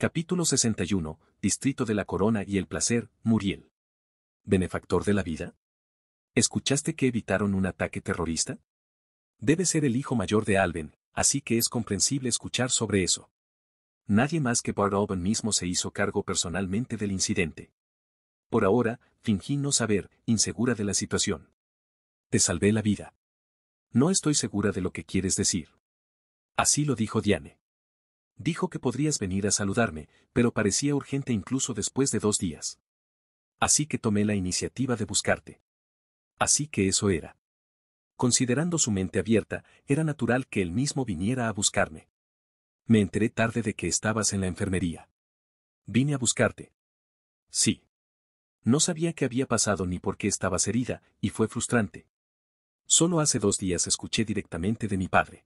Capítulo 61, Distrito de la Corona y el Placer, Muriel. ¿Benefactor de la vida? ¿Escuchaste que evitaron un ataque terrorista? Debe ser el hijo mayor de Alben, así que es comprensible escuchar sobre eso. Nadie más que Bart Alban mismo se hizo cargo personalmente del incidente. Por ahora, fingí no saber, insegura de la situación. Te salvé la vida. No estoy segura de lo que quieres decir. Así lo dijo Diane dijo que podrías venir a saludarme, pero parecía urgente incluso después de dos días. Así que tomé la iniciativa de buscarte. Así que eso era. Considerando su mente abierta, era natural que él mismo viniera a buscarme. Me enteré tarde de que estabas en la enfermería. Vine a buscarte. Sí. No sabía qué había pasado ni por qué estabas herida, y fue frustrante. Solo hace dos días escuché directamente de mi padre.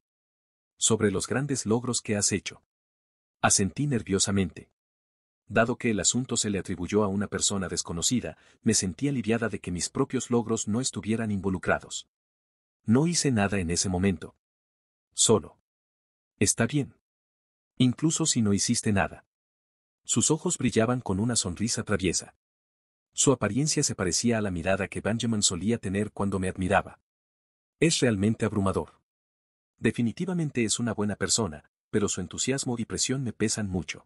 Sobre los grandes logros que has hecho. Asentí nerviosamente. Dado que el asunto se le atribuyó a una persona desconocida, me sentí aliviada de que mis propios logros no estuvieran involucrados. No hice nada en ese momento. Solo. Está bien. Incluso si no hiciste nada. Sus ojos brillaban con una sonrisa traviesa. Su apariencia se parecía a la mirada que Benjamin solía tener cuando me admiraba. Es realmente abrumador. Definitivamente es una buena persona, pero su entusiasmo y presión me pesan mucho.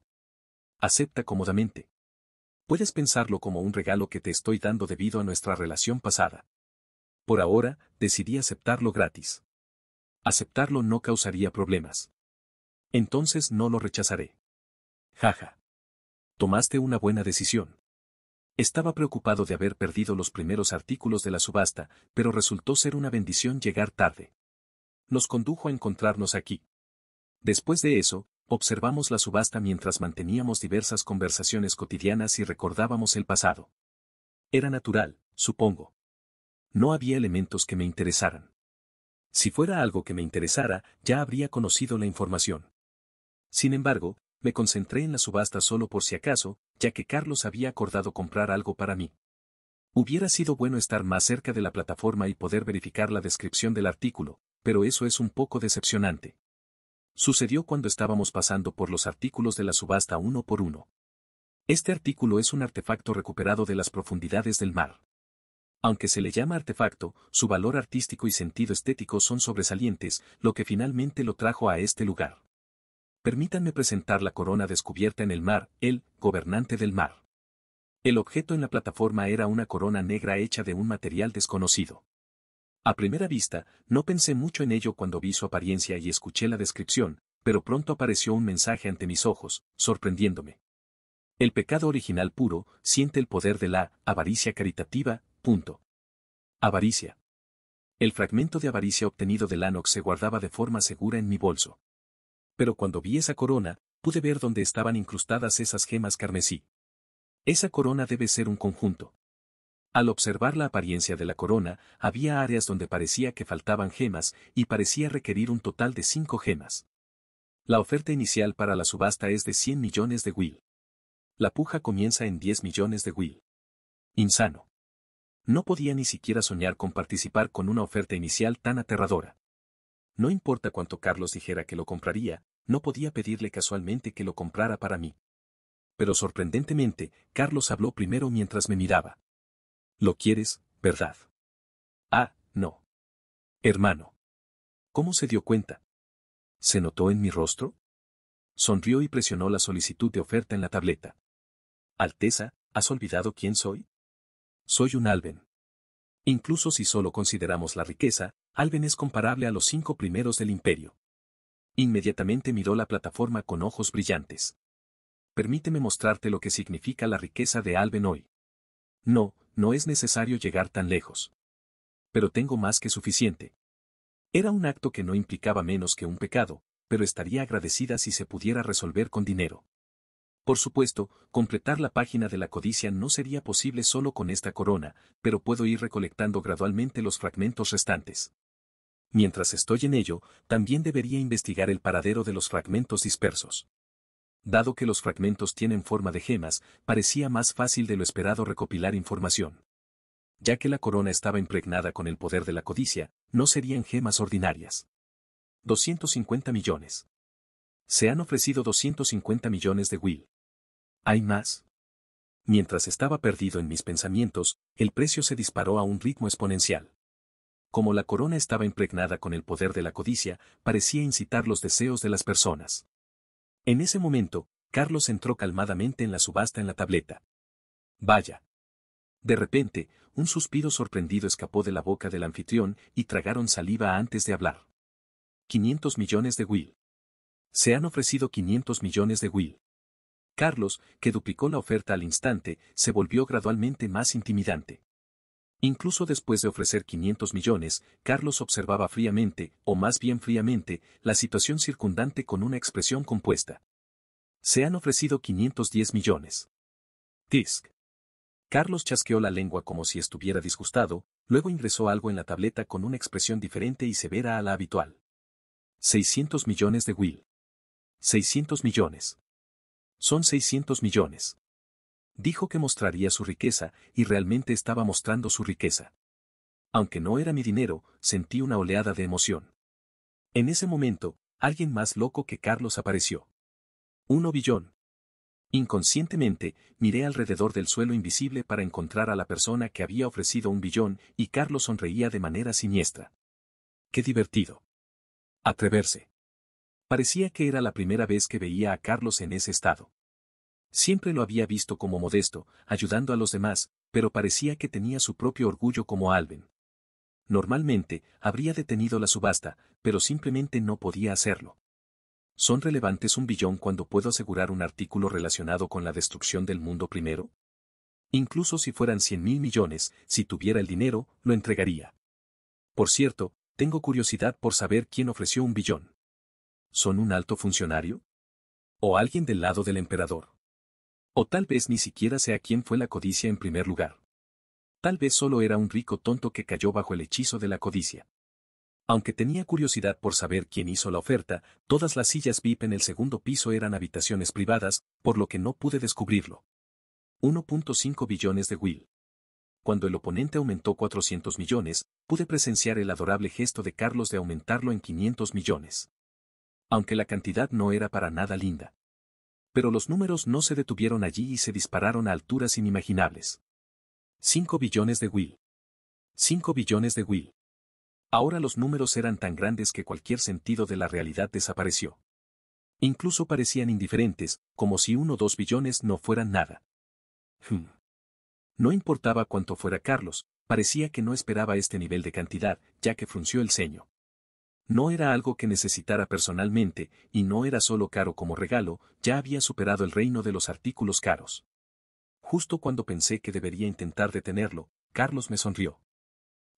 Acepta cómodamente. Puedes pensarlo como un regalo que te estoy dando debido a nuestra relación pasada. Por ahora, decidí aceptarlo gratis. Aceptarlo no causaría problemas. Entonces no lo rechazaré. Jaja. Tomaste una buena decisión. Estaba preocupado de haber perdido los primeros artículos de la subasta, pero resultó ser una bendición llegar tarde. Nos condujo a encontrarnos aquí. Después de eso, observamos la subasta mientras manteníamos diversas conversaciones cotidianas y recordábamos el pasado. Era natural, supongo. No había elementos que me interesaran. Si fuera algo que me interesara, ya habría conocido la información. Sin embargo, me concentré en la subasta solo por si acaso, ya que Carlos había acordado comprar algo para mí. Hubiera sido bueno estar más cerca de la plataforma y poder verificar la descripción del artículo, pero eso es un poco decepcionante. Sucedió cuando estábamos pasando por los artículos de la subasta uno por uno. Este artículo es un artefacto recuperado de las profundidades del mar. Aunque se le llama artefacto, su valor artístico y sentido estético son sobresalientes, lo que finalmente lo trajo a este lugar. Permítanme presentar la corona descubierta en el mar, el gobernante del mar. El objeto en la plataforma era una corona negra hecha de un material desconocido. A primera vista, no pensé mucho en ello cuando vi su apariencia y escuché la descripción, pero pronto apareció un mensaje ante mis ojos, sorprendiéndome. El pecado original puro siente el poder de la avaricia caritativa, punto. Avaricia. El fragmento de avaricia obtenido del Anox se guardaba de forma segura en mi bolso. Pero cuando vi esa corona, pude ver dónde estaban incrustadas esas gemas carmesí. Esa corona debe ser un conjunto. Al observar la apariencia de la corona, había áreas donde parecía que faltaban gemas y parecía requerir un total de cinco gemas. La oferta inicial para la subasta es de 100 millones de will. La puja comienza en 10 millones de will. Insano. No podía ni siquiera soñar con participar con una oferta inicial tan aterradora. No importa cuánto Carlos dijera que lo compraría, no podía pedirle casualmente que lo comprara para mí. Pero sorprendentemente, Carlos habló primero mientras me miraba. Lo quieres, ¿verdad? Ah, no. Hermano. ¿Cómo se dio cuenta? ¿Se notó en mi rostro? Sonrió y presionó la solicitud de oferta en la tableta. Alteza, ¿has olvidado quién soy? Soy un alben. Incluso si solo consideramos la riqueza, Alben es comparable a los cinco primeros del imperio. Inmediatamente miró la plataforma con ojos brillantes. Permíteme mostrarte lo que significa la riqueza de Alben hoy. No, no es necesario llegar tan lejos. Pero tengo más que suficiente. Era un acto que no implicaba menos que un pecado, pero estaría agradecida si se pudiera resolver con dinero. Por supuesto, completar la página de la codicia no sería posible solo con esta corona, pero puedo ir recolectando gradualmente los fragmentos restantes. Mientras estoy en ello, también debería investigar el paradero de los fragmentos dispersos dado que los fragmentos tienen forma de gemas, parecía más fácil de lo esperado recopilar información. Ya que la corona estaba impregnada con el poder de la codicia, no serían gemas ordinarias. 250 millones. Se han ofrecido 250 millones de Will. ¿Hay más? Mientras estaba perdido en mis pensamientos, el precio se disparó a un ritmo exponencial. Como la corona estaba impregnada con el poder de la codicia, parecía incitar los deseos de las personas. En ese momento, Carlos entró calmadamente en la subasta en la tableta. Vaya. De repente, un suspiro sorprendido escapó de la boca del anfitrión y tragaron saliva antes de hablar. 500 millones de Will. Se han ofrecido 500 millones de Will. Carlos, que duplicó la oferta al instante, se volvió gradualmente más intimidante. Incluso después de ofrecer 500 millones, Carlos observaba fríamente, o más bien fríamente, la situación circundante con una expresión compuesta. Se han ofrecido 510 millones. Tisk. Carlos chasqueó la lengua como si estuviera disgustado, luego ingresó algo en la tableta con una expresión diferente y severa a la habitual. 600 millones de Will. 600 millones. Son 600 millones dijo que mostraría su riqueza y realmente estaba mostrando su riqueza. Aunque no era mi dinero, sentí una oleada de emoción. En ese momento, alguien más loco que Carlos apareció. Un ovillón. Inconscientemente, miré alrededor del suelo invisible para encontrar a la persona que había ofrecido un billón y Carlos sonreía de manera siniestra. ¡Qué divertido! Atreverse. Parecía que era la primera vez que veía a Carlos en ese estado. Siempre lo había visto como modesto, ayudando a los demás, pero parecía que tenía su propio orgullo como Alvin. Normalmente, habría detenido la subasta, pero simplemente no podía hacerlo. ¿Son relevantes un billón cuando puedo asegurar un artículo relacionado con la destrucción del mundo primero? Incluso si fueran cien mil millones, si tuviera el dinero, lo entregaría. Por cierto, tengo curiosidad por saber quién ofreció un billón. ¿Son un alto funcionario? ¿O alguien del lado del emperador? O tal vez ni siquiera sea quién fue la codicia en primer lugar. Tal vez solo era un rico tonto que cayó bajo el hechizo de la codicia. Aunque tenía curiosidad por saber quién hizo la oferta, todas las sillas VIP en el segundo piso eran habitaciones privadas, por lo que no pude descubrirlo. 1.5 billones de Will. Cuando el oponente aumentó 400 millones, pude presenciar el adorable gesto de Carlos de aumentarlo en 500 millones. Aunque la cantidad no era para nada linda pero los números no se detuvieron allí y se dispararon a alturas inimaginables. Cinco billones de Will. Cinco billones de Will. Ahora los números eran tan grandes que cualquier sentido de la realidad desapareció. Incluso parecían indiferentes, como si uno o dos billones no fueran nada. Hmm. No importaba cuánto fuera Carlos, parecía que no esperaba este nivel de cantidad, ya que frunció el ceño. No era algo que necesitara personalmente, y no era solo caro como regalo, ya había superado el reino de los artículos caros. Justo cuando pensé que debería intentar detenerlo, Carlos me sonrió.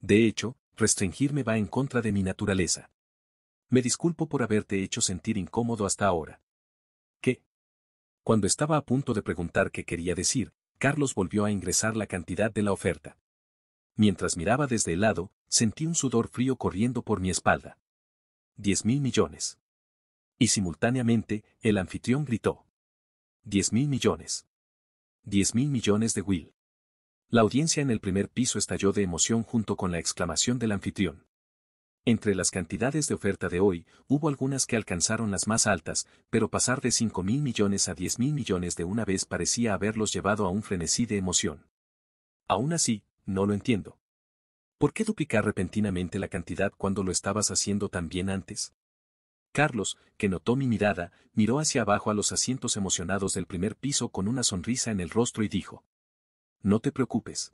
De hecho, restringirme va en contra de mi naturaleza. Me disculpo por haberte hecho sentir incómodo hasta ahora. ¿Qué? Cuando estaba a punto de preguntar qué quería decir, Carlos volvió a ingresar la cantidad de la oferta. Mientras miraba desde el lado, sentí un sudor frío corriendo por mi espalda. 10 mil millones. Y simultáneamente, el anfitrión gritó. 10 mil millones. 10 mil millones de Will. La audiencia en el primer piso estalló de emoción junto con la exclamación del anfitrión. Entre las cantidades de oferta de hoy, hubo algunas que alcanzaron las más altas, pero pasar de 5 mil millones a 10 mil millones de una vez parecía haberlos llevado a un frenesí de emoción. Aún así, no lo entiendo. ¿Por qué duplicar repentinamente la cantidad cuando lo estabas haciendo tan bien antes? Carlos, que notó mi mirada, miró hacia abajo a los asientos emocionados del primer piso con una sonrisa en el rostro y dijo. No te preocupes.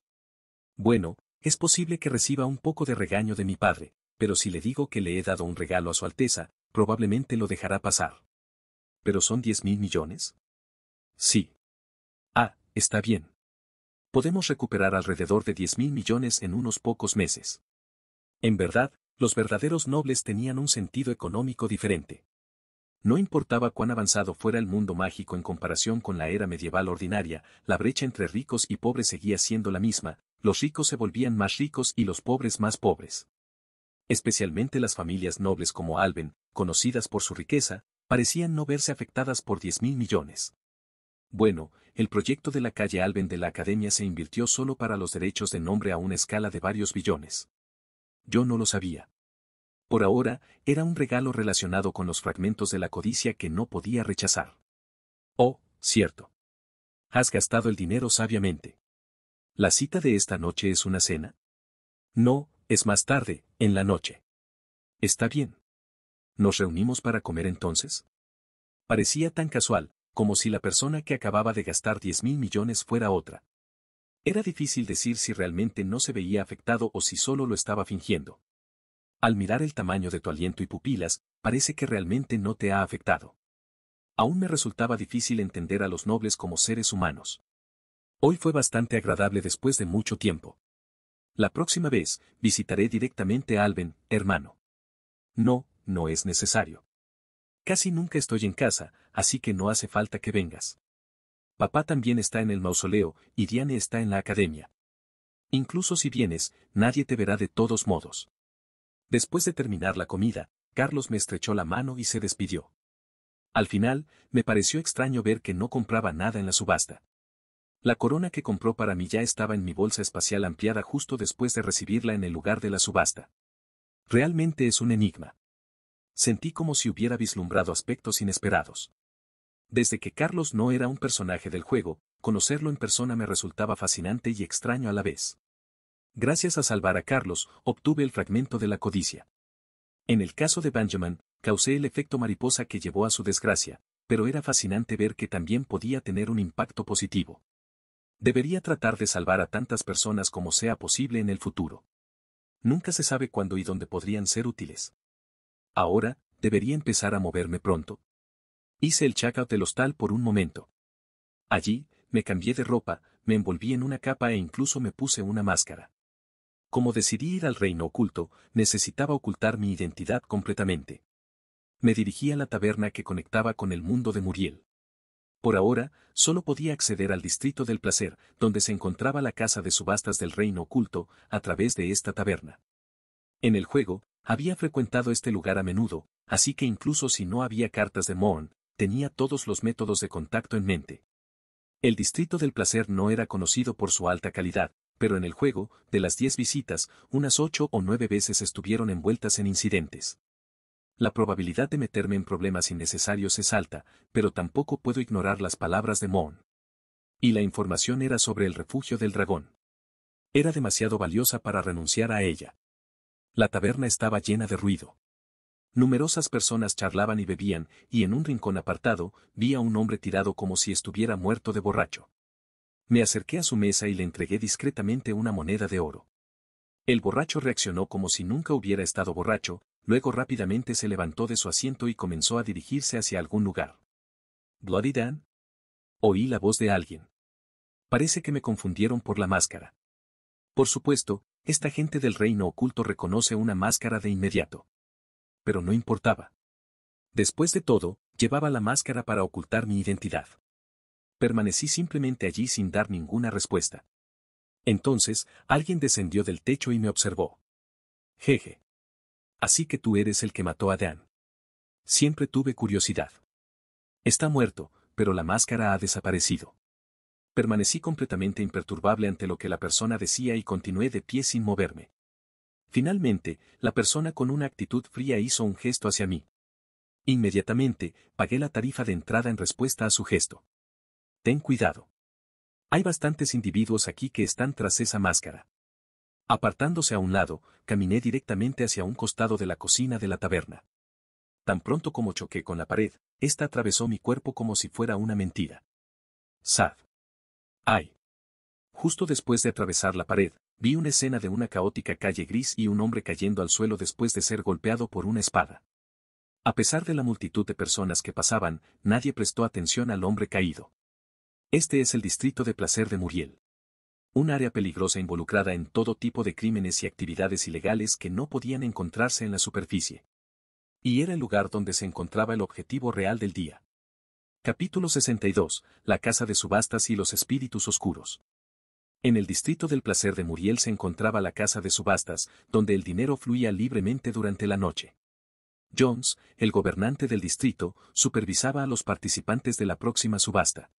Bueno, es posible que reciba un poco de regaño de mi padre, pero si le digo que le he dado un regalo a Su Alteza, probablemente lo dejará pasar. ¿Pero son diez mil millones? Sí. Ah, está bien podemos recuperar alrededor de 10 mil millones en unos pocos meses. En verdad, los verdaderos nobles tenían un sentido económico diferente. No importaba cuán avanzado fuera el mundo mágico en comparación con la era medieval ordinaria, la brecha entre ricos y pobres seguía siendo la misma, los ricos se volvían más ricos y los pobres más pobres. Especialmente las familias nobles como Alben, conocidas por su riqueza, parecían no verse afectadas por diez mil millones. Bueno, el proyecto de la calle Alben de la Academia se invirtió solo para los derechos de nombre a una escala de varios billones. Yo no lo sabía. Por ahora, era un regalo relacionado con los fragmentos de la codicia que no podía rechazar. Oh, cierto. Has gastado el dinero sabiamente. ¿La cita de esta noche es una cena? No, es más tarde, en la noche. Está bien. ¿Nos reunimos para comer entonces? Parecía tan casual, como si la persona que acababa de gastar diez mil millones fuera otra. Era difícil decir si realmente no se veía afectado o si solo lo estaba fingiendo. Al mirar el tamaño de tu aliento y pupilas, parece que realmente no te ha afectado. Aún me resultaba difícil entender a los nobles como seres humanos. Hoy fue bastante agradable después de mucho tiempo. La próxima vez, visitaré directamente a Alben, hermano. No, no es necesario. Casi nunca estoy en casa, así que no hace falta que vengas. Papá también está en el mausoleo y Diane está en la academia. Incluso si vienes, nadie te verá de todos modos. Después de terminar la comida, Carlos me estrechó la mano y se despidió. Al final, me pareció extraño ver que no compraba nada en la subasta. La corona que compró para mí ya estaba en mi bolsa espacial ampliada justo después de recibirla en el lugar de la subasta. Realmente es un enigma. Sentí como si hubiera vislumbrado aspectos inesperados. Desde que Carlos no era un personaje del juego, conocerlo en persona me resultaba fascinante y extraño a la vez. Gracias a salvar a Carlos, obtuve el fragmento de la codicia. En el caso de Benjamin, causé el efecto mariposa que llevó a su desgracia, pero era fascinante ver que también podía tener un impacto positivo. Debería tratar de salvar a tantas personas como sea posible en el futuro. Nunca se sabe cuándo y dónde podrían ser útiles. Ahora, debería empezar a moverme pronto, Hice el checkout del hostal por un momento. Allí, me cambié de ropa, me envolví en una capa e incluso me puse una máscara. Como decidí ir al reino oculto, necesitaba ocultar mi identidad completamente. Me dirigí a la taberna que conectaba con el mundo de Muriel. Por ahora, solo podía acceder al distrito del placer, donde se encontraba la casa de subastas del reino oculto, a través de esta taberna. En el juego, había frecuentado este lugar a menudo, así que incluso si no había cartas de Morn, tenía todos los métodos de contacto en mente. El Distrito del Placer no era conocido por su alta calidad, pero en el juego, de las diez visitas, unas ocho o nueve veces estuvieron envueltas en incidentes. La probabilidad de meterme en problemas innecesarios es alta, pero tampoco puedo ignorar las palabras de Moon. Y la información era sobre el refugio del dragón. Era demasiado valiosa para renunciar a ella. La taberna estaba llena de ruido. Numerosas personas charlaban y bebían, y en un rincón apartado, vi a un hombre tirado como si estuviera muerto de borracho. Me acerqué a su mesa y le entregué discretamente una moneda de oro. El borracho reaccionó como si nunca hubiera estado borracho, luego rápidamente se levantó de su asiento y comenzó a dirigirse hacia algún lugar. ¿Bloody Dan? Oí la voz de alguien. Parece que me confundieron por la máscara. Por supuesto, esta gente del reino oculto reconoce una máscara de inmediato pero no importaba. Después de todo, llevaba la máscara para ocultar mi identidad. Permanecí simplemente allí sin dar ninguna respuesta. Entonces, alguien descendió del techo y me observó. Jeje. Así que tú eres el que mató a Dan. Siempre tuve curiosidad. Está muerto, pero la máscara ha desaparecido. Permanecí completamente imperturbable ante lo que la persona decía y continué de pie sin moverme. Finalmente, la persona con una actitud fría hizo un gesto hacia mí. Inmediatamente, pagué la tarifa de entrada en respuesta a su gesto. Ten cuidado. Hay bastantes individuos aquí que están tras esa máscara. Apartándose a un lado, caminé directamente hacia un costado de la cocina de la taberna. Tan pronto como choqué con la pared, ésta atravesó mi cuerpo como si fuera una mentira. Sad. Ay. Justo después de atravesar la pared, Vi una escena de una caótica calle gris y un hombre cayendo al suelo después de ser golpeado por una espada. A pesar de la multitud de personas que pasaban, nadie prestó atención al hombre caído. Este es el distrito de placer de Muriel. Un área peligrosa involucrada en todo tipo de crímenes y actividades ilegales que no podían encontrarse en la superficie. Y era el lugar donde se encontraba el objetivo real del día. Capítulo 62. La casa de subastas y los espíritus oscuros. En el distrito del placer de Muriel se encontraba la casa de subastas, donde el dinero fluía libremente durante la noche. Jones, el gobernante del distrito, supervisaba a los participantes de la próxima subasta.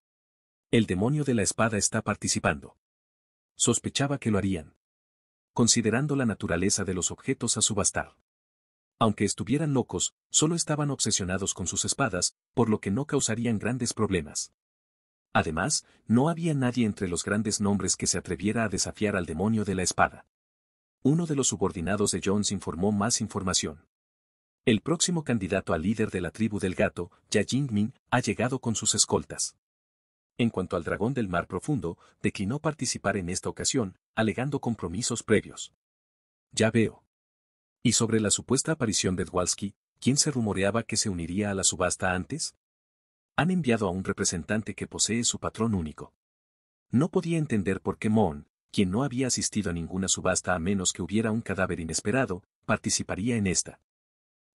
El demonio de la espada está participando. Sospechaba que lo harían. Considerando la naturaleza de los objetos a subastar. Aunque estuvieran locos, solo estaban obsesionados con sus espadas, por lo que no causarían grandes problemas. Además, no había nadie entre los grandes nombres que se atreviera a desafiar al demonio de la espada. Uno de los subordinados de Jones informó más información. El próximo candidato al líder de la tribu del gato, Ya Jingming, ha llegado con sus escoltas. En cuanto al dragón del mar profundo, declinó participar en esta ocasión, alegando compromisos previos. Ya veo. Y sobre la supuesta aparición de Dwalski, ¿quién se rumoreaba que se uniría a la subasta antes? han enviado a un representante que posee su patrón único. No podía entender por qué Moon, quien no había asistido a ninguna subasta a menos que hubiera un cadáver inesperado, participaría en esta.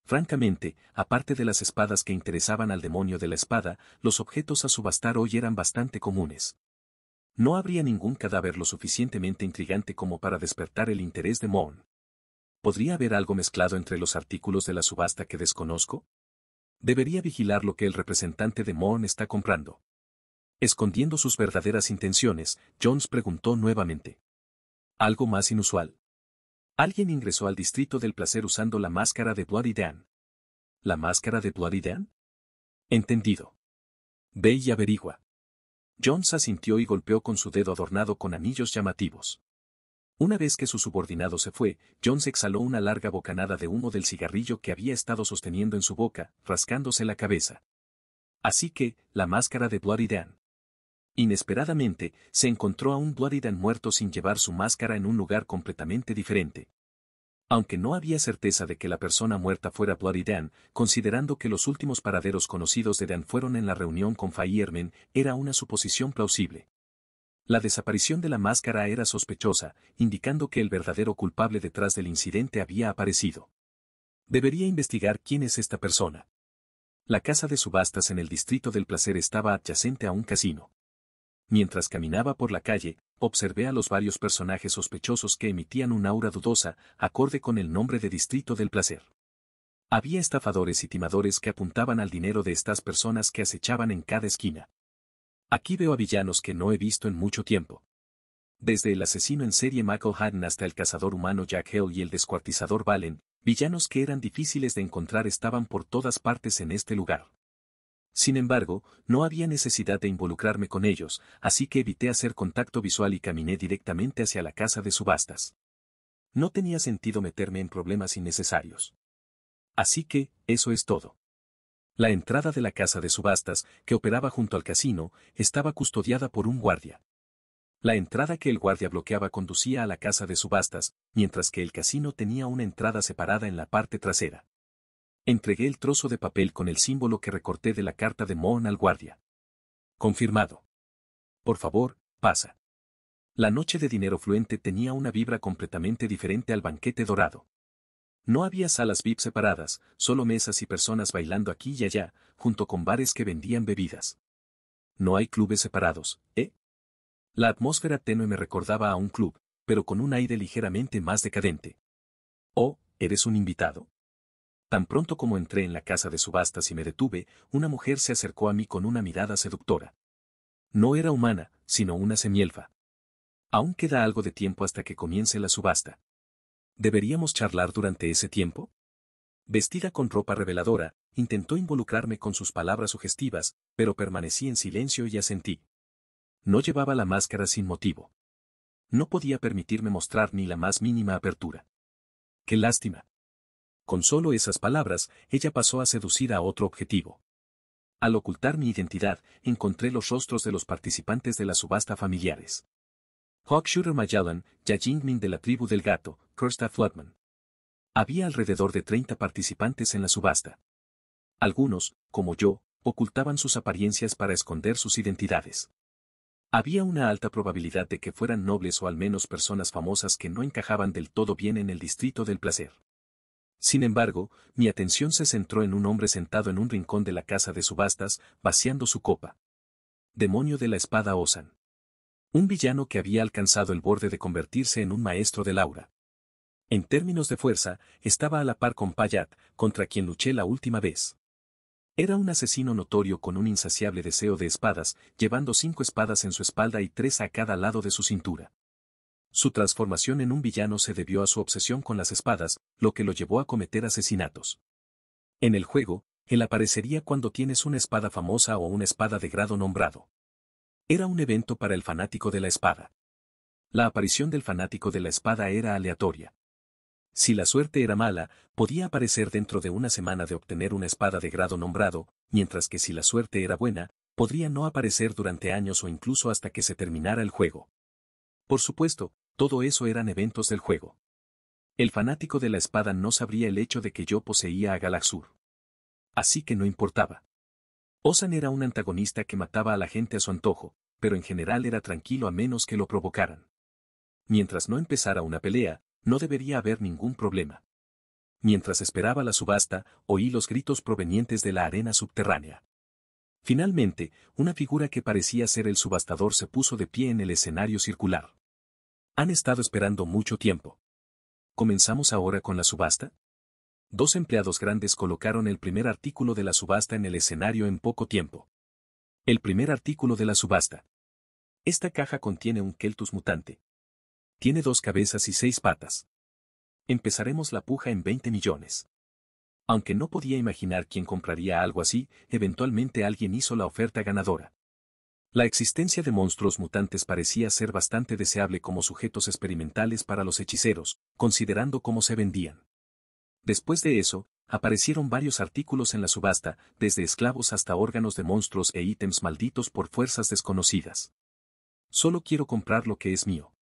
Francamente, aparte de las espadas que interesaban al demonio de la espada, los objetos a subastar hoy eran bastante comunes. No habría ningún cadáver lo suficientemente intrigante como para despertar el interés de mon ¿Podría haber algo mezclado entre los artículos de la subasta que desconozco? debería vigilar lo que el representante de Moon está comprando. Escondiendo sus verdaderas intenciones, Jones preguntó nuevamente. Algo más inusual. Alguien ingresó al distrito del placer usando la máscara de Bloody Dan. ¿La máscara de Bloody Dan? Entendido. Ve y averigua. Jones asintió y golpeó con su dedo adornado con anillos llamativos. Una vez que su subordinado se fue, Jones exhaló una larga bocanada de humo del cigarrillo que había estado sosteniendo en su boca, rascándose la cabeza. Así que, la máscara de Bloody Dan. Inesperadamente, se encontró a un Bloody Dan muerto sin llevar su máscara en un lugar completamente diferente. Aunque no había certeza de que la persona muerta fuera Bloody Dan, considerando que los últimos paraderos conocidos de Dan fueron en la reunión con Fireman, era una suposición plausible. La desaparición de la máscara era sospechosa, indicando que el verdadero culpable detrás del incidente había aparecido. Debería investigar quién es esta persona. La casa de subastas en el Distrito del Placer estaba adyacente a un casino. Mientras caminaba por la calle, observé a los varios personajes sospechosos que emitían un aura dudosa, acorde con el nombre de Distrito del Placer. Había estafadores y timadores que apuntaban al dinero de estas personas que acechaban en cada esquina. Aquí veo a villanos que no he visto en mucho tiempo. Desde el asesino en serie Michael Haddon hasta el cazador humano Jack Hell y el descuartizador Valen, villanos que eran difíciles de encontrar estaban por todas partes en este lugar. Sin embargo, no había necesidad de involucrarme con ellos, así que evité hacer contacto visual y caminé directamente hacia la casa de subastas. No tenía sentido meterme en problemas innecesarios. Así que, eso es todo. La entrada de la casa de subastas, que operaba junto al casino, estaba custodiada por un guardia. La entrada que el guardia bloqueaba conducía a la casa de subastas, mientras que el casino tenía una entrada separada en la parte trasera. Entregué el trozo de papel con el símbolo que recorté de la carta de Moon al guardia. Confirmado. Por favor, pasa. La noche de dinero fluente tenía una vibra completamente diferente al banquete dorado. No había salas VIP separadas, solo mesas y personas bailando aquí y allá, junto con bares que vendían bebidas. No hay clubes separados, ¿eh? La atmósfera tenue me recordaba a un club, pero con un aire ligeramente más decadente. Oh, eres un invitado. Tan pronto como entré en la casa de subastas y me detuve, una mujer se acercó a mí con una mirada seductora. No era humana, sino una semielfa. Aún queda algo de tiempo hasta que comience la subasta, ¿Deberíamos charlar durante ese tiempo? Vestida con ropa reveladora, intentó involucrarme con sus palabras sugestivas, pero permanecí en silencio y asentí. No llevaba la máscara sin motivo. No podía permitirme mostrar ni la más mínima apertura. ¡Qué lástima! Con solo esas palabras, ella pasó a seducir a otro objetivo. Al ocultar mi identidad, encontré los rostros de los participantes de la subasta familiares. Hawkshooter Magellan, Yajingming de la tribu del gato, Kirsta Floodman. Había alrededor de 30 participantes en la subasta. Algunos, como yo, ocultaban sus apariencias para esconder sus identidades. Había una alta probabilidad de que fueran nobles o al menos personas famosas que no encajaban del todo bien en el distrito del placer. Sin embargo, mi atención se centró en un hombre sentado en un rincón de la casa de subastas, vaciando su copa. Demonio de la espada Osan. Un villano que había alcanzado el borde de convertirse en un maestro de Laura. En términos de fuerza, estaba a la par con Payat, contra quien luché la última vez. Era un asesino notorio con un insaciable deseo de espadas, llevando cinco espadas en su espalda y tres a cada lado de su cintura. Su transformación en un villano se debió a su obsesión con las espadas, lo que lo llevó a cometer asesinatos. En el juego, él aparecería cuando tienes una espada famosa o una espada de grado nombrado. Era un evento para el fanático de la espada. La aparición del fanático de la espada era aleatoria. Si la suerte era mala, podía aparecer dentro de una semana de obtener una espada de grado nombrado, mientras que si la suerte era buena, podría no aparecer durante años o incluso hasta que se terminara el juego. Por supuesto, todo eso eran eventos del juego. El fanático de la espada no sabría el hecho de que yo poseía a Galaxur. Así que no importaba. Osan era un antagonista que mataba a la gente a su antojo, pero en general era tranquilo a menos que lo provocaran. Mientras no empezara una pelea, no debería haber ningún problema. Mientras esperaba la subasta, oí los gritos provenientes de la arena subterránea. Finalmente, una figura que parecía ser el subastador se puso de pie en el escenario circular. Han estado esperando mucho tiempo. ¿Comenzamos ahora con la subasta? dos empleados grandes colocaron el primer artículo de la subasta en el escenario en poco tiempo. El primer artículo de la subasta. Esta caja contiene un Keltus mutante. Tiene dos cabezas y seis patas. Empezaremos la puja en 20 millones. Aunque no podía imaginar quién compraría algo así, eventualmente alguien hizo la oferta ganadora. La existencia de monstruos mutantes parecía ser bastante deseable como sujetos experimentales para los hechiceros, considerando cómo se vendían. Después de eso, aparecieron varios artículos en la subasta, desde esclavos hasta órganos de monstruos e ítems malditos por fuerzas desconocidas. Solo quiero comprar lo que es mío.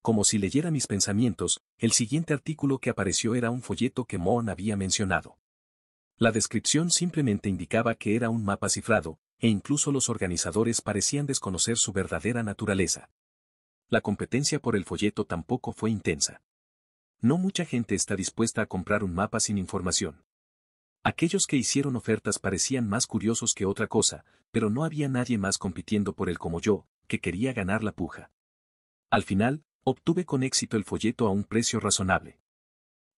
Como si leyera mis pensamientos, el siguiente artículo que apareció era un folleto que Moon había mencionado. La descripción simplemente indicaba que era un mapa cifrado, e incluso los organizadores parecían desconocer su verdadera naturaleza. La competencia por el folleto tampoco fue intensa no mucha gente está dispuesta a comprar un mapa sin información. Aquellos que hicieron ofertas parecían más curiosos que otra cosa, pero no había nadie más compitiendo por él como yo, que quería ganar la puja. Al final, obtuve con éxito el folleto a un precio razonable.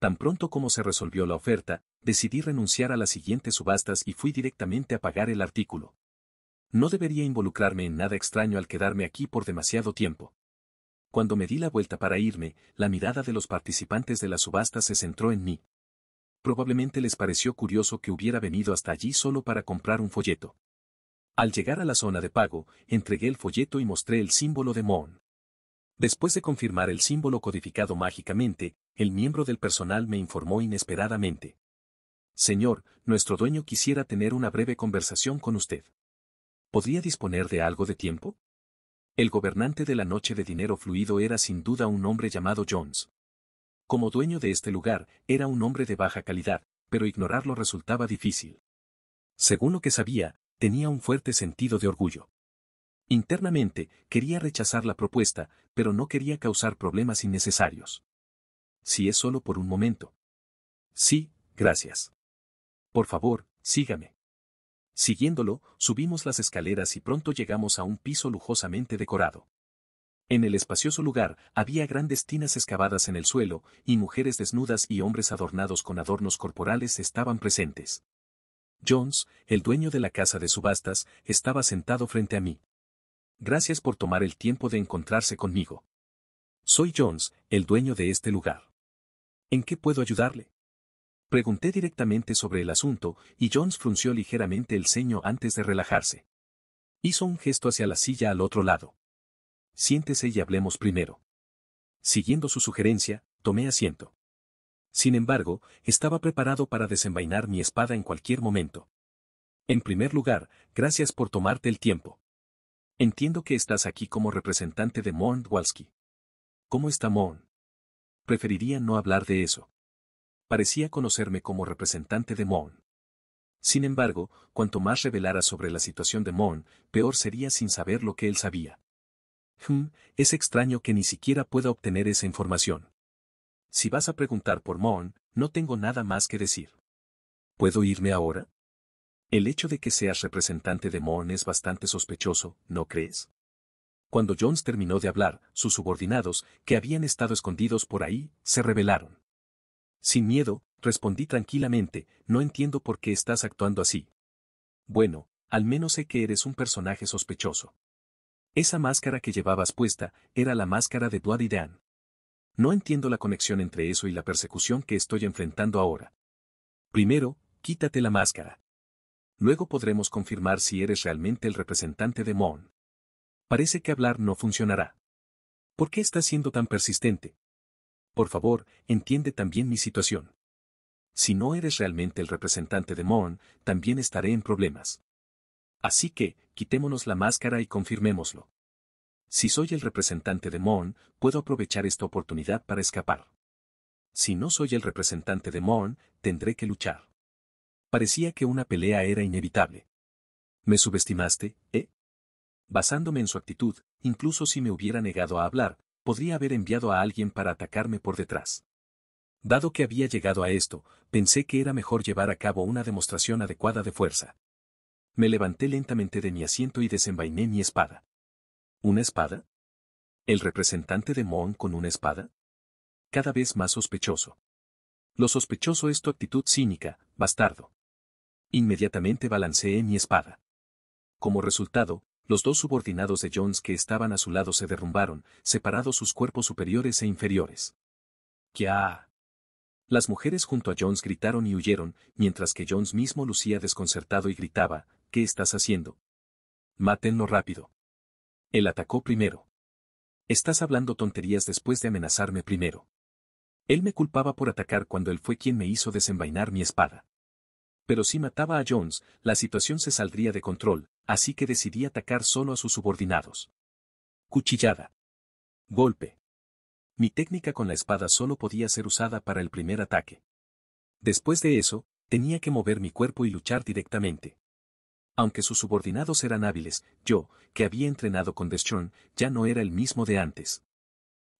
Tan pronto como se resolvió la oferta, decidí renunciar a las siguientes subastas y fui directamente a pagar el artículo. No debería involucrarme en nada extraño al quedarme aquí por demasiado tiempo. Cuando me di la vuelta para irme, la mirada de los participantes de la subasta se centró en mí. Probablemente les pareció curioso que hubiera venido hasta allí solo para comprar un folleto. Al llegar a la zona de pago, entregué el folleto y mostré el símbolo de Moon. Después de confirmar el símbolo codificado mágicamente, el miembro del personal me informó inesperadamente. Señor, nuestro dueño quisiera tener una breve conversación con usted. ¿Podría disponer de algo de tiempo? El gobernante de la noche de dinero fluido era sin duda un hombre llamado Jones. Como dueño de este lugar, era un hombre de baja calidad, pero ignorarlo resultaba difícil. Según lo que sabía, tenía un fuerte sentido de orgullo. Internamente, quería rechazar la propuesta, pero no quería causar problemas innecesarios. Si es solo por un momento. Sí, gracias. Por favor, sígame. Siguiéndolo, subimos las escaleras y pronto llegamos a un piso lujosamente decorado. En el espacioso lugar había grandes tinas excavadas en el suelo, y mujeres desnudas y hombres adornados con adornos corporales estaban presentes. Jones, el dueño de la casa de subastas, estaba sentado frente a mí. Gracias por tomar el tiempo de encontrarse conmigo. Soy Jones, el dueño de este lugar. ¿En qué puedo ayudarle? Pregunté directamente sobre el asunto, y Jones frunció ligeramente el ceño antes de relajarse. Hizo un gesto hacia la silla al otro lado. Siéntese y hablemos primero. Siguiendo su sugerencia, tomé asiento. Sin embargo, estaba preparado para desenvainar mi espada en cualquier momento. En primer lugar, gracias por tomarte el tiempo. Entiendo que estás aquí como representante de Morn Walski. ¿Cómo está Morn? Preferiría no hablar de eso parecía conocerme como representante de mon Sin embargo, cuanto más revelara sobre la situación de mon peor sería sin saber lo que él sabía. Hmm, es extraño que ni siquiera pueda obtener esa información. Si vas a preguntar por mon no tengo nada más que decir. ¿Puedo irme ahora? El hecho de que seas representante de mon es bastante sospechoso, ¿no crees? Cuando Jones terminó de hablar, sus subordinados, que habían estado escondidos por ahí, se rebelaron. Sin miedo, respondí tranquilamente, no entiendo por qué estás actuando así. Bueno, al menos sé que eres un personaje sospechoso. Esa máscara que llevabas puesta era la máscara de Dan. No entiendo la conexión entre eso y la persecución que estoy enfrentando ahora. Primero, quítate la máscara. Luego podremos confirmar si eres realmente el representante de Mon. Parece que hablar no funcionará. ¿Por qué estás siendo tan persistente? por favor, entiende también mi situación. Si no eres realmente el representante de Moon, también estaré en problemas. Así que, quitémonos la máscara y confirmémoslo. Si soy el representante de Moon, puedo aprovechar esta oportunidad para escapar. Si no soy el representante de Moon, tendré que luchar. Parecía que una pelea era inevitable. ¿Me subestimaste, eh? Basándome en su actitud, incluso si me hubiera negado a hablar, podría haber enviado a alguien para atacarme por detrás. Dado que había llegado a esto, pensé que era mejor llevar a cabo una demostración adecuada de fuerza. Me levanté lentamente de mi asiento y desenvainé mi espada. ¿Una espada? ¿El representante de Mon con una espada? Cada vez más sospechoso. Lo sospechoso es tu actitud cínica, bastardo. Inmediatamente balanceé mi espada. Como resultado, los dos subordinados de Jones que estaban a su lado se derrumbaron, separados sus cuerpos superiores e inferiores. ¡Qué! Las mujeres junto a Jones gritaron y huyeron, mientras que Jones mismo lucía desconcertado y gritaba, ¿Qué estás haciendo? Mátenlo rápido. Él atacó primero. Estás hablando tonterías después de amenazarme primero. Él me culpaba por atacar cuando él fue quien me hizo desenvainar mi espada pero si mataba a Jones, la situación se saldría de control, así que decidí atacar solo a sus subordinados. Cuchillada. Golpe. Mi técnica con la espada solo podía ser usada para el primer ataque. Después de eso, tenía que mover mi cuerpo y luchar directamente. Aunque sus subordinados eran hábiles, yo, que había entrenado con Deschon, ya no era el mismo de antes.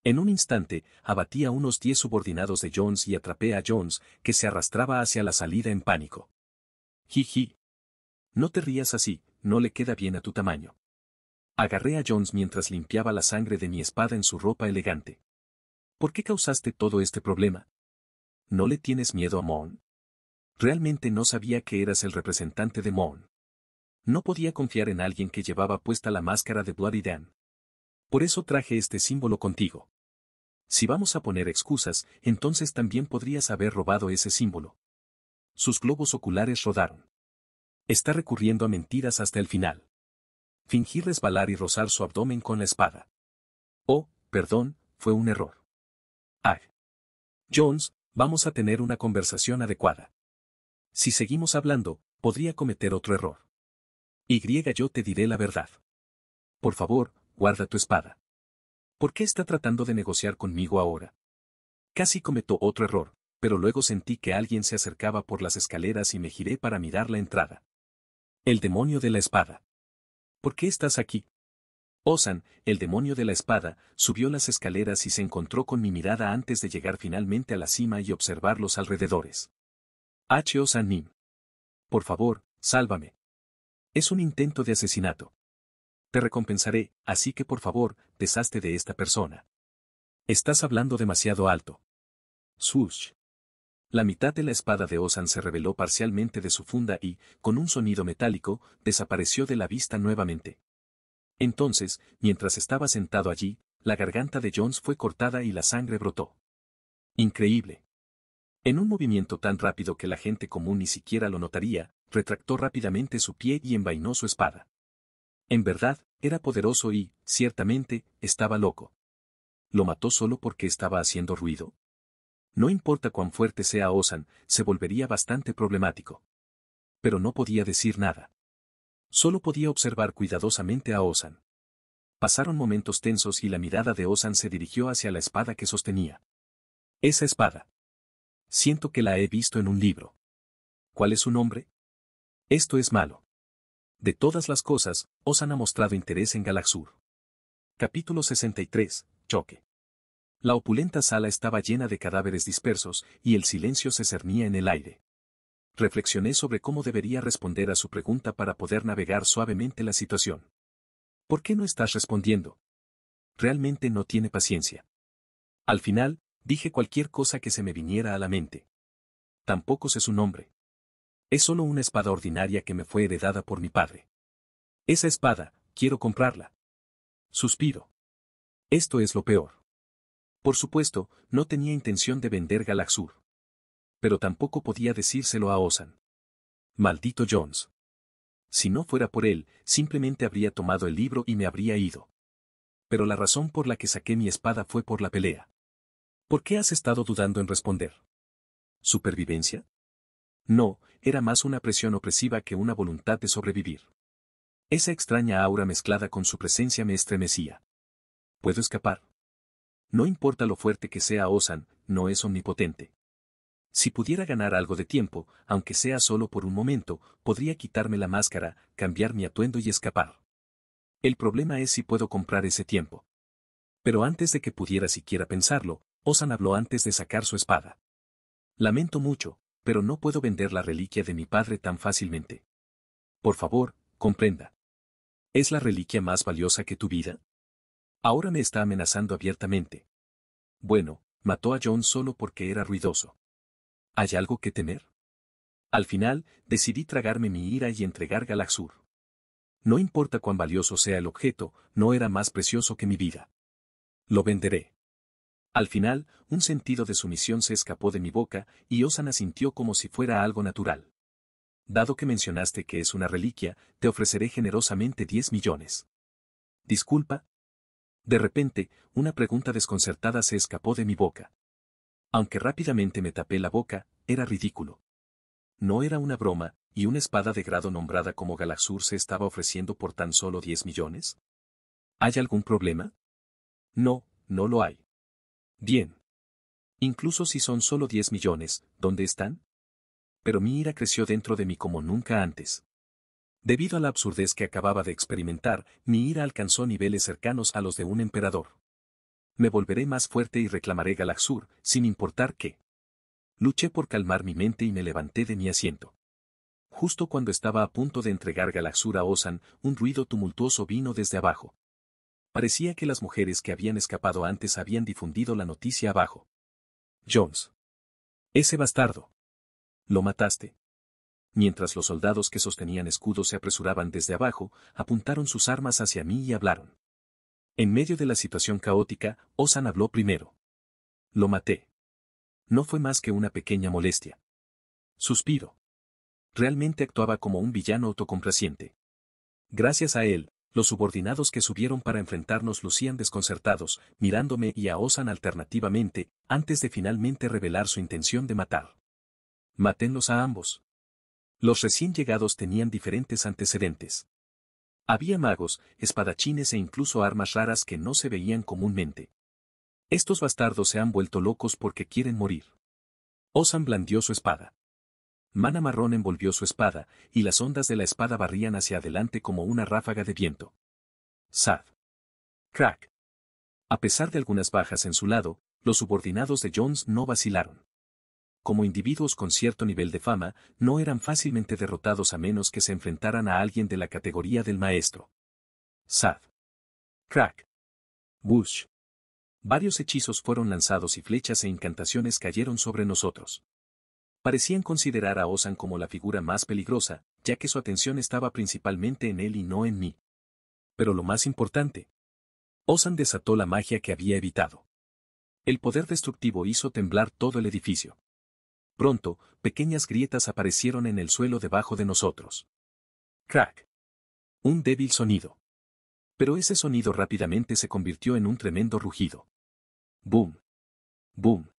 En un instante, abatí a unos diez subordinados de Jones y atrapé a Jones, que se arrastraba hacia la salida en pánico. Jiji. No te rías así, no le queda bien a tu tamaño. Agarré a Jones mientras limpiaba la sangre de mi espada en su ropa elegante. ¿Por qué causaste todo este problema? ¿No le tienes miedo a Moon? Realmente no sabía que eras el representante de Moon. No podía confiar en alguien que llevaba puesta la máscara de Bloody Dan. Por eso traje este símbolo contigo. Si vamos a poner excusas, entonces también podrías haber robado ese símbolo. Sus globos oculares rodaron. Está recurriendo a mentiras hasta el final. Fingir resbalar y rozar su abdomen con la espada. Oh, perdón, fue un error. Ay. Jones, vamos a tener una conversación adecuada. Si seguimos hablando, podría cometer otro error. Y yo te diré la verdad. Por favor, guarda tu espada. ¿Por qué está tratando de negociar conmigo ahora? Casi cometó otro error, pero luego sentí que alguien se acercaba por las escaleras y me giré para mirar la entrada. El demonio de la espada. ¿Por qué estás aquí? Osan, el demonio de la espada, subió las escaleras y se encontró con mi mirada antes de llegar finalmente a la cima y observar los alrededores. H. Osan Nim. Por favor, sálvame. Es un intento de asesinato. Te recompensaré, así que por favor, deshazte de esta persona. Estás hablando demasiado alto. Sush. La mitad de la espada de Osan se reveló parcialmente de su funda y, con un sonido metálico, desapareció de la vista nuevamente. Entonces, mientras estaba sentado allí, la garganta de Jones fue cortada y la sangre brotó. Increíble. En un movimiento tan rápido que la gente común ni siquiera lo notaría, retractó rápidamente su pie y envainó su espada. En verdad, era poderoso y, ciertamente, estaba loco. ¿Lo mató solo porque estaba haciendo ruido? no importa cuán fuerte sea Osan, se volvería bastante problemático. Pero no podía decir nada. Solo podía observar cuidadosamente a Osan. Pasaron momentos tensos y la mirada de Osan se dirigió hacia la espada que sostenía. Esa espada. Siento que la he visto en un libro. ¿Cuál es su nombre? Esto es malo. De todas las cosas, Osan ha mostrado interés en Galaxur. Capítulo 63. Choque. La opulenta sala estaba llena de cadáveres dispersos y el silencio se cernía en el aire. Reflexioné sobre cómo debería responder a su pregunta para poder navegar suavemente la situación. ¿Por qué no estás respondiendo? Realmente no tiene paciencia. Al final, dije cualquier cosa que se me viniera a la mente. Tampoco sé su nombre. Es solo una espada ordinaria que me fue heredada por mi padre. Esa espada, quiero comprarla. Suspiro. Esto es lo peor. Por supuesto, no tenía intención de vender Galaxur. Pero tampoco podía decírselo a Osan. Maldito Jones. Si no fuera por él, simplemente habría tomado el libro y me habría ido. Pero la razón por la que saqué mi espada fue por la pelea. ¿Por qué has estado dudando en responder? ¿Supervivencia? No, era más una presión opresiva que una voluntad de sobrevivir. Esa extraña aura mezclada con su presencia me estremecía. ¿Puedo escapar? No importa lo fuerte que sea Osan, no es omnipotente. Si pudiera ganar algo de tiempo, aunque sea solo por un momento, podría quitarme la máscara, cambiar mi atuendo y escapar. El problema es si puedo comprar ese tiempo. Pero antes de que pudiera siquiera pensarlo, Osan habló antes de sacar su espada. Lamento mucho, pero no puedo vender la reliquia de mi padre tan fácilmente. Por favor, comprenda. ¿Es la reliquia más valiosa que tu vida? Ahora me está amenazando abiertamente. Bueno, mató a John solo porque era ruidoso. ¿Hay algo que temer? Al final, decidí tragarme mi ira y entregar Galaxur. No importa cuán valioso sea el objeto, no era más precioso que mi vida. Lo venderé. Al final, un sentido de sumisión se escapó de mi boca y Osana sintió como si fuera algo natural. Dado que mencionaste que es una reliquia, te ofreceré generosamente 10 millones. Disculpa, de repente, una pregunta desconcertada se escapó de mi boca. Aunque rápidamente me tapé la boca, era ridículo. No era una broma, y una espada de grado nombrada como Galaxur se estaba ofreciendo por tan solo 10 millones. ¿Hay algún problema? No, no lo hay. Bien. Incluso si son solo 10 millones, ¿dónde están? Pero mi ira creció dentro de mí como nunca antes. Debido a la absurdez que acababa de experimentar, mi ira alcanzó niveles cercanos a los de un emperador. Me volveré más fuerte y reclamaré Galaxur, sin importar qué. Luché por calmar mi mente y me levanté de mi asiento. Justo cuando estaba a punto de entregar Galaxur a Osan, un ruido tumultuoso vino desde abajo. Parecía que las mujeres que habían escapado antes habían difundido la noticia abajo. Jones. Ese bastardo. Lo mataste mientras los soldados que sostenían escudos se apresuraban desde abajo, apuntaron sus armas hacia mí y hablaron. En medio de la situación caótica, Osan habló primero. Lo maté. No fue más que una pequeña molestia. Suspiro. Realmente actuaba como un villano autocomplaciente. Gracias a él, los subordinados que subieron para enfrentarnos lucían desconcertados, mirándome y a Osan alternativamente, antes de finalmente revelar su intención de matar. Matenlos a ambos. Los recién llegados tenían diferentes antecedentes. Había magos, espadachines e incluso armas raras que no se veían comúnmente. Estos bastardos se han vuelto locos porque quieren morir. Osan blandió su espada. Mana Marrón envolvió su espada, y las ondas de la espada barrían hacia adelante como una ráfaga de viento. Sad. Crack. A pesar de algunas bajas en su lado, los subordinados de Jones no vacilaron como individuos con cierto nivel de fama, no eran fácilmente derrotados a menos que se enfrentaran a alguien de la categoría del maestro. Sad. Crack. Bush. Varios hechizos fueron lanzados y flechas e incantaciones cayeron sobre nosotros. Parecían considerar a Osan como la figura más peligrosa, ya que su atención estaba principalmente en él y no en mí. Pero lo más importante. Osan desató la magia que había evitado. El poder destructivo hizo temblar todo el edificio. Pronto, pequeñas grietas aparecieron en el suelo debajo de nosotros. Crack. Un débil sonido. Pero ese sonido rápidamente se convirtió en un tremendo rugido. Boom. Boom.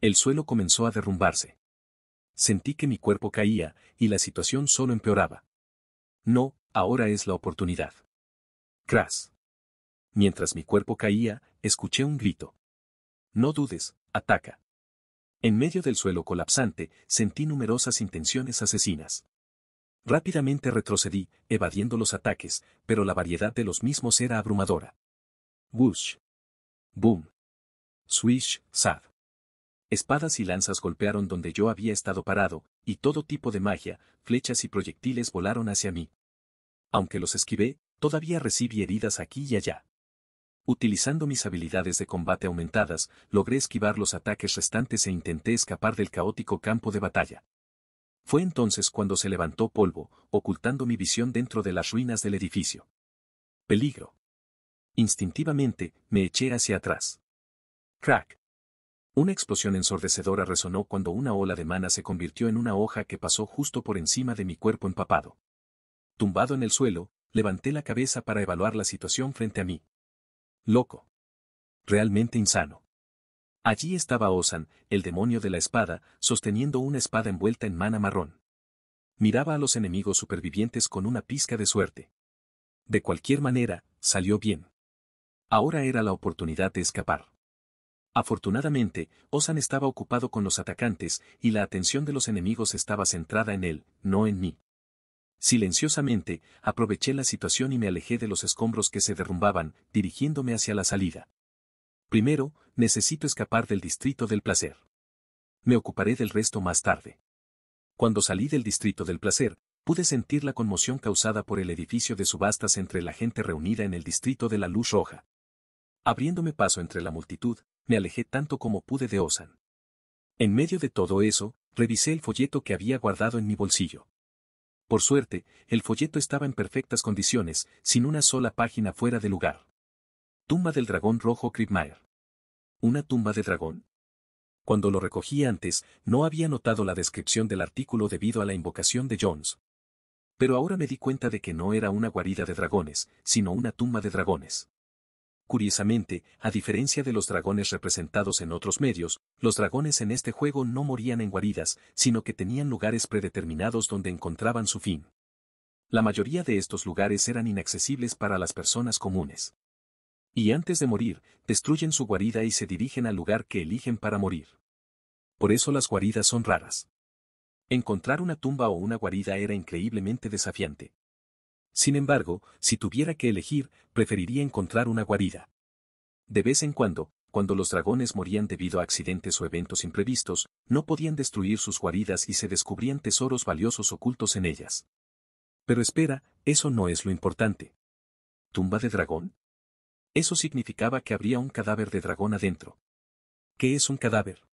El suelo comenzó a derrumbarse. Sentí que mi cuerpo caía y la situación solo empeoraba. No, ahora es la oportunidad. Crash. Mientras mi cuerpo caía, escuché un grito. No dudes, ataca. En medio del suelo colapsante, sentí numerosas intenciones asesinas. Rápidamente retrocedí, evadiendo los ataques, pero la variedad de los mismos era abrumadora. Whoosh. Boom. Swish, sad. Espadas y lanzas golpearon donde yo había estado parado, y todo tipo de magia, flechas y proyectiles volaron hacia mí. Aunque los esquivé, todavía recibí heridas aquí y allá. Utilizando mis habilidades de combate aumentadas, logré esquivar los ataques restantes e intenté escapar del caótico campo de batalla. Fue entonces cuando se levantó polvo, ocultando mi visión dentro de las ruinas del edificio. Peligro. Instintivamente, me eché hacia atrás. Crack. Una explosión ensordecedora resonó cuando una ola de mana se convirtió en una hoja que pasó justo por encima de mi cuerpo empapado. Tumbado en el suelo, levanté la cabeza para evaluar la situación frente a mí. Loco. Realmente insano. Allí estaba Osan, el demonio de la espada, sosteniendo una espada envuelta en mana marrón. Miraba a los enemigos supervivientes con una pizca de suerte. De cualquier manera, salió bien. Ahora era la oportunidad de escapar. Afortunadamente, Osan estaba ocupado con los atacantes y la atención de los enemigos estaba centrada en él, no en mí. Silenciosamente, aproveché la situación y me alejé de los escombros que se derrumbaban, dirigiéndome hacia la salida. Primero, necesito escapar del distrito del placer. Me ocuparé del resto más tarde. Cuando salí del distrito del placer, pude sentir la conmoción causada por el edificio de subastas entre la gente reunida en el distrito de la luz roja. Abriéndome paso entre la multitud, me alejé tanto como pude de Osan. En medio de todo eso, revisé el folleto que había guardado en mi bolsillo. Por suerte, el folleto estaba en perfectas condiciones, sin una sola página fuera de lugar. Tumba del dragón rojo Kripmeier. Una tumba de dragón. Cuando lo recogí antes, no había notado la descripción del artículo debido a la invocación de Jones. Pero ahora me di cuenta de que no era una guarida de dragones, sino una tumba de dragones. Curiosamente, a diferencia de los dragones representados en otros medios, los dragones en este juego no morían en guaridas, sino que tenían lugares predeterminados donde encontraban su fin. La mayoría de estos lugares eran inaccesibles para las personas comunes. Y antes de morir, destruyen su guarida y se dirigen al lugar que eligen para morir. Por eso las guaridas son raras. Encontrar una tumba o una guarida era increíblemente desafiante, sin embargo, si tuviera que elegir, preferiría encontrar una guarida. De vez en cuando, cuando los dragones morían debido a accidentes o eventos imprevistos, no podían destruir sus guaridas y se descubrían tesoros valiosos ocultos en ellas. Pero espera, eso no es lo importante. ¿Tumba de dragón? Eso significaba que habría un cadáver de dragón adentro. ¿Qué es un cadáver?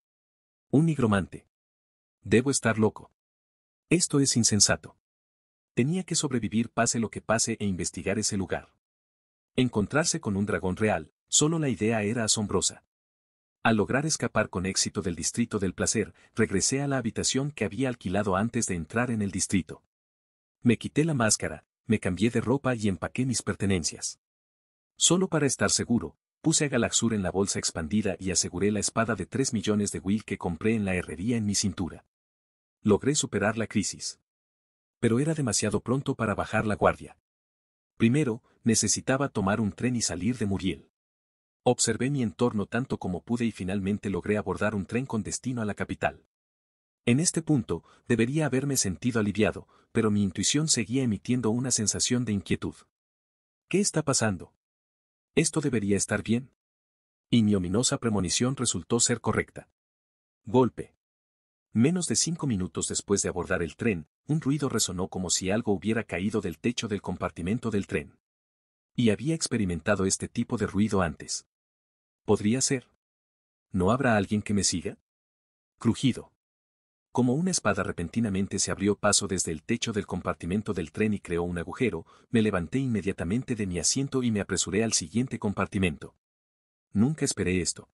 Un nigromante. Debo estar loco. Esto es insensato. Tenía que sobrevivir pase lo que pase e investigar ese lugar. Encontrarse con un dragón real, solo la idea era asombrosa. Al lograr escapar con éxito del distrito del placer, regresé a la habitación que había alquilado antes de entrar en el distrito. Me quité la máscara, me cambié de ropa y empaqué mis pertenencias. Solo para estar seguro, puse a Galaxur en la bolsa expandida y aseguré la espada de 3 millones de Will que compré en la herrería en mi cintura. Logré superar la crisis pero era demasiado pronto para bajar la guardia. Primero, necesitaba tomar un tren y salir de Muriel. Observé mi entorno tanto como pude y finalmente logré abordar un tren con destino a la capital. En este punto, debería haberme sentido aliviado, pero mi intuición seguía emitiendo una sensación de inquietud. ¿Qué está pasando? ¿Esto debería estar bien? Y mi ominosa premonición resultó ser correcta. Golpe. Menos de cinco minutos después de abordar el tren, un ruido resonó como si algo hubiera caído del techo del compartimento del tren. Y había experimentado este tipo de ruido antes. Podría ser. ¿No habrá alguien que me siga? Crujido. Como una espada repentinamente se abrió paso desde el techo del compartimento del tren y creó un agujero, me levanté inmediatamente de mi asiento y me apresuré al siguiente compartimento. Nunca esperé esto.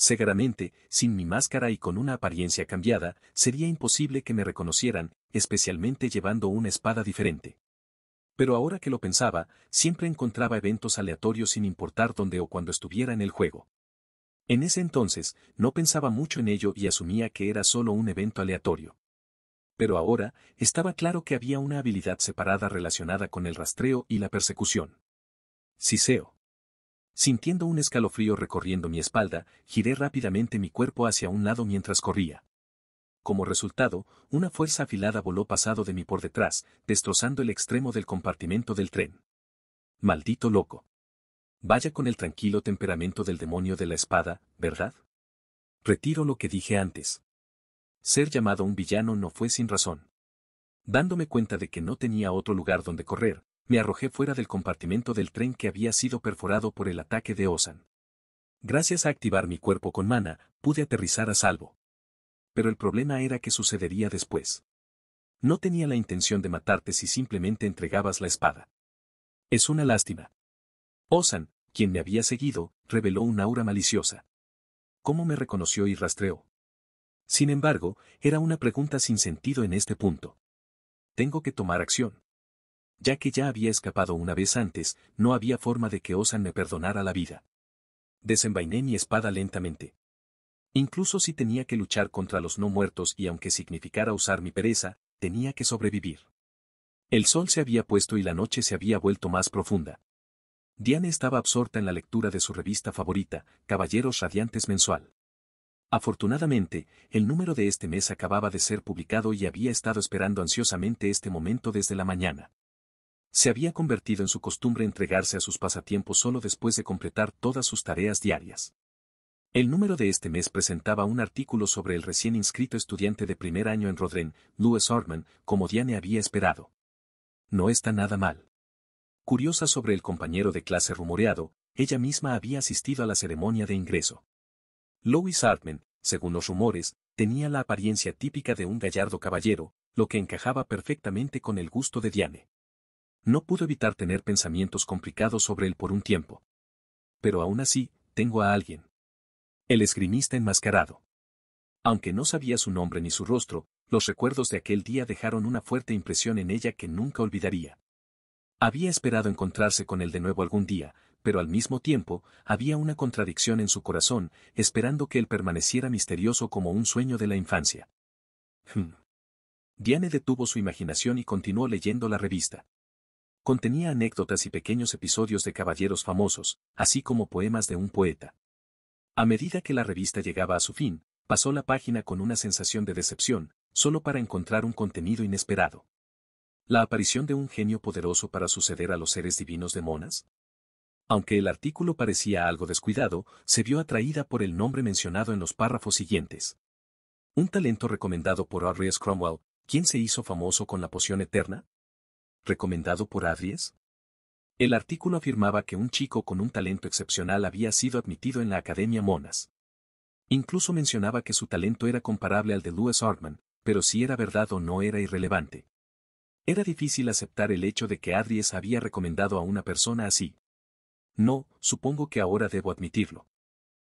Seguramente, sin mi máscara y con una apariencia cambiada, sería imposible que me reconocieran, especialmente llevando una espada diferente. Pero ahora que lo pensaba, siempre encontraba eventos aleatorios sin importar dónde o cuando estuviera en el juego. En ese entonces, no pensaba mucho en ello y asumía que era solo un evento aleatorio. Pero ahora, estaba claro que había una habilidad separada relacionada con el rastreo y la persecución. Ciseo. Sintiendo un escalofrío recorriendo mi espalda, giré rápidamente mi cuerpo hacia un lado mientras corría. Como resultado, una fuerza afilada voló pasado de mí por detrás, destrozando el extremo del compartimento del tren. Maldito loco. Vaya con el tranquilo temperamento del demonio de la espada, ¿verdad? Retiro lo que dije antes. Ser llamado un villano no fue sin razón. Dándome cuenta de que no tenía otro lugar donde correr, me arrojé fuera del compartimento del tren que había sido perforado por el ataque de Osan. Gracias a activar mi cuerpo con mana, pude aterrizar a salvo. Pero el problema era que sucedería después. No tenía la intención de matarte si simplemente entregabas la espada. Es una lástima. Osan, quien me había seguido, reveló un aura maliciosa. ¿Cómo me reconoció y rastreó? Sin embargo, era una pregunta sin sentido en este punto. Tengo que tomar acción ya que ya había escapado una vez antes, no había forma de que Osan me perdonara la vida. Desenvainé mi espada lentamente. Incluso si tenía que luchar contra los no muertos y aunque significara usar mi pereza, tenía que sobrevivir. El sol se había puesto y la noche se había vuelto más profunda. Diane estaba absorta en la lectura de su revista favorita, Caballeros Radiantes Mensual. Afortunadamente, el número de este mes acababa de ser publicado y había estado esperando ansiosamente este momento desde la mañana. Se había convertido en su costumbre entregarse a sus pasatiempos solo después de completar todas sus tareas diarias. El número de este mes presentaba un artículo sobre el recién inscrito estudiante de primer año en Rodren, Louis Orman, como Diane había esperado. No está nada mal. Curiosa sobre el compañero de clase rumoreado, ella misma había asistido a la ceremonia de ingreso. Louis Hartman, según los rumores, tenía la apariencia típica de un gallardo caballero, lo que encajaba perfectamente con el gusto de Diane. No pudo evitar tener pensamientos complicados sobre él por un tiempo. Pero aún así, tengo a alguien. El esgrimista enmascarado. Aunque no sabía su nombre ni su rostro, los recuerdos de aquel día dejaron una fuerte impresión en ella que nunca olvidaría. Había esperado encontrarse con él de nuevo algún día, pero al mismo tiempo, había una contradicción en su corazón, esperando que él permaneciera misterioso como un sueño de la infancia. Hmm. Diane detuvo su imaginación y continuó leyendo la revista. Contenía anécdotas y pequeños episodios de caballeros famosos, así como poemas de un poeta. A medida que la revista llegaba a su fin, pasó la página con una sensación de decepción, solo para encontrar un contenido inesperado. ¿La aparición de un genio poderoso para suceder a los seres divinos de Monas? Aunque el artículo parecía algo descuidado, se vio atraída por el nombre mencionado en los párrafos siguientes. Un talento recomendado por Arias Cromwell, quien se hizo famoso con la poción eterna, recomendado por Adries? El artículo afirmaba que un chico con un talento excepcional había sido admitido en la Academia Monas. Incluso mencionaba que su talento era comparable al de Lewis Hartman, pero si era verdad o no era irrelevante. Era difícil aceptar el hecho de que Adries había recomendado a una persona así. No, supongo que ahora debo admitirlo.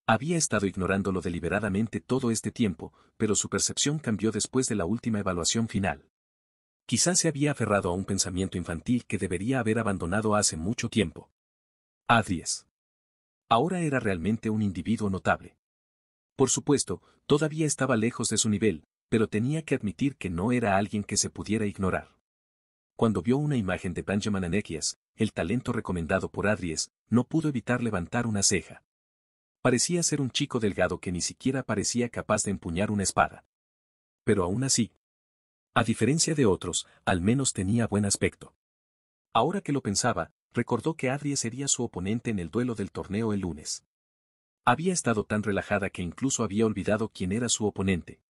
Había estado ignorándolo deliberadamente todo este tiempo, pero su percepción cambió después de la última evaluación final. Quizás se había aferrado a un pensamiento infantil que debería haber abandonado hace mucho tiempo. Adries. Ahora era realmente un individuo notable. Por supuesto, todavía estaba lejos de su nivel, pero tenía que admitir que no era alguien que se pudiera ignorar. Cuando vio una imagen de Benjamin Anequias, el talento recomendado por Adries, no pudo evitar levantar una ceja. Parecía ser un chico delgado que ni siquiera parecía capaz de empuñar una espada. Pero aún así, a diferencia de otros, al menos tenía buen aspecto. Ahora que lo pensaba, recordó que Adries sería su oponente en el duelo del torneo el lunes. Había estado tan relajada que incluso había olvidado quién era su oponente.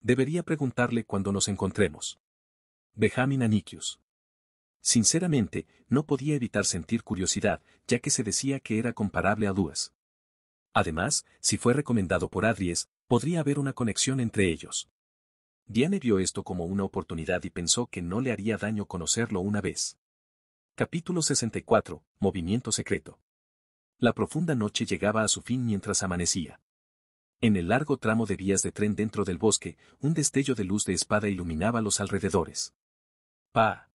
Debería preguntarle cuando nos encontremos. Benjamin Anikius. Sinceramente, no podía evitar sentir curiosidad, ya que se decía que era comparable a Duas. Además, si fue recomendado por Adries, podría haber una conexión entre ellos. Diane vio esto como una oportunidad y pensó que no le haría daño conocerlo una vez. Capítulo 64. Movimiento secreto. La profunda noche llegaba a su fin mientras amanecía. En el largo tramo de vías de tren dentro del bosque, un destello de luz de espada iluminaba los alrededores. Pa.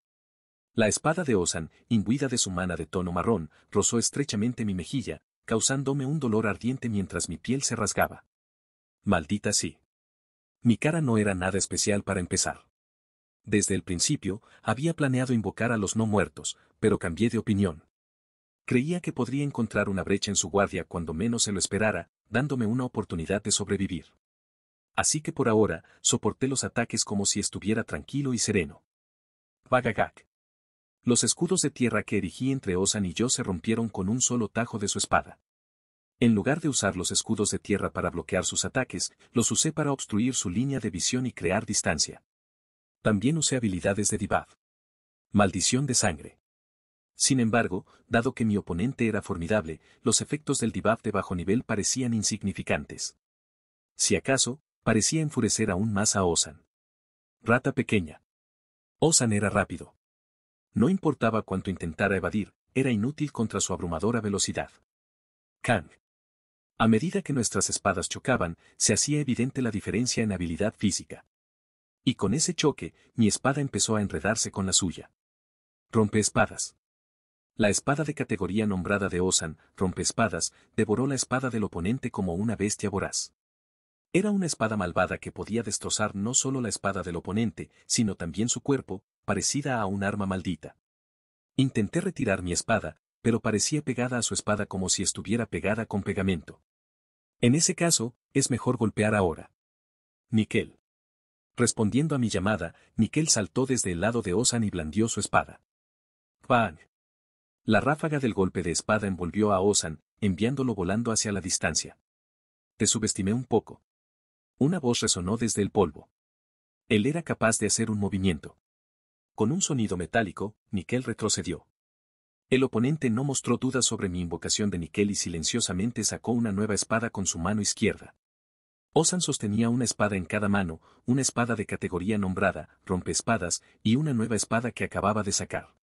La espada de Osan, imbuida de su mana de tono marrón, rozó estrechamente mi mejilla, causándome un dolor ardiente mientras mi piel se rasgaba. Maldita sí. Mi cara no era nada especial para empezar. Desde el principio, había planeado invocar a los no muertos, pero cambié de opinión. Creía que podría encontrar una brecha en su guardia cuando menos se lo esperara, dándome una oportunidad de sobrevivir. Así que por ahora, soporté los ataques como si estuviera tranquilo y sereno. Vagagak. Los escudos de tierra que erigí entre Osan y yo se rompieron con un solo tajo de su espada. En lugar de usar los escudos de tierra para bloquear sus ataques, los usé para obstruir su línea de visión y crear distancia. También usé habilidades de debuff. Maldición de sangre. Sin embargo, dado que mi oponente era formidable, los efectos del debuff de bajo nivel parecían insignificantes. Si acaso, parecía enfurecer aún más a Osan. Rata pequeña. Osan era rápido. No importaba cuánto intentara evadir, era inútil contra su abrumadora velocidad. Kang. A medida que nuestras espadas chocaban, se hacía evidente la diferencia en habilidad física. Y con ese choque, mi espada empezó a enredarse con la suya. Rompe espadas. La espada de categoría nombrada de Osan, espadas, devoró la espada del oponente como una bestia voraz. Era una espada malvada que podía destrozar no solo la espada del oponente, sino también su cuerpo, parecida a un arma maldita. Intenté retirar mi espada, pero parecía pegada a su espada como si estuviera pegada con pegamento. En ese caso, es mejor golpear ahora. «Niquel». Respondiendo a mi llamada, Miquel saltó desde el lado de Osan y blandió su espada. ¡Bang! La ráfaga del golpe de espada envolvió a Osan, enviándolo volando hacia la distancia. Te subestimé un poco. Una voz resonó desde el polvo. Él era capaz de hacer un movimiento. Con un sonido metálico, Miquel retrocedió. El oponente no mostró dudas sobre mi invocación de Nikel y silenciosamente sacó una nueva espada con su mano izquierda. Osan sostenía una espada en cada mano, una espada de categoría nombrada, rompeespadas, y una nueva espada que acababa de sacar.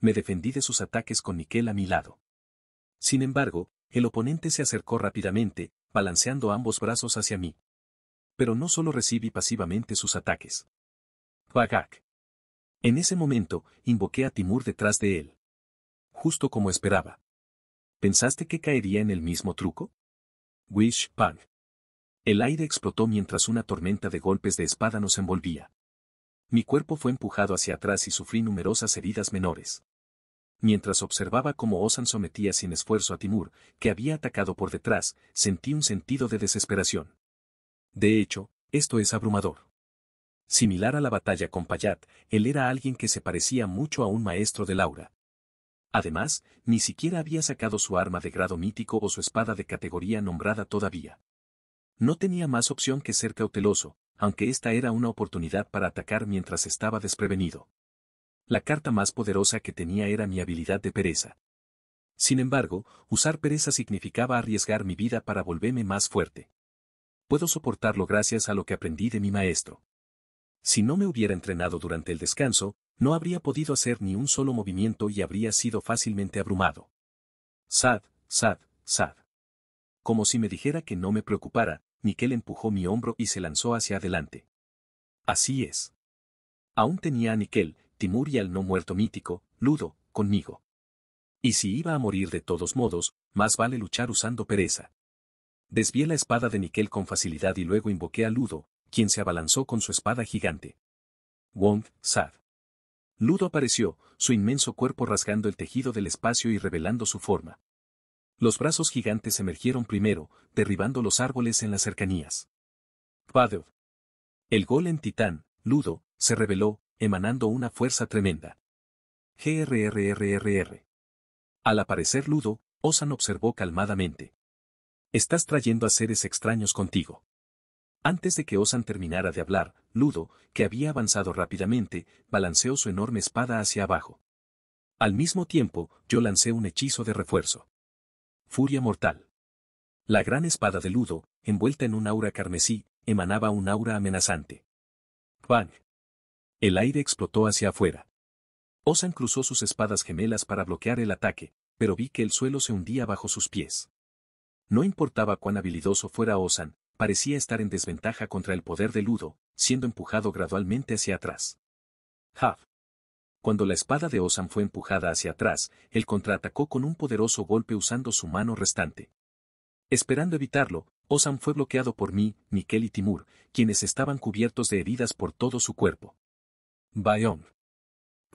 Me defendí de sus ataques con Nikel a mi lado. Sin embargo, el oponente se acercó rápidamente, balanceando ambos brazos hacia mí. Pero no solo recibí pasivamente sus ataques. Bagak. En ese momento, invoqué a Timur detrás de él justo como esperaba. ¿Pensaste que caería en el mismo truco? Wish, Punk. El aire explotó mientras una tormenta de golpes de espada nos envolvía. Mi cuerpo fue empujado hacia atrás y sufrí numerosas heridas menores. Mientras observaba cómo Osan sometía sin esfuerzo a Timur, que había atacado por detrás, sentí un sentido de desesperación. De hecho, esto es abrumador. Similar a la batalla con Payat, él era alguien que se parecía mucho a un maestro de Laura, Además, ni siquiera había sacado su arma de grado mítico o su espada de categoría nombrada todavía. No tenía más opción que ser cauteloso, aunque esta era una oportunidad para atacar mientras estaba desprevenido. La carta más poderosa que tenía era mi habilidad de pereza. Sin embargo, usar pereza significaba arriesgar mi vida para volverme más fuerte. Puedo soportarlo gracias a lo que aprendí de mi maestro. Si no me hubiera entrenado durante el descanso, no habría podido hacer ni un solo movimiento y habría sido fácilmente abrumado. Sad, sad, sad. Como si me dijera que no me preocupara, Miquel empujó mi hombro y se lanzó hacia adelante. Así es. Aún tenía a Niquel, Timur y al no muerto mítico, Ludo, conmigo. Y si iba a morir de todos modos, más vale luchar usando pereza. Desvié la espada de Niquel con facilidad y luego invoqué a Ludo, quien se abalanzó con su espada gigante. Wong, Sad. Ludo apareció, su inmenso cuerpo rasgando el tejido del espacio y revelando su forma. Los brazos gigantes emergieron primero, derribando los árboles en las cercanías. Padov. El golem titán, Ludo, se reveló, emanando una fuerza tremenda. GRRRRR. Al aparecer Ludo, Osan observó calmadamente. Estás trayendo a seres extraños contigo. Antes de que Osan terminara de hablar, Ludo, que había avanzado rápidamente, balanceó su enorme espada hacia abajo. Al mismo tiempo, yo lancé un hechizo de refuerzo. Furia mortal. La gran espada de Ludo, envuelta en un aura carmesí, emanaba un aura amenazante. ¡Bang! El aire explotó hacia afuera. Osan cruzó sus espadas gemelas para bloquear el ataque, pero vi que el suelo se hundía bajo sus pies. No importaba cuán habilidoso fuera Osan, parecía estar en desventaja contra el poder de Ludo, siendo empujado gradualmente hacia atrás. Hav. Cuando la espada de Osan fue empujada hacia atrás, él contraatacó con un poderoso golpe usando su mano restante. Esperando evitarlo, Osan fue bloqueado por mí, Miquel y Timur, quienes estaban cubiertos de heridas por todo su cuerpo. Bayon.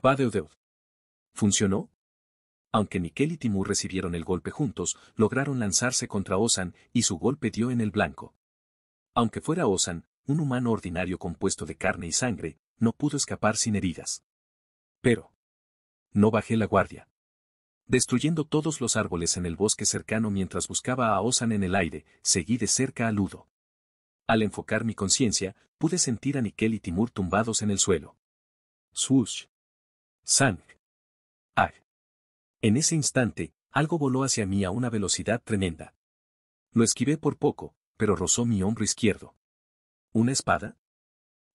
Badeudeud. ¿Funcionó? Aunque Miquel y Timur recibieron el golpe juntos, lograron lanzarse contra Osan y su golpe dio en el blanco. Aunque fuera Osan, un humano ordinario compuesto de carne y sangre, no pudo escapar sin heridas. Pero. No bajé la guardia. Destruyendo todos los árboles en el bosque cercano mientras buscaba a Osan en el aire, seguí de cerca a Ludo. Al enfocar mi conciencia, pude sentir a Nikel y Timur tumbados en el suelo. Swoosh. Sang. Ag. En ese instante, algo voló hacia mí a una velocidad tremenda. Lo esquivé por poco, pero rozó mi hombro izquierdo. ¿Una espada?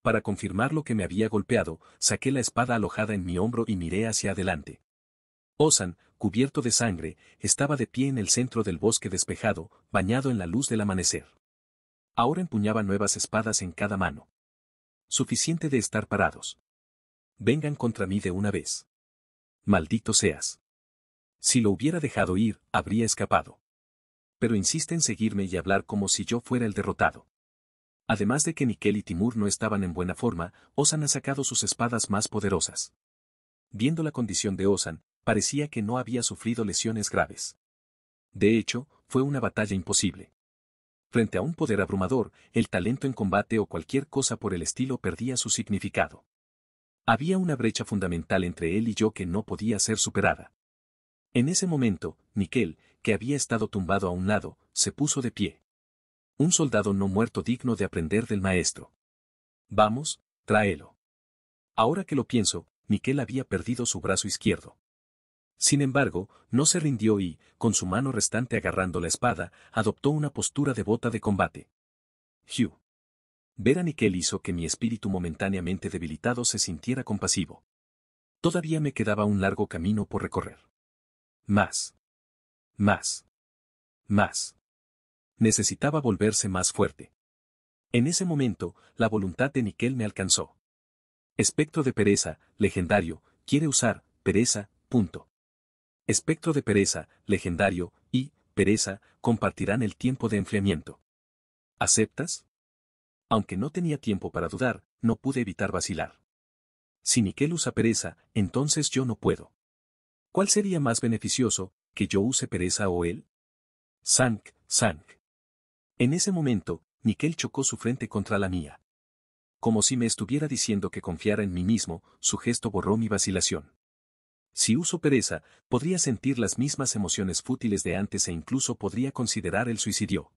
Para confirmar lo que me había golpeado, saqué la espada alojada en mi hombro y miré hacia adelante. Osan, cubierto de sangre, estaba de pie en el centro del bosque despejado, bañado en la luz del amanecer. Ahora empuñaba nuevas espadas en cada mano. Suficiente de estar parados. Vengan contra mí de una vez. Maldito seas. Si lo hubiera dejado ir, habría escapado pero insiste en seguirme y hablar como si yo fuera el derrotado. Además de que Niquel y Timur no estaban en buena forma, Osan ha sacado sus espadas más poderosas. Viendo la condición de Osan, parecía que no había sufrido lesiones graves. De hecho, fue una batalla imposible. Frente a un poder abrumador, el talento en combate o cualquier cosa por el estilo perdía su significado. Había una brecha fundamental entre él y yo que no podía ser superada. En ese momento, Niquel, que había estado tumbado a un lado, se puso de pie. Un soldado no muerto digno de aprender del maestro. Vamos, tráelo. Ahora que lo pienso, Miquel había perdido su brazo izquierdo. Sin embargo, no se rindió y, con su mano restante agarrando la espada, adoptó una postura devota de combate. Hugh. Ver a Miquel hizo que mi espíritu momentáneamente debilitado se sintiera compasivo. Todavía me quedaba un largo camino por recorrer. Más. Más. Más. Necesitaba volverse más fuerte. En ese momento, la voluntad de Niquel me alcanzó. Espectro de pereza, legendario, quiere usar, pereza, punto. Espectro de pereza, legendario, y, pereza, compartirán el tiempo de enfriamiento. ¿Aceptas? Aunque no tenía tiempo para dudar, no pude evitar vacilar. Si Niquel usa pereza, entonces yo no puedo. ¿Cuál sería más beneficioso, que yo use pereza o él? Sank, Sank. En ese momento, Miquel chocó su frente contra la mía. Como si me estuviera diciendo que confiara en mí mismo, su gesto borró mi vacilación. Si uso pereza, podría sentir las mismas emociones fútiles de antes e incluso podría considerar el suicidio.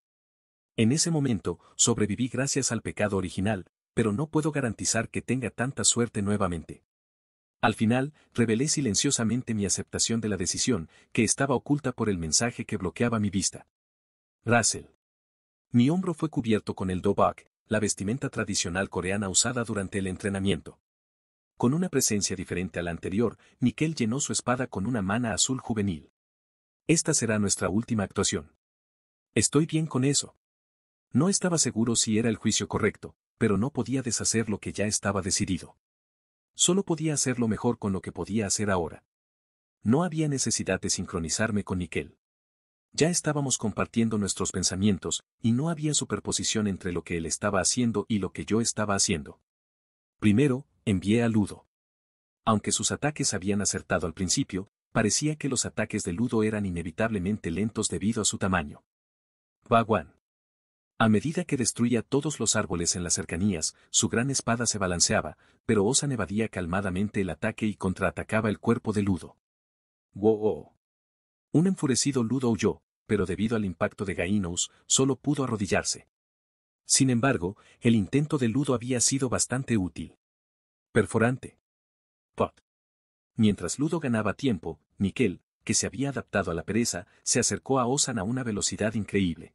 En ese momento, sobreviví gracias al pecado original, pero no puedo garantizar que tenga tanta suerte nuevamente. Al final, revelé silenciosamente mi aceptación de la decisión, que estaba oculta por el mensaje que bloqueaba mi vista. Russell. Mi hombro fue cubierto con el dobak, la vestimenta tradicional coreana usada durante el entrenamiento. Con una presencia diferente a la anterior, Miquel llenó su espada con una mana azul juvenil. Esta será nuestra última actuación. Estoy bien con eso. No estaba seguro si era el juicio correcto, pero no podía deshacer lo que ya estaba decidido. Solo podía hacerlo mejor con lo que podía hacer ahora. No había necesidad de sincronizarme con Nickel. Ya estábamos compartiendo nuestros pensamientos, y no había superposición entre lo que él estaba haciendo y lo que yo estaba haciendo. Primero, envié a Ludo. Aunque sus ataques habían acertado al principio, parecía que los ataques de Ludo eran inevitablemente lentos debido a su tamaño. Baguan. A medida que destruía todos los árboles en las cercanías, su gran espada se balanceaba, pero Osan evadía calmadamente el ataque y contraatacaba el cuerpo de Ludo. ¡Wow! Un enfurecido Ludo huyó, pero debido al impacto de Gainous, solo pudo arrodillarse. Sin embargo, el intento de Ludo había sido bastante útil. Perforante. Pot. Mientras Ludo ganaba tiempo, Miquel, que se había adaptado a la pereza, se acercó a Osan a una velocidad increíble.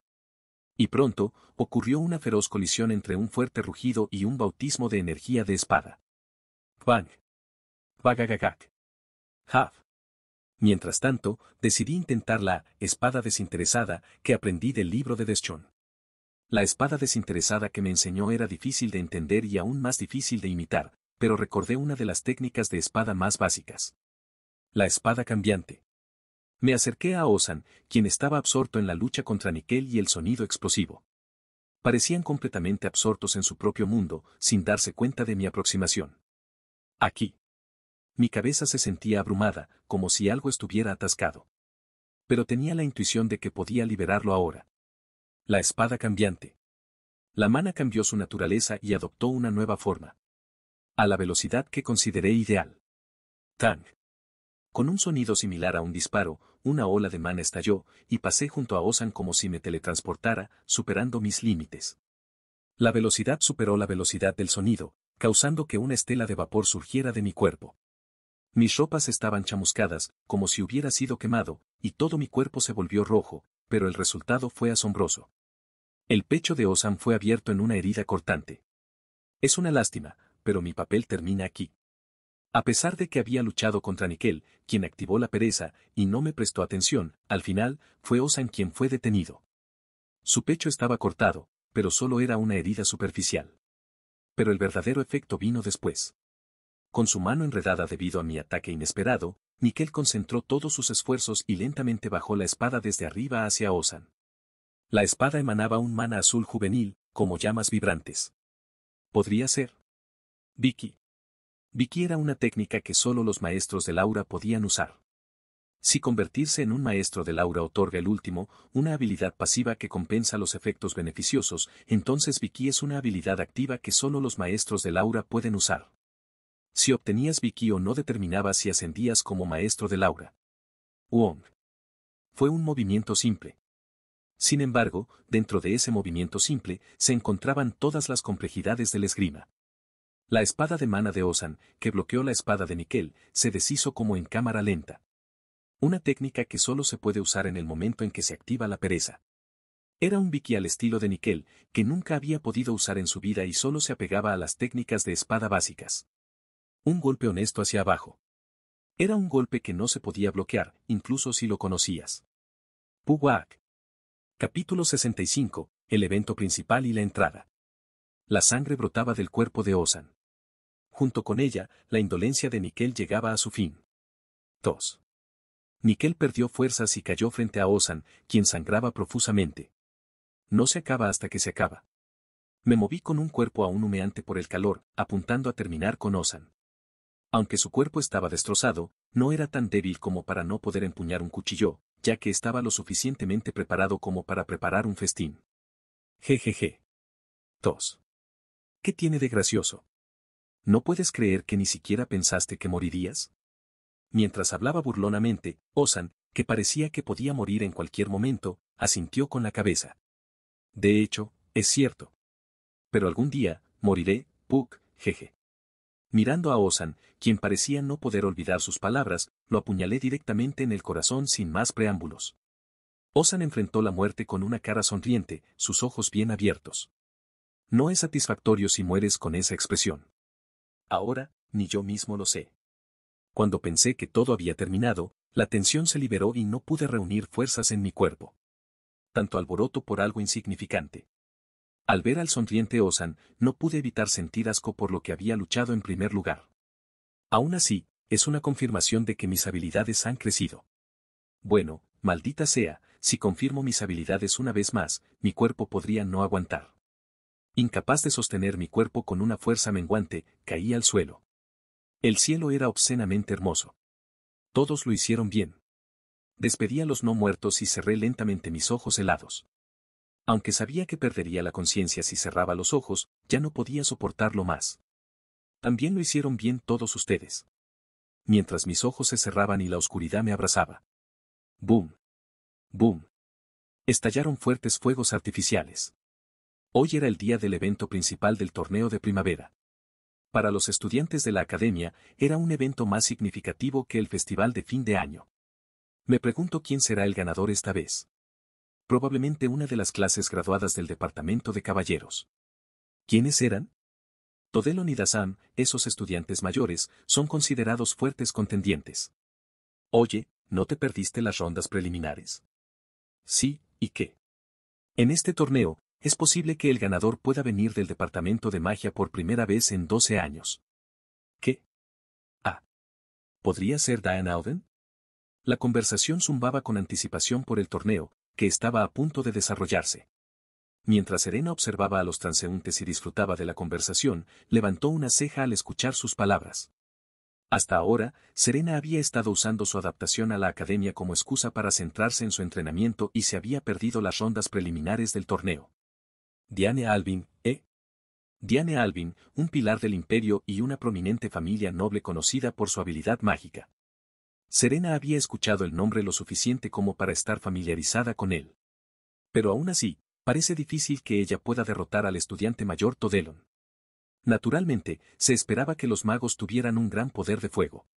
Y pronto, ocurrió una feroz colisión entre un fuerte rugido y un bautismo de energía de espada. Bang. Bagagagag. Hav. Mientras tanto, decidí intentar la espada desinteresada que aprendí del libro de Deschon. La espada desinteresada que me enseñó era difícil de entender y aún más difícil de imitar, pero recordé una de las técnicas de espada más básicas. La espada cambiante. Me acerqué a Osan, quien estaba absorto en la lucha contra Niquel y el sonido explosivo. Parecían completamente absortos en su propio mundo, sin darse cuenta de mi aproximación. Aquí. Mi cabeza se sentía abrumada, como si algo estuviera atascado. Pero tenía la intuición de que podía liberarlo ahora. La espada cambiante. La mana cambió su naturaleza y adoptó una nueva forma. A la velocidad que consideré ideal. Tang. Con un sonido similar a un disparo, una ola de mana estalló, y pasé junto a Osan como si me teletransportara, superando mis límites. La velocidad superó la velocidad del sonido, causando que una estela de vapor surgiera de mi cuerpo. Mis ropas estaban chamuscadas, como si hubiera sido quemado, y todo mi cuerpo se volvió rojo, pero el resultado fue asombroso. El pecho de Osan fue abierto en una herida cortante. Es una lástima, pero mi papel termina aquí. A pesar de que había luchado contra Niquel, quien activó la pereza y no me prestó atención, al final fue Osan quien fue detenido. Su pecho estaba cortado, pero solo era una herida superficial. Pero el verdadero efecto vino después. Con su mano enredada debido a mi ataque inesperado, Nickel concentró todos sus esfuerzos y lentamente bajó la espada desde arriba hacia Osan. La espada emanaba un mana azul juvenil, como llamas vibrantes. Podría ser. Vicky. Vicky era una técnica que solo los maestros de Laura podían usar. Si convertirse en un maestro de Laura otorga el último, una habilidad pasiva que compensa los efectos beneficiosos, entonces Vicky es una habilidad activa que solo los maestros de Laura pueden usar. Si obtenías Vicky o no determinabas si ascendías como maestro de Laura. Wong. Fue un movimiento simple. Sin embargo, dentro de ese movimiento simple se encontraban todas las complejidades del esgrima. La espada de mana de Osan, que bloqueó la espada de Nikel, se deshizo como en cámara lenta. Una técnica que solo se puede usar en el momento en que se activa la pereza. Era un Vicky al estilo de Nikel, que nunca había podido usar en su vida y solo se apegaba a las técnicas de espada básicas. Un golpe honesto hacia abajo. Era un golpe que no se podía bloquear, incluso si lo conocías. Puwak. Capítulo 65, el evento principal y la entrada. La sangre brotaba del cuerpo de Osan junto con ella, la indolencia de Niquel llegaba a su fin. Tos. Niquel perdió fuerzas y cayó frente a Osan, quien sangraba profusamente. No se acaba hasta que se acaba. Me moví con un cuerpo aún humeante por el calor, apuntando a terminar con Osan. Aunque su cuerpo estaba destrozado, no era tan débil como para no poder empuñar un cuchillo, ya que estaba lo suficientemente preparado como para preparar un festín. Jejeje. Tos. ¿Qué tiene de gracioso? ¿No puedes creer que ni siquiera pensaste que morirías? Mientras hablaba burlonamente, Osan, que parecía que podía morir en cualquier momento, asintió con la cabeza. De hecho, es cierto. Pero algún día, moriré, Puck, jeje. Mirando a Osan, quien parecía no poder olvidar sus palabras, lo apuñalé directamente en el corazón sin más preámbulos. Osan enfrentó la muerte con una cara sonriente, sus ojos bien abiertos. No es satisfactorio si mueres con esa expresión. Ahora, ni yo mismo lo sé. Cuando pensé que todo había terminado, la tensión se liberó y no pude reunir fuerzas en mi cuerpo. Tanto alboroto por algo insignificante. Al ver al sonriente Osan, no pude evitar sentir asco por lo que había luchado en primer lugar. Aún así, es una confirmación de que mis habilidades han crecido. Bueno, maldita sea, si confirmo mis habilidades una vez más, mi cuerpo podría no aguantar. Incapaz de sostener mi cuerpo con una fuerza menguante, caí al suelo. El cielo era obscenamente hermoso. Todos lo hicieron bien. Despedí a los no muertos y cerré lentamente mis ojos helados. Aunque sabía que perdería la conciencia si cerraba los ojos, ya no podía soportarlo más. También lo hicieron bien todos ustedes. Mientras mis ojos se cerraban y la oscuridad me abrazaba. Boom. Boom. Estallaron fuertes fuegos artificiales. Hoy era el día del evento principal del torneo de primavera. Para los estudiantes de la academia, era un evento más significativo que el festival de fin de año. Me pregunto quién será el ganador esta vez. Probablemente una de las clases graduadas del departamento de caballeros. ¿Quiénes eran? Todelo y dazán esos estudiantes mayores, son considerados fuertes contendientes. Oye, ¿no te perdiste las rondas preliminares? Sí, ¿y qué? En este torneo, es posible que el ganador pueda venir del departamento de magia por primera vez en 12 años. ¿Qué? Ah. ¿Podría ser Diane Alden? La conversación zumbaba con anticipación por el torneo, que estaba a punto de desarrollarse. Mientras Serena observaba a los transeúntes y disfrutaba de la conversación, levantó una ceja al escuchar sus palabras. Hasta ahora, Serena había estado usando su adaptación a la academia como excusa para centrarse en su entrenamiento y se había perdido las rondas preliminares del torneo. Diane Alvin, ¿eh? Diane Alvin, un pilar del imperio y una prominente familia noble conocida por su habilidad mágica. Serena había escuchado el nombre lo suficiente como para estar familiarizada con él. Pero aún así, parece difícil que ella pueda derrotar al estudiante mayor Todelon. Naturalmente, se esperaba que los magos tuvieran un gran poder de fuego.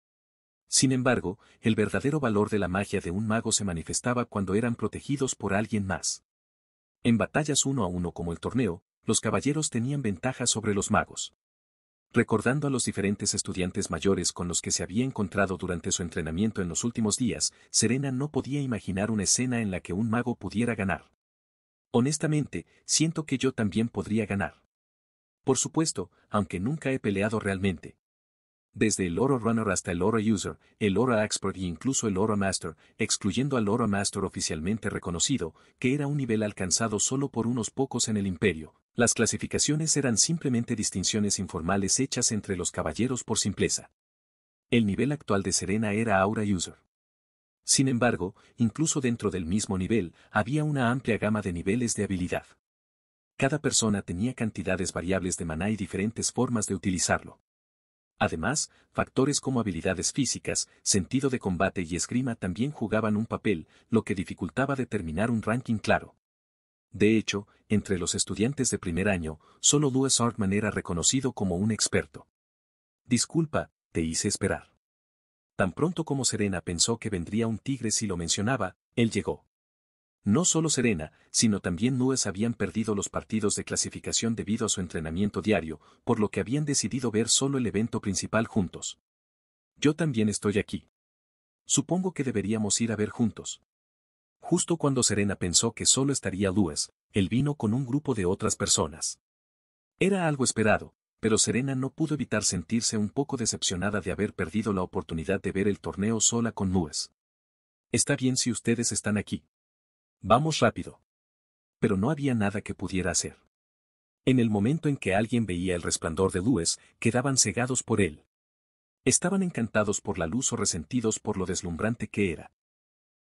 Sin embargo, el verdadero valor de la magia de un mago se manifestaba cuando eran protegidos por alguien más. En batallas uno a uno como el torneo, los caballeros tenían ventaja sobre los magos. Recordando a los diferentes estudiantes mayores con los que se había encontrado durante su entrenamiento en los últimos días, Serena no podía imaginar una escena en la que un mago pudiera ganar. Honestamente, siento que yo también podría ganar. Por supuesto, aunque nunca he peleado realmente, desde el Oro Runner hasta el Oro User, el Oro Expert e incluso el Oro Master, excluyendo al Oro Master oficialmente reconocido, que era un nivel alcanzado solo por unos pocos en el imperio. Las clasificaciones eran simplemente distinciones informales hechas entre los caballeros por simpleza. El nivel actual de Serena era Aura User. Sin embargo, incluso dentro del mismo nivel, había una amplia gama de niveles de habilidad. Cada persona tenía cantidades variables de maná y diferentes formas de utilizarlo. Además, factores como habilidades físicas, sentido de combate y esgrima también jugaban un papel, lo que dificultaba determinar un ranking claro. De hecho, entre los estudiantes de primer año, solo Louis Hartman era reconocido como un experto. Disculpa, te hice esperar. Tan pronto como Serena pensó que vendría un tigre si lo mencionaba, él llegó. No solo Serena, sino también Núez habían perdido los partidos de clasificación debido a su entrenamiento diario, por lo que habían decidido ver solo el evento principal juntos. Yo también estoy aquí. Supongo que deberíamos ir a ver juntos. Justo cuando Serena pensó que solo estaría Lues, él vino con un grupo de otras personas. Era algo esperado, pero Serena no pudo evitar sentirse un poco decepcionada de haber perdido la oportunidad de ver el torneo sola con Nuez. Está bien si ustedes están aquí, Vamos rápido. Pero no había nada que pudiera hacer. En el momento en que alguien veía el resplandor de Lues, quedaban cegados por él. Estaban encantados por la luz o resentidos por lo deslumbrante que era.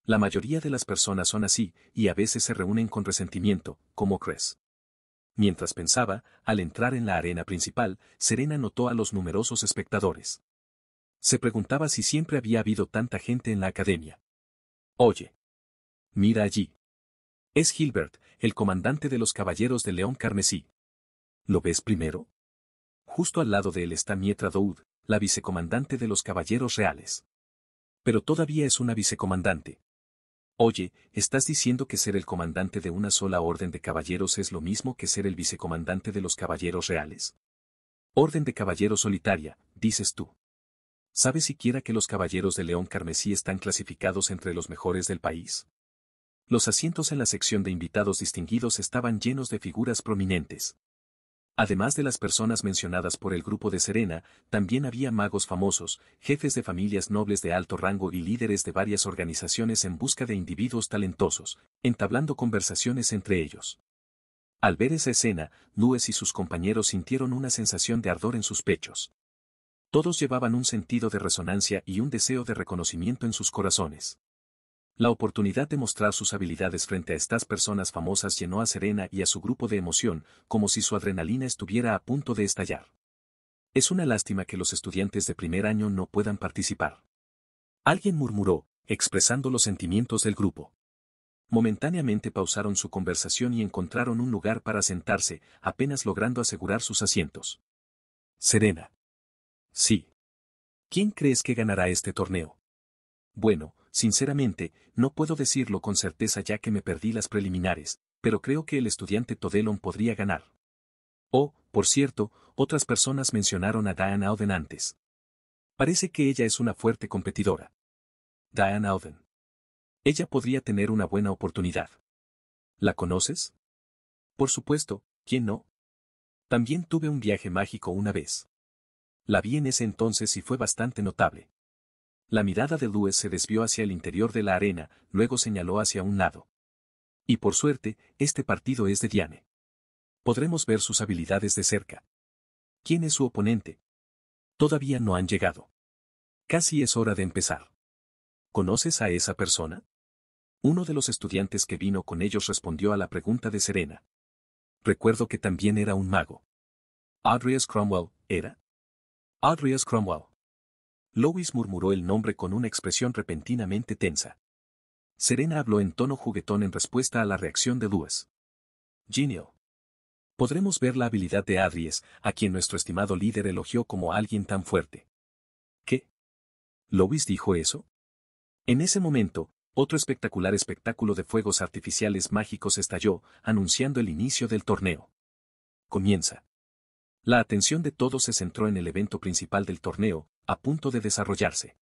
La mayoría de las personas son así, y a veces se reúnen con resentimiento, como crees. Mientras pensaba, al entrar en la arena principal, Serena notó a los numerosos espectadores. Se preguntaba si siempre había habido tanta gente en la academia. Oye. Mira allí. Es Gilbert, el comandante de los caballeros de León Carmesí. ¿Lo ves primero? Justo al lado de él está Mietra Doud, la vicecomandante de los caballeros reales. Pero todavía es una vicecomandante. Oye, ¿estás diciendo que ser el comandante de una sola orden de caballeros es lo mismo que ser el vicecomandante de los caballeros reales? Orden de caballeros solitaria, dices tú. ¿Sabes siquiera que los caballeros de León Carmesí están clasificados entre los mejores del país? los asientos en la sección de invitados distinguidos estaban llenos de figuras prominentes. Además de las personas mencionadas por el grupo de Serena, también había magos famosos, jefes de familias nobles de alto rango y líderes de varias organizaciones en busca de individuos talentosos, entablando conversaciones entre ellos. Al ver esa escena, Lues y sus compañeros sintieron una sensación de ardor en sus pechos. Todos llevaban un sentido de resonancia y un deseo de reconocimiento en sus corazones. La oportunidad de mostrar sus habilidades frente a estas personas famosas llenó a Serena y a su grupo de emoción, como si su adrenalina estuviera a punto de estallar. Es una lástima que los estudiantes de primer año no puedan participar. Alguien murmuró, expresando los sentimientos del grupo. Momentáneamente pausaron su conversación y encontraron un lugar para sentarse, apenas logrando asegurar sus asientos. Serena. Sí. ¿Quién crees que ganará este torneo? Bueno, Sinceramente, no puedo decirlo con certeza ya que me perdí las preliminares, pero creo que el estudiante Todelon podría ganar. Oh, por cierto, otras personas mencionaron a Diane Auden antes. Parece que ella es una fuerte competidora. Diane Auden. Ella podría tener una buena oportunidad. ¿La conoces? Por supuesto, ¿quién no? También tuve un viaje mágico una vez. La vi en ese entonces y fue bastante notable. La mirada de luis se desvió hacia el interior de la arena, luego señaló hacia un lado. Y por suerte, este partido es de Diane. Podremos ver sus habilidades de cerca. ¿Quién es su oponente? Todavía no han llegado. Casi es hora de empezar. ¿Conoces a esa persona? Uno de los estudiantes que vino con ellos respondió a la pregunta de Serena. Recuerdo que también era un mago. Adrias Cromwell, ¿era? Adrias Cromwell. Louis murmuró el nombre con una expresión repentinamente tensa. Serena habló en tono juguetón en respuesta a la reacción de louis Genio. Podremos ver la habilidad de Adries, a quien nuestro estimado líder elogió como alguien tan fuerte. ¿Qué? ¿Lois dijo eso? En ese momento, otro espectacular espectáculo de fuegos artificiales mágicos estalló, anunciando el inicio del torneo. Comienza. La atención de todos se centró en el evento principal del torneo, a punto de desarrollarse.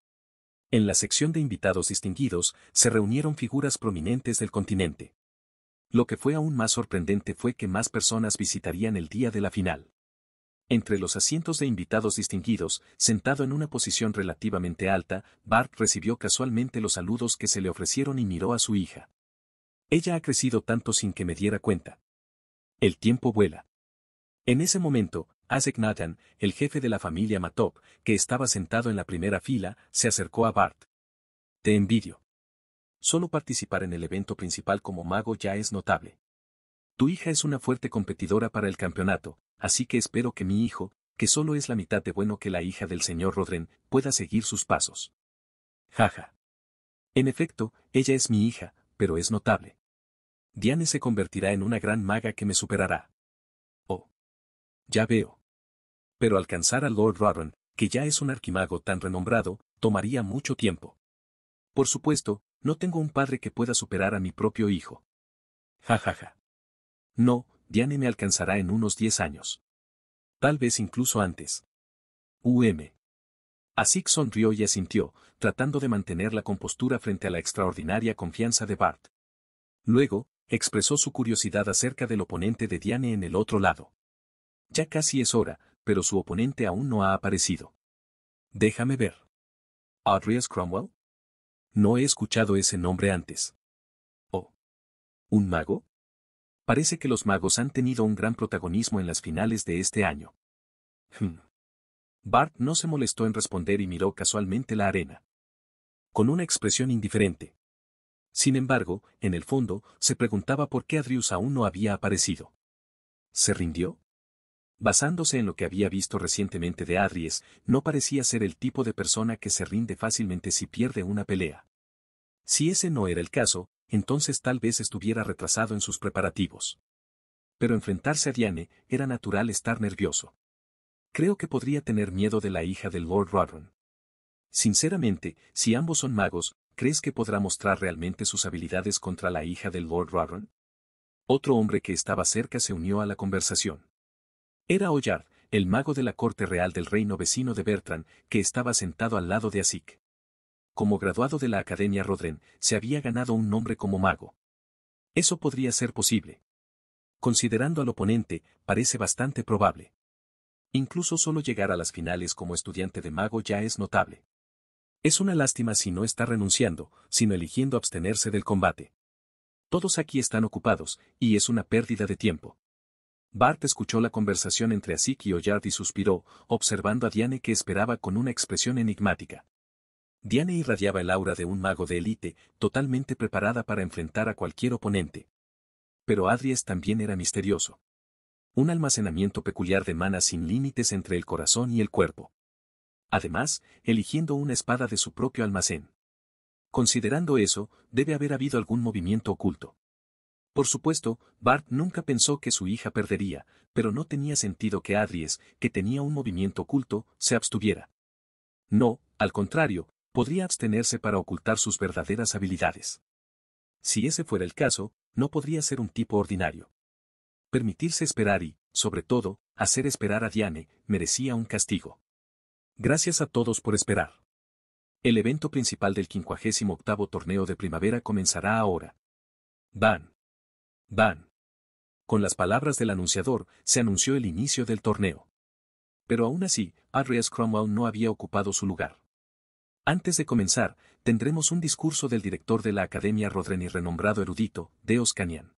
En la sección de invitados distinguidos se reunieron figuras prominentes del continente. Lo que fue aún más sorprendente fue que más personas visitarían el día de la final. Entre los asientos de invitados distinguidos, sentado en una posición relativamente alta, Bart recibió casualmente los saludos que se le ofrecieron y miró a su hija. Ella ha crecido tanto sin que me diera cuenta. El tiempo vuela. En ese momento, Asek Nathan, el jefe de la familia Matop, que estaba sentado en la primera fila, se acercó a Bart. Te envidio. Solo participar en el evento principal como mago ya es notable. Tu hija es una fuerte competidora para el campeonato, así que espero que mi hijo, que solo es la mitad de bueno que la hija del señor Rodren, pueda seguir sus pasos. Jaja. En efecto, ella es mi hija, pero es notable. Diane se convertirá en una gran maga que me superará. Ya veo. Pero alcanzar a Lord Warren que ya es un arquimago tan renombrado, tomaría mucho tiempo. Por supuesto, no tengo un padre que pueda superar a mi propio hijo. Ja ja ja. No, Diane me alcanzará en unos diez años. Tal vez incluso antes. UM. Asik sonrió y asintió, tratando de mantener la compostura frente a la extraordinaria confianza de Bart. Luego, expresó su curiosidad acerca del oponente de Diane en el otro lado. Ya casi es hora, pero su oponente aún no ha aparecido. Déjame ver. ¿Adrius Cromwell? No he escuchado ese nombre antes. ¿Oh? ¿Un mago? Parece que los magos han tenido un gran protagonismo en las finales de este año. Hmm. Bart no se molestó en responder y miró casualmente la arena. Con una expresión indiferente. Sin embargo, en el fondo, se preguntaba por qué Adrius aún no había aparecido. ¿Se rindió? Basándose en lo que había visto recientemente de Adries, no parecía ser el tipo de persona que se rinde fácilmente si pierde una pelea. Si ese no era el caso, entonces tal vez estuviera retrasado en sus preparativos. Pero enfrentarse a Diane era natural estar nervioso. Creo que podría tener miedo de la hija del Lord Rodron. Sinceramente, si ambos son magos, ¿crees que podrá mostrar realmente sus habilidades contra la hija del Lord Rodron? Otro hombre que estaba cerca se unió a la conversación. Era Ollard, el mago de la corte real del reino vecino de Bertrand, que estaba sentado al lado de Asik. Como graduado de la Academia Rodren, se había ganado un nombre como mago. Eso podría ser posible. Considerando al oponente, parece bastante probable. Incluso solo llegar a las finales como estudiante de mago ya es notable. Es una lástima si no está renunciando, sino eligiendo abstenerse del combate. Todos aquí están ocupados, y es una pérdida de tiempo. Bart escuchó la conversación entre Asik y Ollard y suspiró, observando a Diane que esperaba con una expresión enigmática. Diane irradiaba el aura de un mago de élite, totalmente preparada para enfrentar a cualquier oponente. Pero Adries también era misterioso. Un almacenamiento peculiar de manas sin límites entre el corazón y el cuerpo. Además, eligiendo una espada de su propio almacén. Considerando eso, debe haber habido algún movimiento oculto. Por supuesto, Bart nunca pensó que su hija perdería, pero no tenía sentido que Adries, que tenía un movimiento oculto, se abstuviera. No, al contrario, podría abstenerse para ocultar sus verdaderas habilidades. Si ese fuera el caso, no podría ser un tipo ordinario. Permitirse esperar y, sobre todo, hacer esperar a Diane, merecía un castigo. Gracias a todos por esperar. El evento principal del 58 torneo de primavera comenzará ahora. Van. Van. Con las palabras del anunciador, se anunció el inicio del torneo. Pero aún así, Andreas Cromwell no había ocupado su lugar. Antes de comenzar, tendremos un discurso del director de la Academia y renombrado erudito, Deos Canian.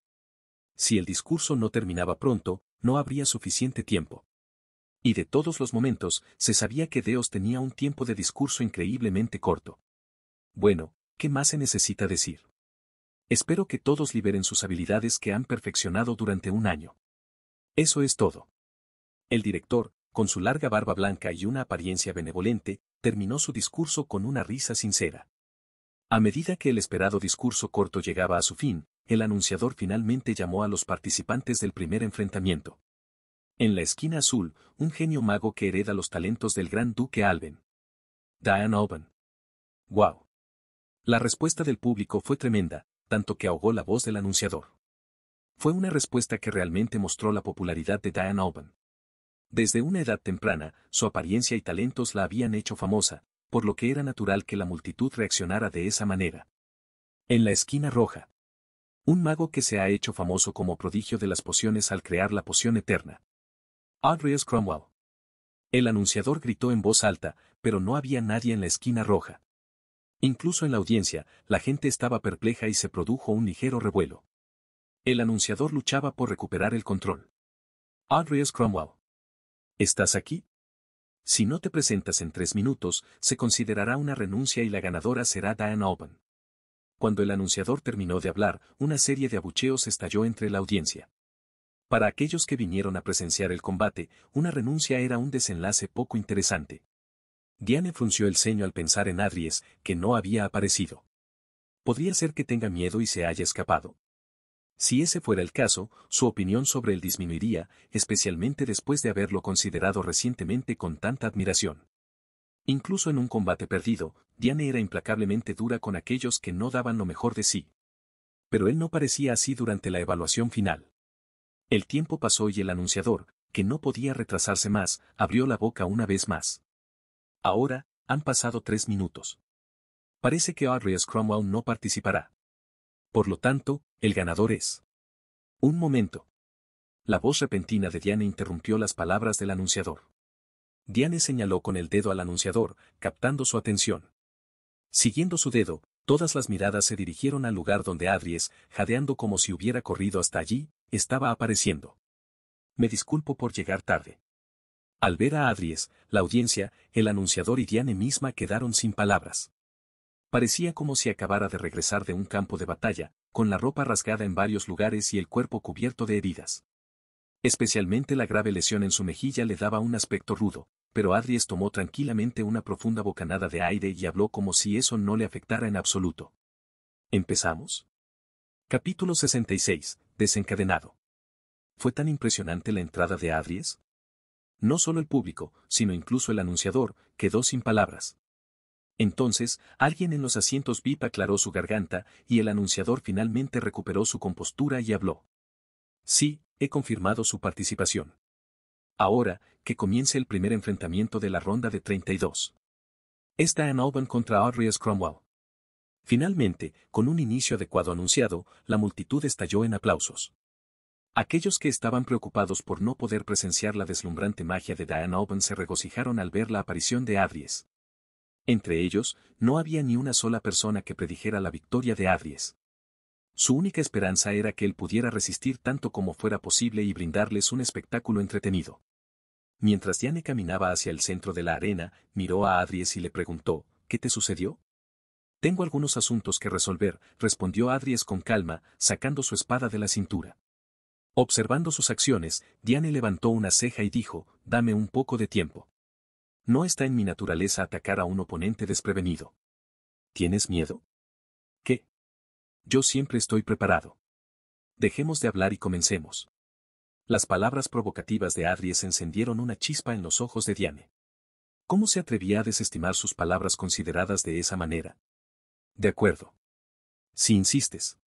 Si el discurso no terminaba pronto, no habría suficiente tiempo. Y de todos los momentos, se sabía que Deos tenía un tiempo de discurso increíblemente corto. Bueno, ¿qué más se necesita decir? Espero que todos liberen sus habilidades que han perfeccionado durante un año. Eso es todo. El director, con su larga barba blanca y una apariencia benevolente, terminó su discurso con una risa sincera. A medida que el esperado discurso corto llegaba a su fin, el anunciador finalmente llamó a los participantes del primer enfrentamiento. En la esquina azul, un genio mago que hereda los talentos del gran duque Alben. Diane Alban. ¡Wow! La respuesta del público fue tremenda, tanto que ahogó la voz del anunciador. Fue una respuesta que realmente mostró la popularidad de Diane Auburn. Desde una edad temprana, su apariencia y talentos la habían hecho famosa, por lo que era natural que la multitud reaccionara de esa manera. En la esquina roja. Un mago que se ha hecho famoso como prodigio de las pociones al crear la poción eterna. Andreas Cromwell. El anunciador gritó en voz alta, pero no había nadie en la esquina roja. Incluso en la audiencia, la gente estaba perpleja y se produjo un ligero revuelo. El anunciador luchaba por recuperar el control. Andreas Cromwell. ¿Estás aquí? Si no te presentas en tres minutos, se considerará una renuncia y la ganadora será Diane Alban. Cuando el anunciador terminó de hablar, una serie de abucheos estalló entre la audiencia. Para aquellos que vinieron a presenciar el combate, una renuncia era un desenlace poco interesante. Diane frunció el ceño al pensar en Adries, que no había aparecido. Podría ser que tenga miedo y se haya escapado. Si ese fuera el caso, su opinión sobre él disminuiría, especialmente después de haberlo considerado recientemente con tanta admiración. Incluso en un combate perdido, Diane era implacablemente dura con aquellos que no daban lo mejor de sí. Pero él no parecía así durante la evaluación final. El tiempo pasó y el anunciador, que no podía retrasarse más, abrió la boca una vez más. Ahora, han pasado tres minutos. Parece que Arias Cromwell no participará. Por lo tanto, el ganador es. Un momento. La voz repentina de Diane interrumpió las palabras del anunciador. Diane señaló con el dedo al anunciador, captando su atención. Siguiendo su dedo, todas las miradas se dirigieron al lugar donde Adries, jadeando como si hubiera corrido hasta allí, estaba apareciendo. Me disculpo por llegar tarde. Al ver a Adries, la audiencia, el anunciador y Diane misma quedaron sin palabras. Parecía como si acabara de regresar de un campo de batalla, con la ropa rasgada en varios lugares y el cuerpo cubierto de heridas. Especialmente la grave lesión en su mejilla le daba un aspecto rudo, pero Adries tomó tranquilamente una profunda bocanada de aire y habló como si eso no le afectara en absoluto. ¿Empezamos? Capítulo 66. Desencadenado. ¿Fue tan impresionante la entrada de Adries? No solo el público, sino incluso el anunciador, quedó sin palabras. Entonces, alguien en los asientos VIP aclaró su garganta y el anunciador finalmente recuperó su compostura y habló. Sí, he confirmado su participación. Ahora, que comience el primer enfrentamiento de la ronda de 32. Está en Auburn contra Audrey Cromwell. Finalmente, con un inicio adecuado anunciado, la multitud estalló en aplausos. Aquellos que estaban preocupados por no poder presenciar la deslumbrante magia de Diana Owen se regocijaron al ver la aparición de Adries. Entre ellos, no había ni una sola persona que predijera la victoria de Adries. Su única esperanza era que él pudiera resistir tanto como fuera posible y brindarles un espectáculo entretenido. Mientras Diane caminaba hacia el centro de la arena, miró a Adries y le preguntó, ¿qué te sucedió? Tengo algunos asuntos que resolver, respondió Adries con calma, sacando su espada de la cintura. Observando sus acciones, Diane levantó una ceja y dijo, dame un poco de tiempo. No está en mi naturaleza atacar a un oponente desprevenido. ¿Tienes miedo? ¿Qué? Yo siempre estoy preparado. Dejemos de hablar y comencemos. Las palabras provocativas de Adries encendieron una chispa en los ojos de Diane. ¿Cómo se atrevía a desestimar sus palabras consideradas de esa manera? De acuerdo. Si insistes.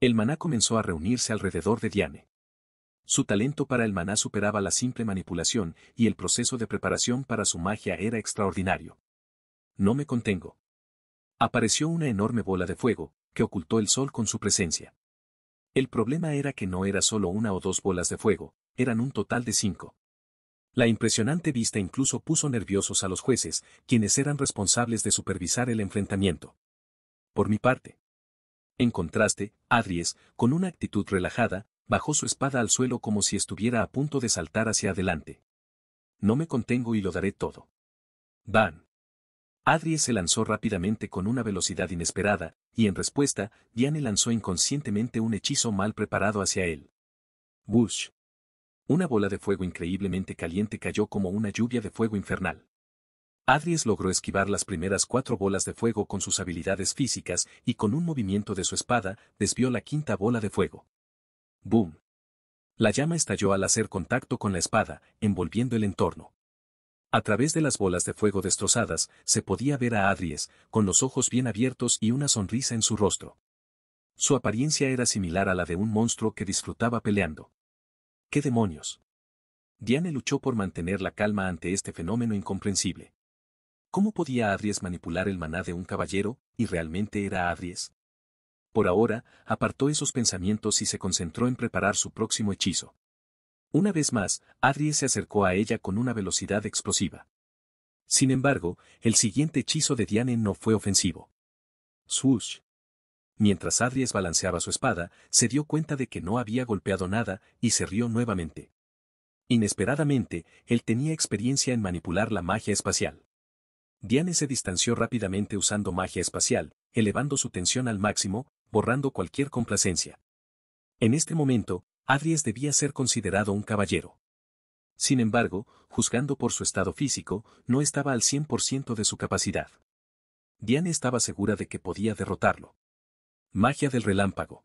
El maná comenzó a reunirse alrededor de Diane. Su talento para el maná superaba la simple manipulación y el proceso de preparación para su magia era extraordinario. No me contengo. Apareció una enorme bola de fuego, que ocultó el sol con su presencia. El problema era que no era solo una o dos bolas de fuego, eran un total de cinco. La impresionante vista incluso puso nerviosos a los jueces, quienes eran responsables de supervisar el enfrentamiento. Por mi parte. En contraste, Adries, con una actitud relajada, bajó su espada al suelo como si estuviera a punto de saltar hacia adelante. No me contengo y lo daré todo. Van. Adries se lanzó rápidamente con una velocidad inesperada, y en respuesta, Diane lanzó inconscientemente un hechizo mal preparado hacia él. Bush. Una bola de fuego increíblemente caliente cayó como una lluvia de fuego infernal. Adries logró esquivar las primeras cuatro bolas de fuego con sus habilidades físicas y con un movimiento de su espada desvió la quinta bola de fuego. Boom. La llama estalló al hacer contacto con la espada, envolviendo el entorno. A través de las bolas de fuego destrozadas, se podía ver a Adries, con los ojos bien abiertos y una sonrisa en su rostro. Su apariencia era similar a la de un monstruo que disfrutaba peleando. ¿Qué demonios? Diane luchó por mantener la calma ante este fenómeno incomprensible. ¿Cómo podía Adries manipular el maná de un caballero, y realmente era Adries? Por ahora, apartó esos pensamientos y se concentró en preparar su próximo hechizo. Una vez más, Adries se acercó a ella con una velocidad explosiva. Sin embargo, el siguiente hechizo de Diane no fue ofensivo. Swoosh. Mientras Adries balanceaba su espada, se dio cuenta de que no había golpeado nada y se rió nuevamente. Inesperadamente, él tenía experiencia en manipular la magia espacial. Diane se distanció rápidamente usando magia espacial, elevando su tensión al máximo, borrando cualquier complacencia. En este momento, Adries debía ser considerado un caballero. Sin embargo, juzgando por su estado físico, no estaba al 100% de su capacidad. Diane estaba segura de que podía derrotarlo. Magia del relámpago.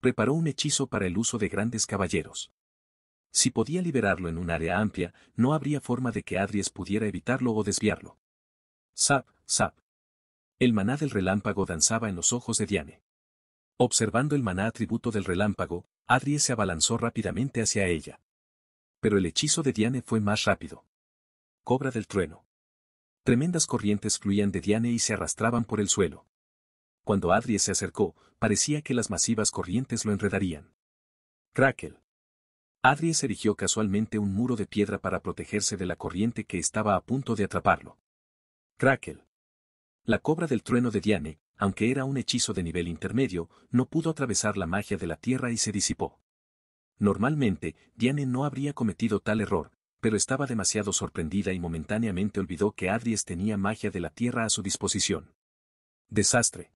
Preparó un hechizo para el uso de grandes caballeros. Si podía liberarlo en un área amplia, no habría forma de que Adries pudiera evitarlo o desviarlo. Zap, zap. El maná del relámpago danzaba en los ojos de Diane. Observando el maná atributo del relámpago, Adries se abalanzó rápidamente hacia ella. Pero el hechizo de Diane fue más rápido. Cobra del trueno. Tremendas corrientes fluían de Diane y se arrastraban por el suelo. Cuando Adries se acercó, parecía que las masivas corrientes lo enredarían. Crackle. Adries erigió casualmente un muro de piedra para protegerse de la corriente que estaba a punto de atraparlo. Crackle. La cobra del trueno de Diane, aunque era un hechizo de nivel intermedio, no pudo atravesar la magia de la Tierra y se disipó. Normalmente, Diane no habría cometido tal error, pero estaba demasiado sorprendida y momentáneamente olvidó que Adries tenía magia de la Tierra a su disposición. Desastre.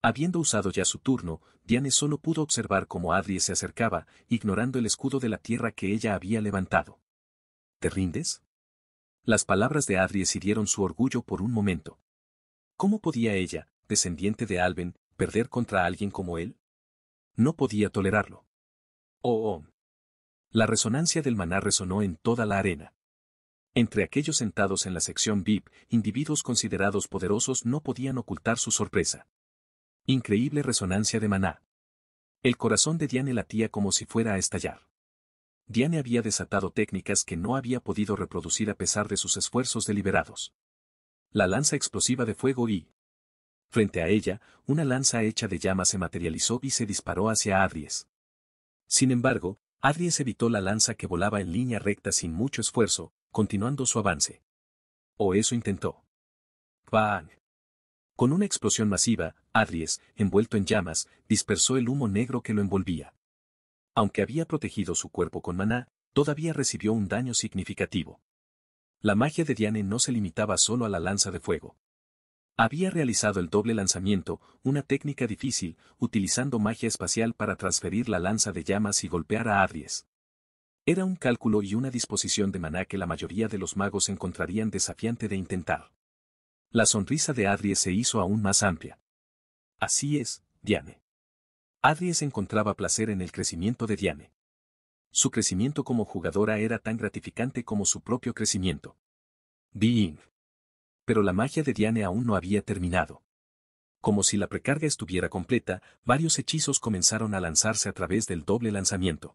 Habiendo usado ya su turno, Diane solo pudo observar cómo Adries se acercaba, ignorando el escudo de la Tierra que ella había levantado. ¿Te rindes? Las palabras de Adries hirieron su orgullo por un momento. ¿Cómo podía ella, descendiente de Alben, perder contra alguien como él? No podía tolerarlo. Oh, oh. La resonancia del maná resonó en toda la arena. Entre aquellos sentados en la sección VIP, individuos considerados poderosos no podían ocultar su sorpresa. Increíble resonancia de maná. El corazón de Diane latía como si fuera a estallar. Diane había desatado técnicas que no había podido reproducir a pesar de sus esfuerzos deliberados. La lanza explosiva de fuego y, Frente a ella, una lanza hecha de llamas se materializó y se disparó hacia Adries. Sin embargo, Adries evitó la lanza que volaba en línea recta sin mucho esfuerzo, continuando su avance. O eso intentó. ¡Bang! Con una explosión masiva, Adries, envuelto en llamas, dispersó el humo negro que lo envolvía. Aunque había protegido su cuerpo con maná, todavía recibió un daño significativo. La magia de Diane no se limitaba solo a la lanza de fuego. Había realizado el doble lanzamiento, una técnica difícil, utilizando magia espacial para transferir la lanza de llamas y golpear a Adries. Era un cálculo y una disposición de maná que la mayoría de los magos encontrarían desafiante de intentar. La sonrisa de Adries se hizo aún más amplia. Así es, Diane. Adries encontraba placer en el crecimiento de Diane. Su crecimiento como jugadora era tan gratificante como su propio crecimiento. Being pero la magia de Diane aún no había terminado. Como si la precarga estuviera completa, varios hechizos comenzaron a lanzarse a través del doble lanzamiento.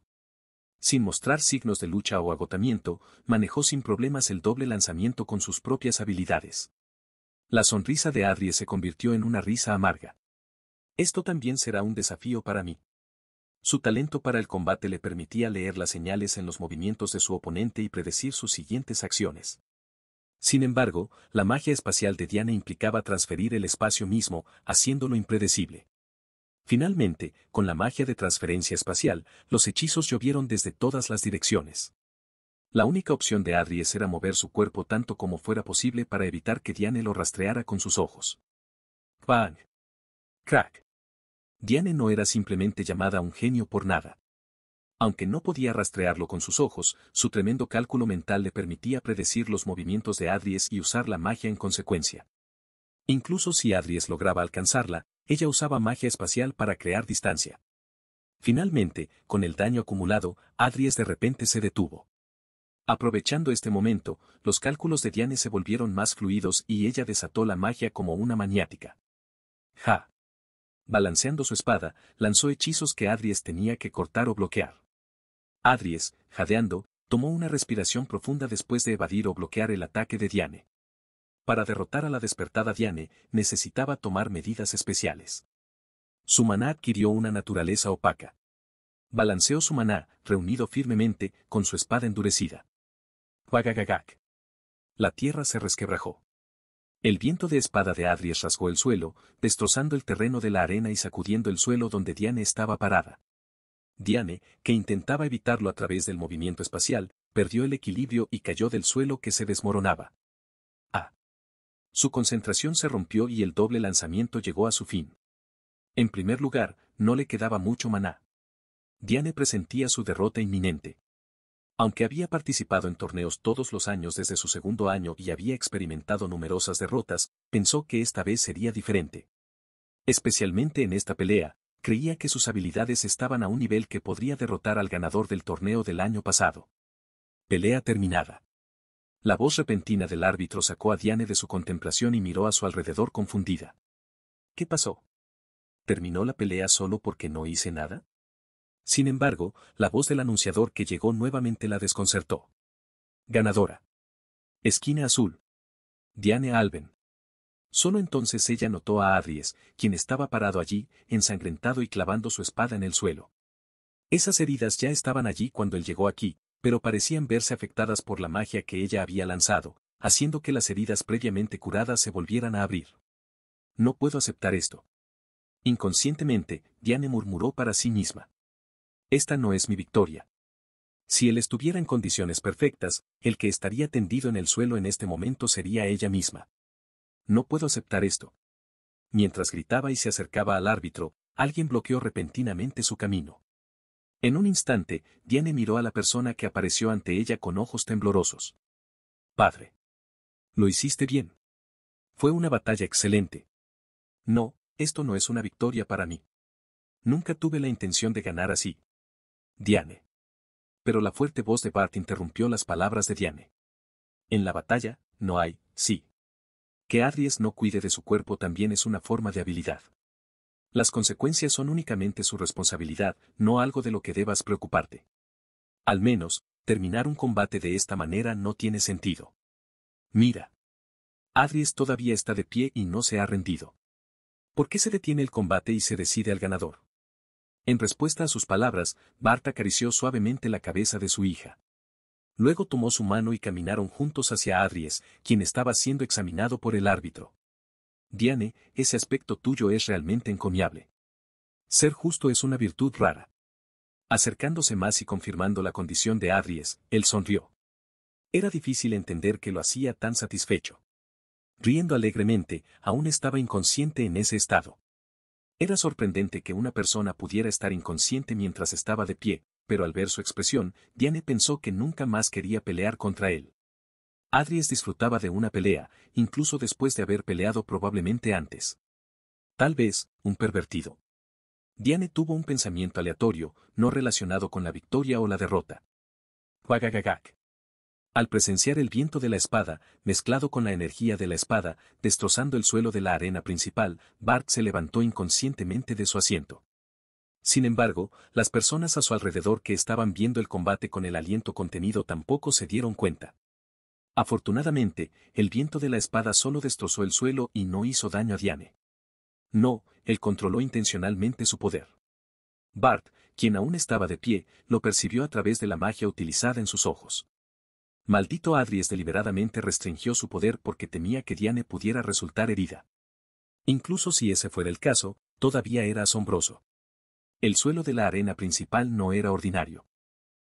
Sin mostrar signos de lucha o agotamiento, manejó sin problemas el doble lanzamiento con sus propias habilidades. La sonrisa de Adrie se convirtió en una risa amarga. Esto también será un desafío para mí. Su talento para el combate le permitía leer las señales en los movimientos de su oponente y predecir sus siguientes acciones. Sin embargo, la magia espacial de Diane implicaba transferir el espacio mismo, haciéndolo impredecible. Finalmente, con la magia de transferencia espacial, los hechizos llovieron desde todas las direcciones. La única opción de Adries era mover su cuerpo tanto como fuera posible para evitar que Diane lo rastreara con sus ojos. ¡Bang! ¡Crack! Diane no era simplemente llamada un genio por nada. Aunque no podía rastrearlo con sus ojos, su tremendo cálculo mental le permitía predecir los movimientos de Adries y usar la magia en consecuencia. Incluso si Adries lograba alcanzarla, ella usaba magia espacial para crear distancia. Finalmente, con el daño acumulado, Adries de repente se detuvo. Aprovechando este momento, los cálculos de Diane se volvieron más fluidos y ella desató la magia como una maniática. ¡Ja! Balanceando su espada, lanzó hechizos que Adries tenía que cortar o bloquear. Adries, jadeando, tomó una respiración profunda después de evadir o bloquear el ataque de Diane. Para derrotar a la despertada Diane, necesitaba tomar medidas especiales. Su maná adquirió una naturaleza opaca. Balanceó su maná, reunido firmemente, con su espada endurecida. La tierra se resquebrajó. El viento de espada de Adries rasgó el suelo, destrozando el terreno de la arena y sacudiendo el suelo donde Diane estaba parada. Diane, que intentaba evitarlo a través del movimiento espacial, perdió el equilibrio y cayó del suelo que se desmoronaba. Ah. Su concentración se rompió y el doble lanzamiento llegó a su fin. En primer lugar, no le quedaba mucho maná. Diane presentía su derrota inminente. Aunque había participado en torneos todos los años desde su segundo año y había experimentado numerosas derrotas, pensó que esta vez sería diferente. Especialmente en esta pelea, creía que sus habilidades estaban a un nivel que podría derrotar al ganador del torneo del año pasado. Pelea terminada. La voz repentina del árbitro sacó a Diane de su contemplación y miró a su alrededor confundida. ¿Qué pasó? ¿Terminó la pelea solo porque no hice nada? Sin embargo, la voz del anunciador que llegó nuevamente la desconcertó. Ganadora. Esquina azul. Diane Alben. Solo entonces ella notó a Adries, quien estaba parado allí, ensangrentado y clavando su espada en el suelo. Esas heridas ya estaban allí cuando él llegó aquí, pero parecían verse afectadas por la magia que ella había lanzado, haciendo que las heridas previamente curadas se volvieran a abrir. No puedo aceptar esto. Inconscientemente, Diane murmuró para sí misma. Esta no es mi victoria. Si él estuviera en condiciones perfectas, el que estaría tendido en el suelo en este momento sería ella misma no puedo aceptar esto. Mientras gritaba y se acercaba al árbitro, alguien bloqueó repentinamente su camino. En un instante, Diane miró a la persona que apareció ante ella con ojos temblorosos. Padre. Lo hiciste bien. Fue una batalla excelente. No, esto no es una victoria para mí. Nunca tuve la intención de ganar así. Diane. Pero la fuerte voz de Bart interrumpió las palabras de Diane. En la batalla, no hay, sí. Que Adries no cuide de su cuerpo también es una forma de habilidad. Las consecuencias son únicamente su responsabilidad, no algo de lo que debas preocuparte. Al menos, terminar un combate de esta manera no tiene sentido. Mira. Adries todavía está de pie y no se ha rendido. ¿Por qué se detiene el combate y se decide al ganador? En respuesta a sus palabras, Bart acarició suavemente la cabeza de su hija. Luego tomó su mano y caminaron juntos hacia Adries, quien estaba siendo examinado por el árbitro. Diane, ese aspecto tuyo es realmente encomiable. Ser justo es una virtud rara. Acercándose más y confirmando la condición de Adries, él sonrió. Era difícil entender que lo hacía tan satisfecho. Riendo alegremente, aún estaba inconsciente en ese estado. Era sorprendente que una persona pudiera estar inconsciente mientras estaba de pie, pero al ver su expresión, Diane pensó que nunca más quería pelear contra él. Adries disfrutaba de una pelea, incluso después de haber peleado probablemente antes. Tal vez, un pervertido. Diane tuvo un pensamiento aleatorio, no relacionado con la victoria o la derrota. Gagagag! Al presenciar el viento de la espada, mezclado con la energía de la espada, destrozando el suelo de la arena principal, Bart se levantó inconscientemente de su asiento. Sin embargo, las personas a su alrededor que estaban viendo el combate con el aliento contenido tampoco se dieron cuenta. Afortunadamente, el viento de la espada solo destrozó el suelo y no hizo daño a Diane. No, él controló intencionalmente su poder. Bart, quien aún estaba de pie, lo percibió a través de la magia utilizada en sus ojos. Maldito Adries deliberadamente restringió su poder porque temía que Diane pudiera resultar herida. Incluso si ese fuera el caso, todavía era asombroso. El suelo de la arena principal no era ordinario.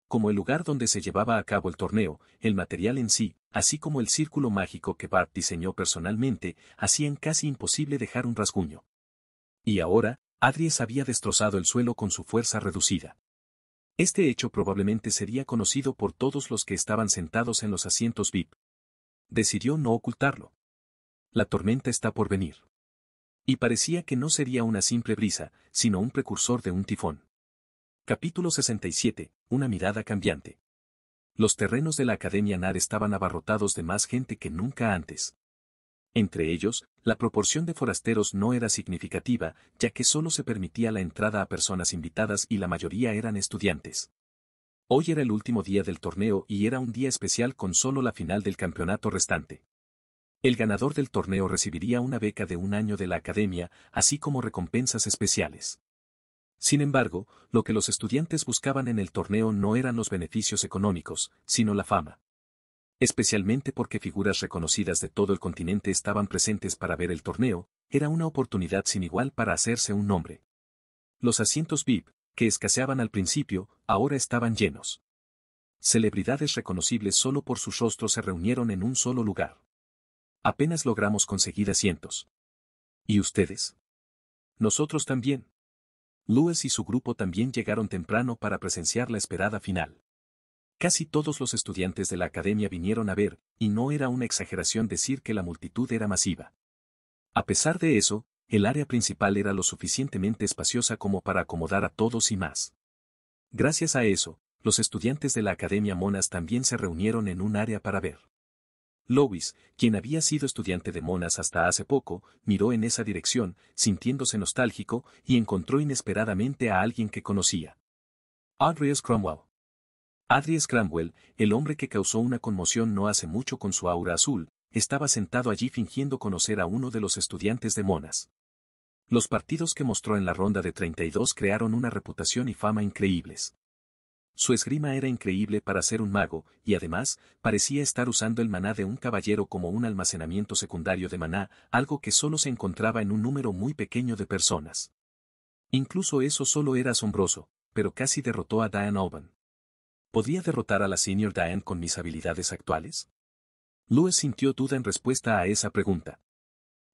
Como el lugar donde se llevaba a cabo el torneo, el material en sí, así como el círculo mágico que Bart diseñó personalmente, hacían casi imposible dejar un rasguño. Y ahora, Adries había destrozado el suelo con su fuerza reducida. Este hecho probablemente sería conocido por todos los que estaban sentados en los asientos VIP. Decidió no ocultarlo. La tormenta está por venir. Y parecía que no sería una simple brisa, sino un precursor de un tifón. Capítulo 67. Una mirada cambiante. Los terrenos de la Academia NAR estaban abarrotados de más gente que nunca antes. Entre ellos, la proporción de forasteros no era significativa, ya que solo se permitía la entrada a personas invitadas y la mayoría eran estudiantes. Hoy era el último día del torneo y era un día especial con solo la final del campeonato restante. El ganador del torneo recibiría una beca de un año de la academia, así como recompensas especiales. Sin embargo, lo que los estudiantes buscaban en el torneo no eran los beneficios económicos, sino la fama. Especialmente porque figuras reconocidas de todo el continente estaban presentes para ver el torneo, era una oportunidad sin igual para hacerse un nombre. Los asientos VIP, que escaseaban al principio, ahora estaban llenos. Celebridades reconocibles solo por sus rostros se reunieron en un solo lugar apenas logramos conseguir asientos. ¿Y ustedes? Nosotros también. Lewis y su grupo también llegaron temprano para presenciar la esperada final. Casi todos los estudiantes de la academia vinieron a ver, y no era una exageración decir que la multitud era masiva. A pesar de eso, el área principal era lo suficientemente espaciosa como para acomodar a todos y más. Gracias a eso, los estudiantes de la Academia Monas también se reunieron en un área para ver. Lois, quien había sido estudiante de monas hasta hace poco, miró en esa dirección, sintiéndose nostálgico, y encontró inesperadamente a alguien que conocía. Andreas Cromwell. Adrias Cromwell, el hombre que causó una conmoción no hace mucho con su aura azul, estaba sentado allí fingiendo conocer a uno de los estudiantes de monas. Los partidos que mostró en la ronda de 32 crearon una reputación y fama increíbles. Su esgrima era increíble para ser un mago, y además, parecía estar usando el maná de un caballero como un almacenamiento secundario de maná, algo que solo se encontraba en un número muy pequeño de personas. Incluso eso solo era asombroso, pero casi derrotó a Diane Oban. ¿Podría derrotar a la Senior Diane con mis habilidades actuales? Lewis sintió duda en respuesta a esa pregunta.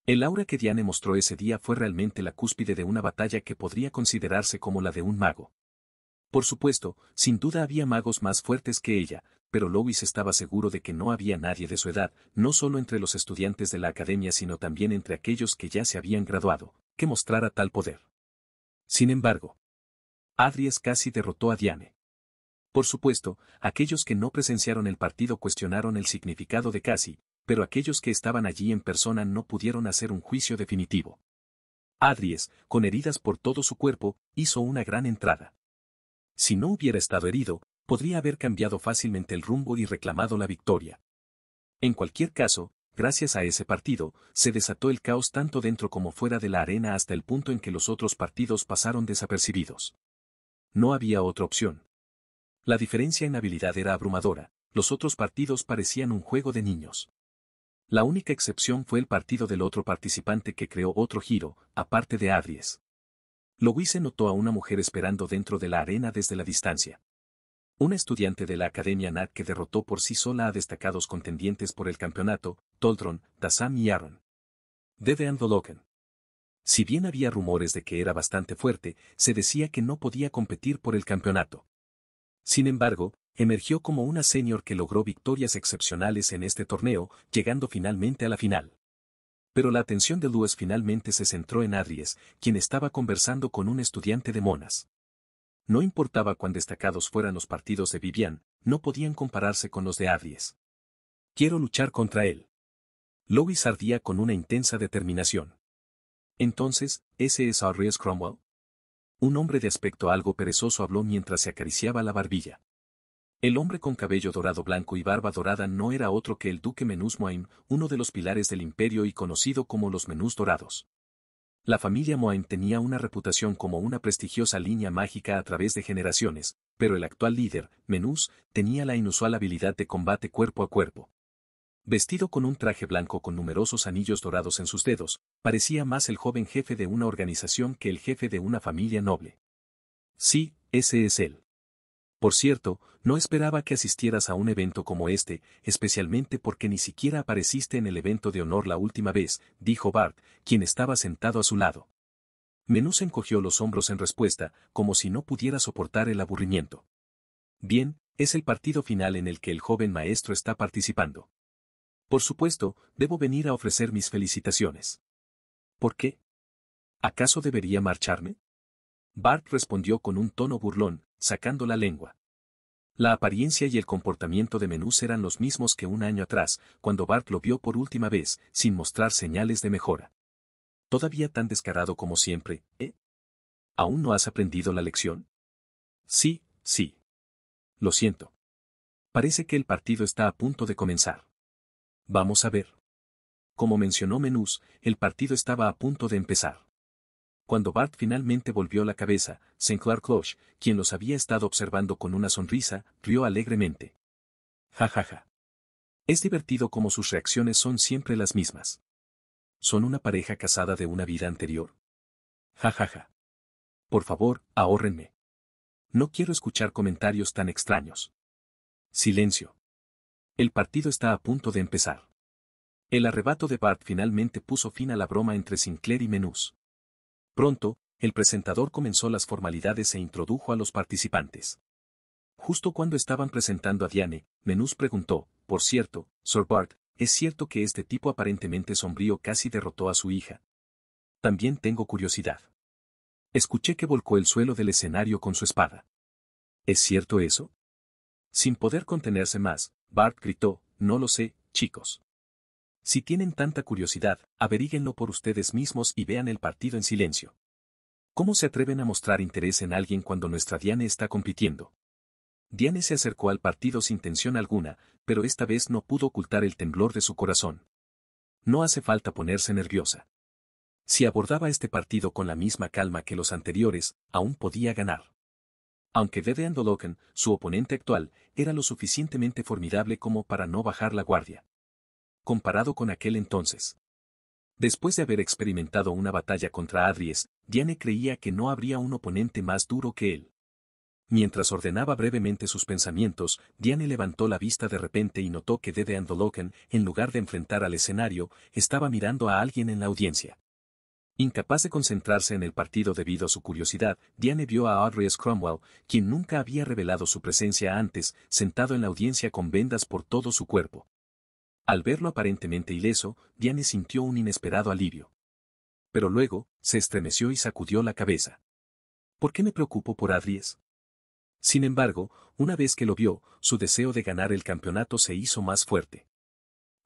El aura que Diane mostró ese día fue realmente la cúspide de una batalla que podría considerarse como la de un mago. Por supuesto, sin duda había magos más fuertes que ella, pero Lois estaba seguro de que no había nadie de su edad, no solo entre los estudiantes de la academia sino también entre aquellos que ya se habían graduado, que mostrara tal poder. Sin embargo, Adries casi derrotó a Diane. Por supuesto, aquellos que no presenciaron el partido cuestionaron el significado de casi, pero aquellos que estaban allí en persona no pudieron hacer un juicio definitivo. Adries, con heridas por todo su cuerpo, hizo una gran entrada. Si no hubiera estado herido, podría haber cambiado fácilmente el rumbo y reclamado la victoria. En cualquier caso, gracias a ese partido, se desató el caos tanto dentro como fuera de la arena hasta el punto en que los otros partidos pasaron desapercibidos. No había otra opción. La diferencia en habilidad era abrumadora, los otros partidos parecían un juego de niños. La única excepción fue el partido del otro participante que creó otro giro, aparte de Adries se notó a una mujer esperando dentro de la arena desde la distancia. Una estudiante de la Academia NAT que derrotó por sí sola a destacados contendientes por el campeonato, Toldron, Dasam y Aaron. De Logan. Si bien había rumores de que era bastante fuerte, se decía que no podía competir por el campeonato. Sin embargo, emergió como una senior que logró victorias excepcionales en este torneo, llegando finalmente a la final. Pero la atención de Lewis finalmente se centró en Adries, quien estaba conversando con un estudiante de monas. No importaba cuán destacados fueran los partidos de Vivian, no podían compararse con los de Adries. Quiero luchar contra él. Louis ardía con una intensa determinación. Entonces, ¿ese es Adries Cromwell? Un hombre de aspecto algo perezoso habló mientras se acariciaba la barbilla. El hombre con cabello dorado blanco y barba dorada no era otro que el duque Menús Moaim, uno de los pilares del imperio y conocido como los Menús Dorados. La familia Moaim tenía una reputación como una prestigiosa línea mágica a través de generaciones, pero el actual líder, Menús, tenía la inusual habilidad de combate cuerpo a cuerpo. Vestido con un traje blanco con numerosos anillos dorados en sus dedos, parecía más el joven jefe de una organización que el jefe de una familia noble. Sí, ese es él. Por cierto, no esperaba que asistieras a un evento como este, especialmente porque ni siquiera apareciste en el evento de honor la última vez, dijo Bart, quien estaba sentado a su lado. Menús encogió los hombros en respuesta, como si no pudiera soportar el aburrimiento. Bien, es el partido final en el que el joven maestro está participando. Por supuesto, debo venir a ofrecer mis felicitaciones. ¿Por qué? ¿Acaso debería marcharme? Bart respondió con un tono burlón, sacando la lengua. La apariencia y el comportamiento de Menús eran los mismos que un año atrás, cuando Bart lo vio por última vez, sin mostrar señales de mejora. Todavía tan descarado como siempre, ¿eh? ¿Aún no has aprendido la lección? Sí, sí. Lo siento. Parece que el partido está a punto de comenzar. Vamos a ver. Como mencionó Menús, el partido estaba a punto de empezar. Cuando Bart finalmente volvió la cabeza, Sinclair Cloche, quien los había estado observando con una sonrisa, rió alegremente. Ja ja ja. Es divertido como sus reacciones son siempre las mismas. Son una pareja casada de una vida anterior. Ja ja ja. Por favor, ahórrenme. No quiero escuchar comentarios tan extraños. Silencio. El partido está a punto de empezar. El arrebato de Bart finalmente puso fin a la broma entre Sinclair y Menús. Pronto, el presentador comenzó las formalidades e introdujo a los participantes. Justo cuando estaban presentando a Diane, Menús preguntó, por cierto, Sir Bart, es cierto que este tipo aparentemente sombrío casi derrotó a su hija. También tengo curiosidad. Escuché que volcó el suelo del escenario con su espada. ¿Es cierto eso? Sin poder contenerse más, Bart gritó, no lo sé, chicos. Si tienen tanta curiosidad, averíguenlo por ustedes mismos y vean el partido en silencio. ¿Cómo se atreven a mostrar interés en alguien cuando nuestra Diane está compitiendo? Diane se acercó al partido sin tensión alguna, pero esta vez no pudo ocultar el temblor de su corazón. No hace falta ponerse nerviosa. Si abordaba este partido con la misma calma que los anteriores, aún podía ganar. Aunque Vede Andoloken, su oponente actual, era lo suficientemente formidable como para no bajar la guardia comparado con aquel entonces. Después de haber experimentado una batalla contra Adries, Diane creía que no habría un oponente más duro que él. Mientras ordenaba brevemente sus pensamientos, Diane levantó la vista de repente y notó que Dede Andoloken, en lugar de enfrentar al escenario, estaba mirando a alguien en la audiencia. Incapaz de concentrarse en el partido debido a su curiosidad, Diane vio a Adries Cromwell, quien nunca había revelado su presencia antes, sentado en la audiencia con vendas por todo su cuerpo. Al verlo aparentemente ileso, Diane sintió un inesperado alivio. Pero luego, se estremeció y sacudió la cabeza. ¿Por qué me preocupo por Adries? Sin embargo, una vez que lo vio, su deseo de ganar el campeonato se hizo más fuerte.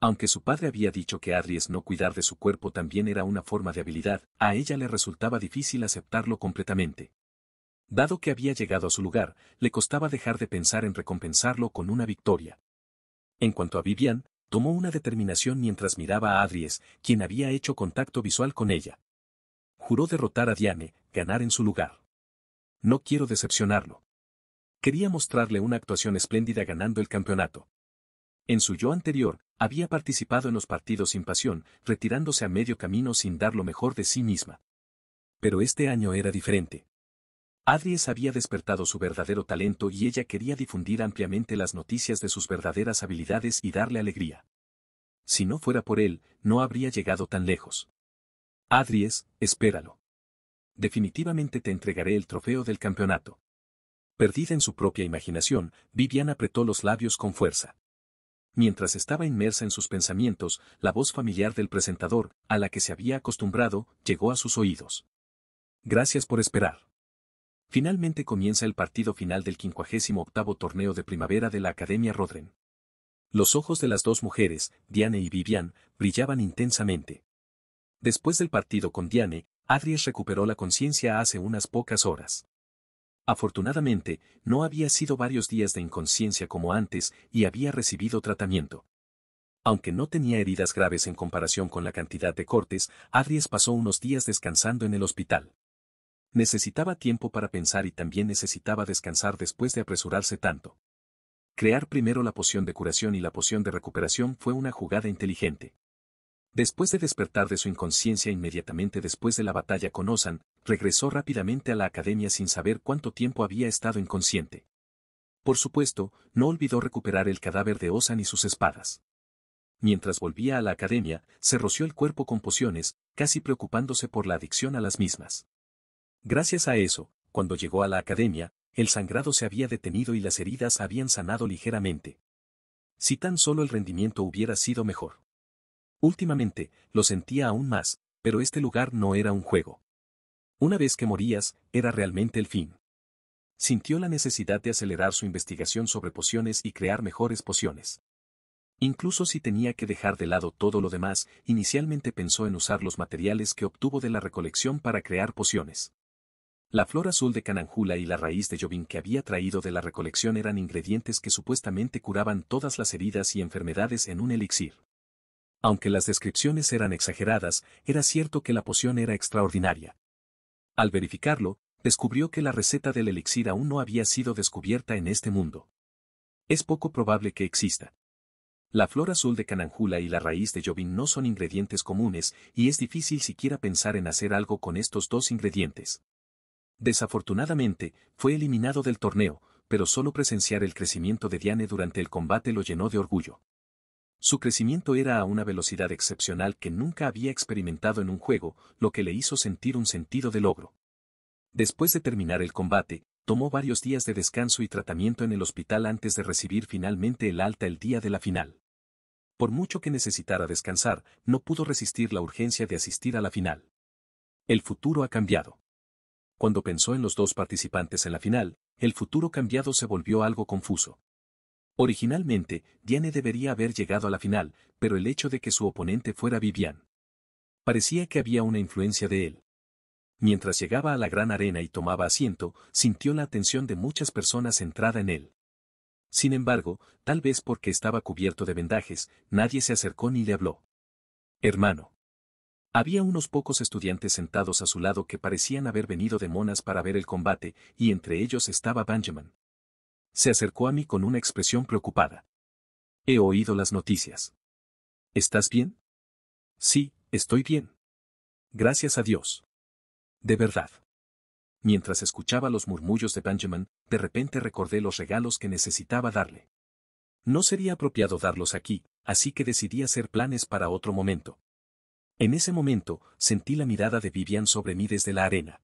Aunque su padre había dicho que Adries no cuidar de su cuerpo también era una forma de habilidad, a ella le resultaba difícil aceptarlo completamente. Dado que había llegado a su lugar, le costaba dejar de pensar en recompensarlo con una victoria. En cuanto a Vivian, tomó una determinación mientras miraba a Adries, quien había hecho contacto visual con ella. Juró derrotar a Diane, ganar en su lugar. No quiero decepcionarlo. Quería mostrarle una actuación espléndida ganando el campeonato. En su yo anterior, había participado en los partidos sin pasión, retirándose a medio camino sin dar lo mejor de sí misma. Pero este año era diferente. Adries había despertado su verdadero talento y ella quería difundir ampliamente las noticias de sus verdaderas habilidades y darle alegría. Si no fuera por él, no habría llegado tan lejos. Adries, espéralo. Definitivamente te entregaré el trofeo del campeonato. Perdida en su propia imaginación, Vivian apretó los labios con fuerza. Mientras estaba inmersa en sus pensamientos, la voz familiar del presentador, a la que se había acostumbrado, llegó a sus oídos. Gracias por esperar. Finalmente comienza el partido final del 58 torneo de primavera de la Academia Rodren. Los ojos de las dos mujeres, Diane y Vivian, brillaban intensamente. Después del partido con Diane, Adries recuperó la conciencia hace unas pocas horas. Afortunadamente, no había sido varios días de inconsciencia como antes y había recibido tratamiento. Aunque no tenía heridas graves en comparación con la cantidad de cortes, Adries pasó unos días descansando en el hospital. Necesitaba tiempo para pensar y también necesitaba descansar después de apresurarse tanto. Crear primero la poción de curación y la poción de recuperación fue una jugada inteligente. Después de despertar de su inconsciencia inmediatamente después de la batalla con Osan, regresó rápidamente a la academia sin saber cuánto tiempo había estado inconsciente. Por supuesto, no olvidó recuperar el cadáver de Osan y sus espadas. Mientras volvía a la academia, se roció el cuerpo con pociones, casi preocupándose por la adicción a las mismas. Gracias a eso, cuando llegó a la academia, el sangrado se había detenido y las heridas habían sanado ligeramente. Si tan solo el rendimiento hubiera sido mejor. Últimamente, lo sentía aún más, pero este lugar no era un juego. Una vez que morías, era realmente el fin. Sintió la necesidad de acelerar su investigación sobre pociones y crear mejores pociones. Incluso si tenía que dejar de lado todo lo demás, inicialmente pensó en usar los materiales que obtuvo de la recolección para crear pociones. La flor azul de cananjula y la raíz de llovín que había traído de la recolección eran ingredientes que supuestamente curaban todas las heridas y enfermedades en un elixir. Aunque las descripciones eran exageradas, era cierto que la poción era extraordinaria. Al verificarlo, descubrió que la receta del elixir aún no había sido descubierta en este mundo. Es poco probable que exista. La flor azul de cananjula y la raíz de llovín no son ingredientes comunes y es difícil siquiera pensar en hacer algo con estos dos ingredientes. Desafortunadamente, fue eliminado del torneo, pero solo presenciar el crecimiento de Diane durante el combate lo llenó de orgullo. Su crecimiento era a una velocidad excepcional que nunca había experimentado en un juego, lo que le hizo sentir un sentido de logro. Después de terminar el combate, tomó varios días de descanso y tratamiento en el hospital antes de recibir finalmente el alta el día de la final. Por mucho que necesitara descansar, no pudo resistir la urgencia de asistir a la final. El futuro ha cambiado cuando pensó en los dos participantes en la final, el futuro cambiado se volvió algo confuso. Originalmente, Diane debería haber llegado a la final, pero el hecho de que su oponente fuera Vivian. Parecía que había una influencia de él. Mientras llegaba a la gran arena y tomaba asiento, sintió la atención de muchas personas centrada en él. Sin embargo, tal vez porque estaba cubierto de vendajes, nadie se acercó ni le habló. Hermano. Había unos pocos estudiantes sentados a su lado que parecían haber venido de Monas para ver el combate, y entre ellos estaba Benjamin. Se acercó a mí con una expresión preocupada. He oído las noticias. ¿Estás bien? Sí, estoy bien. Gracias a Dios. De verdad. Mientras escuchaba los murmullos de Benjamin, de repente recordé los regalos que necesitaba darle. No sería apropiado darlos aquí, así que decidí hacer planes para otro momento. En ese momento, sentí la mirada de Vivian sobre mí desde la arena.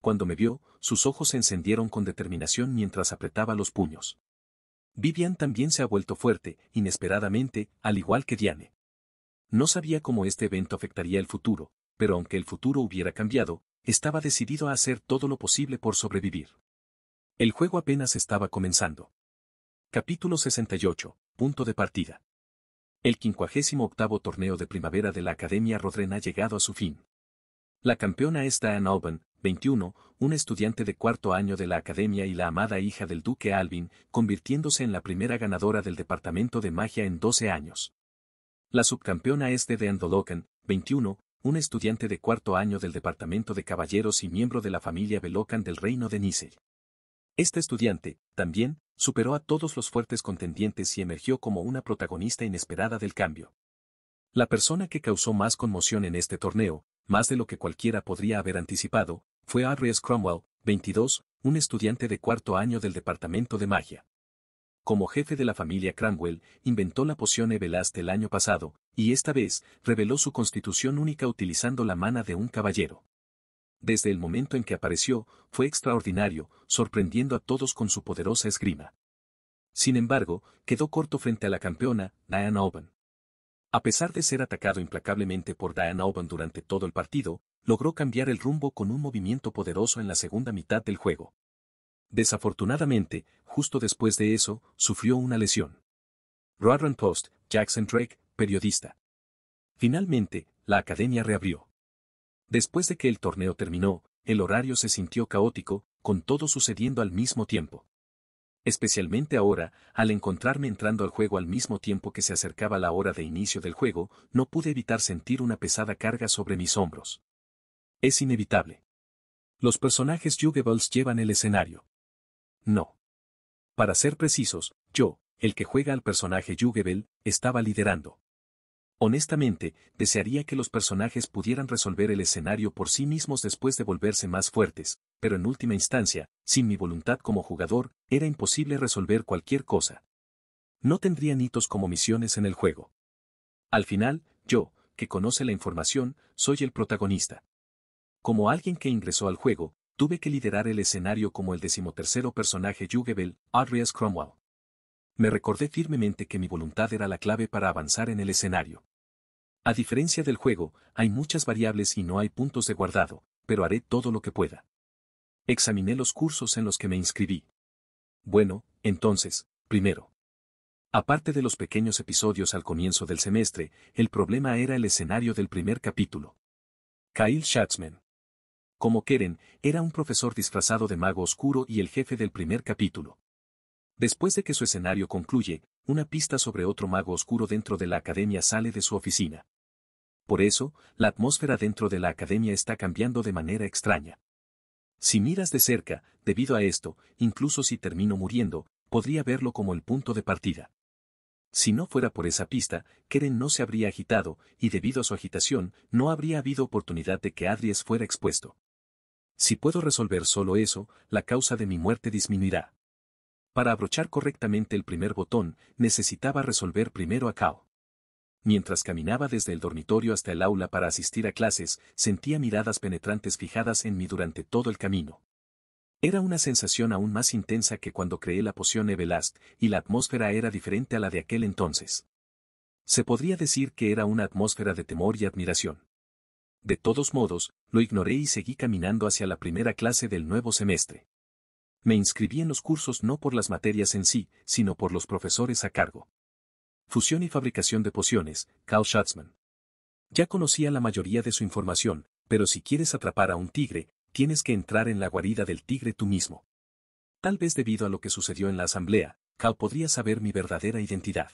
Cuando me vio, sus ojos se encendieron con determinación mientras apretaba los puños. Vivian también se ha vuelto fuerte, inesperadamente, al igual que Diane. No sabía cómo este evento afectaría el futuro, pero aunque el futuro hubiera cambiado, estaba decidido a hacer todo lo posible por sobrevivir. El juego apenas estaba comenzando. Capítulo 68. Punto de partida. El 58 torneo de primavera de la Academia Rodren ha llegado a su fin. La campeona es Diane Alban, 21, un estudiante de cuarto año de la Academia y la amada hija del Duque Alvin, convirtiéndose en la primera ganadora del Departamento de Magia en 12 años. La subcampeona es Dede Andolocan, 21, un estudiante de cuarto año del Departamento de Caballeros y miembro de la familia Belocan del Reino de Nisei. Este estudiante, también, superó a todos los fuertes contendientes y emergió como una protagonista inesperada del cambio. La persona que causó más conmoción en este torneo, más de lo que cualquiera podría haber anticipado, fue Arias Cromwell, 22, un estudiante de cuarto año del Departamento de Magia. Como jefe de la familia Cromwell, inventó la poción Evelast el año pasado, y esta vez, reveló su constitución única utilizando la mana de un caballero desde el momento en que apareció, fue extraordinario, sorprendiendo a todos con su poderosa esgrima. Sin embargo, quedó corto frente a la campeona, Diana Oban. A pesar de ser atacado implacablemente por Diana Oban durante todo el partido, logró cambiar el rumbo con un movimiento poderoso en la segunda mitad del juego. Desafortunadamente, justo después de eso, sufrió una lesión. Rodron Post, Jackson Drake, periodista. Finalmente, la academia reabrió. Después de que el torneo terminó, el horario se sintió caótico, con todo sucediendo al mismo tiempo. Especialmente ahora, al encontrarme entrando al juego al mismo tiempo que se acercaba la hora de inicio del juego, no pude evitar sentir una pesada carga sobre mis hombros. Es inevitable. Los personajes jugables llevan el escenario. No. Para ser precisos, yo, el que juega al personaje jugable, estaba liderando. Honestamente, desearía que los personajes pudieran resolver el escenario por sí mismos después de volverse más fuertes, pero en última instancia, sin mi voluntad como jugador, era imposible resolver cualquier cosa. No tendrían hitos como misiones en el juego. Al final, yo, que conoce la información, soy el protagonista. Como alguien que ingresó al juego, tuve que liderar el escenario como el decimotercero personaje Jugebel, Arias Cromwell. Me recordé firmemente que mi voluntad era la clave para avanzar en el escenario. A diferencia del juego, hay muchas variables y no hay puntos de guardado, pero haré todo lo que pueda. Examiné los cursos en los que me inscribí. Bueno, entonces, primero. Aparte de los pequeños episodios al comienzo del semestre, el problema era el escenario del primer capítulo. Kyle Schatzman. Como Keren, era un profesor disfrazado de mago oscuro y el jefe del primer capítulo. Después de que su escenario concluye, una pista sobre otro mago oscuro dentro de la academia sale de su oficina. Por eso, la atmósfera dentro de la academia está cambiando de manera extraña. Si miras de cerca, debido a esto, incluso si termino muriendo, podría verlo como el punto de partida. Si no fuera por esa pista, Keren no se habría agitado, y debido a su agitación, no habría habido oportunidad de que Adries fuera expuesto. Si puedo resolver solo eso, la causa de mi muerte disminuirá. Para abrochar correctamente el primer botón, necesitaba resolver primero a Cao. Mientras caminaba desde el dormitorio hasta el aula para asistir a clases, sentía miradas penetrantes fijadas en mí durante todo el camino. Era una sensación aún más intensa que cuando creé la poción Evelast, y la atmósfera era diferente a la de aquel entonces. Se podría decir que era una atmósfera de temor y admiración. De todos modos, lo ignoré y seguí caminando hacia la primera clase del nuevo semestre me inscribí en los cursos no por las materias en sí, sino por los profesores a cargo. Fusión y fabricación de pociones, Carl Schatzman. Ya conocía la mayoría de su información, pero si quieres atrapar a un tigre, tienes que entrar en la guarida del tigre tú mismo. Tal vez debido a lo que sucedió en la asamblea, Carl podría saber mi verdadera identidad.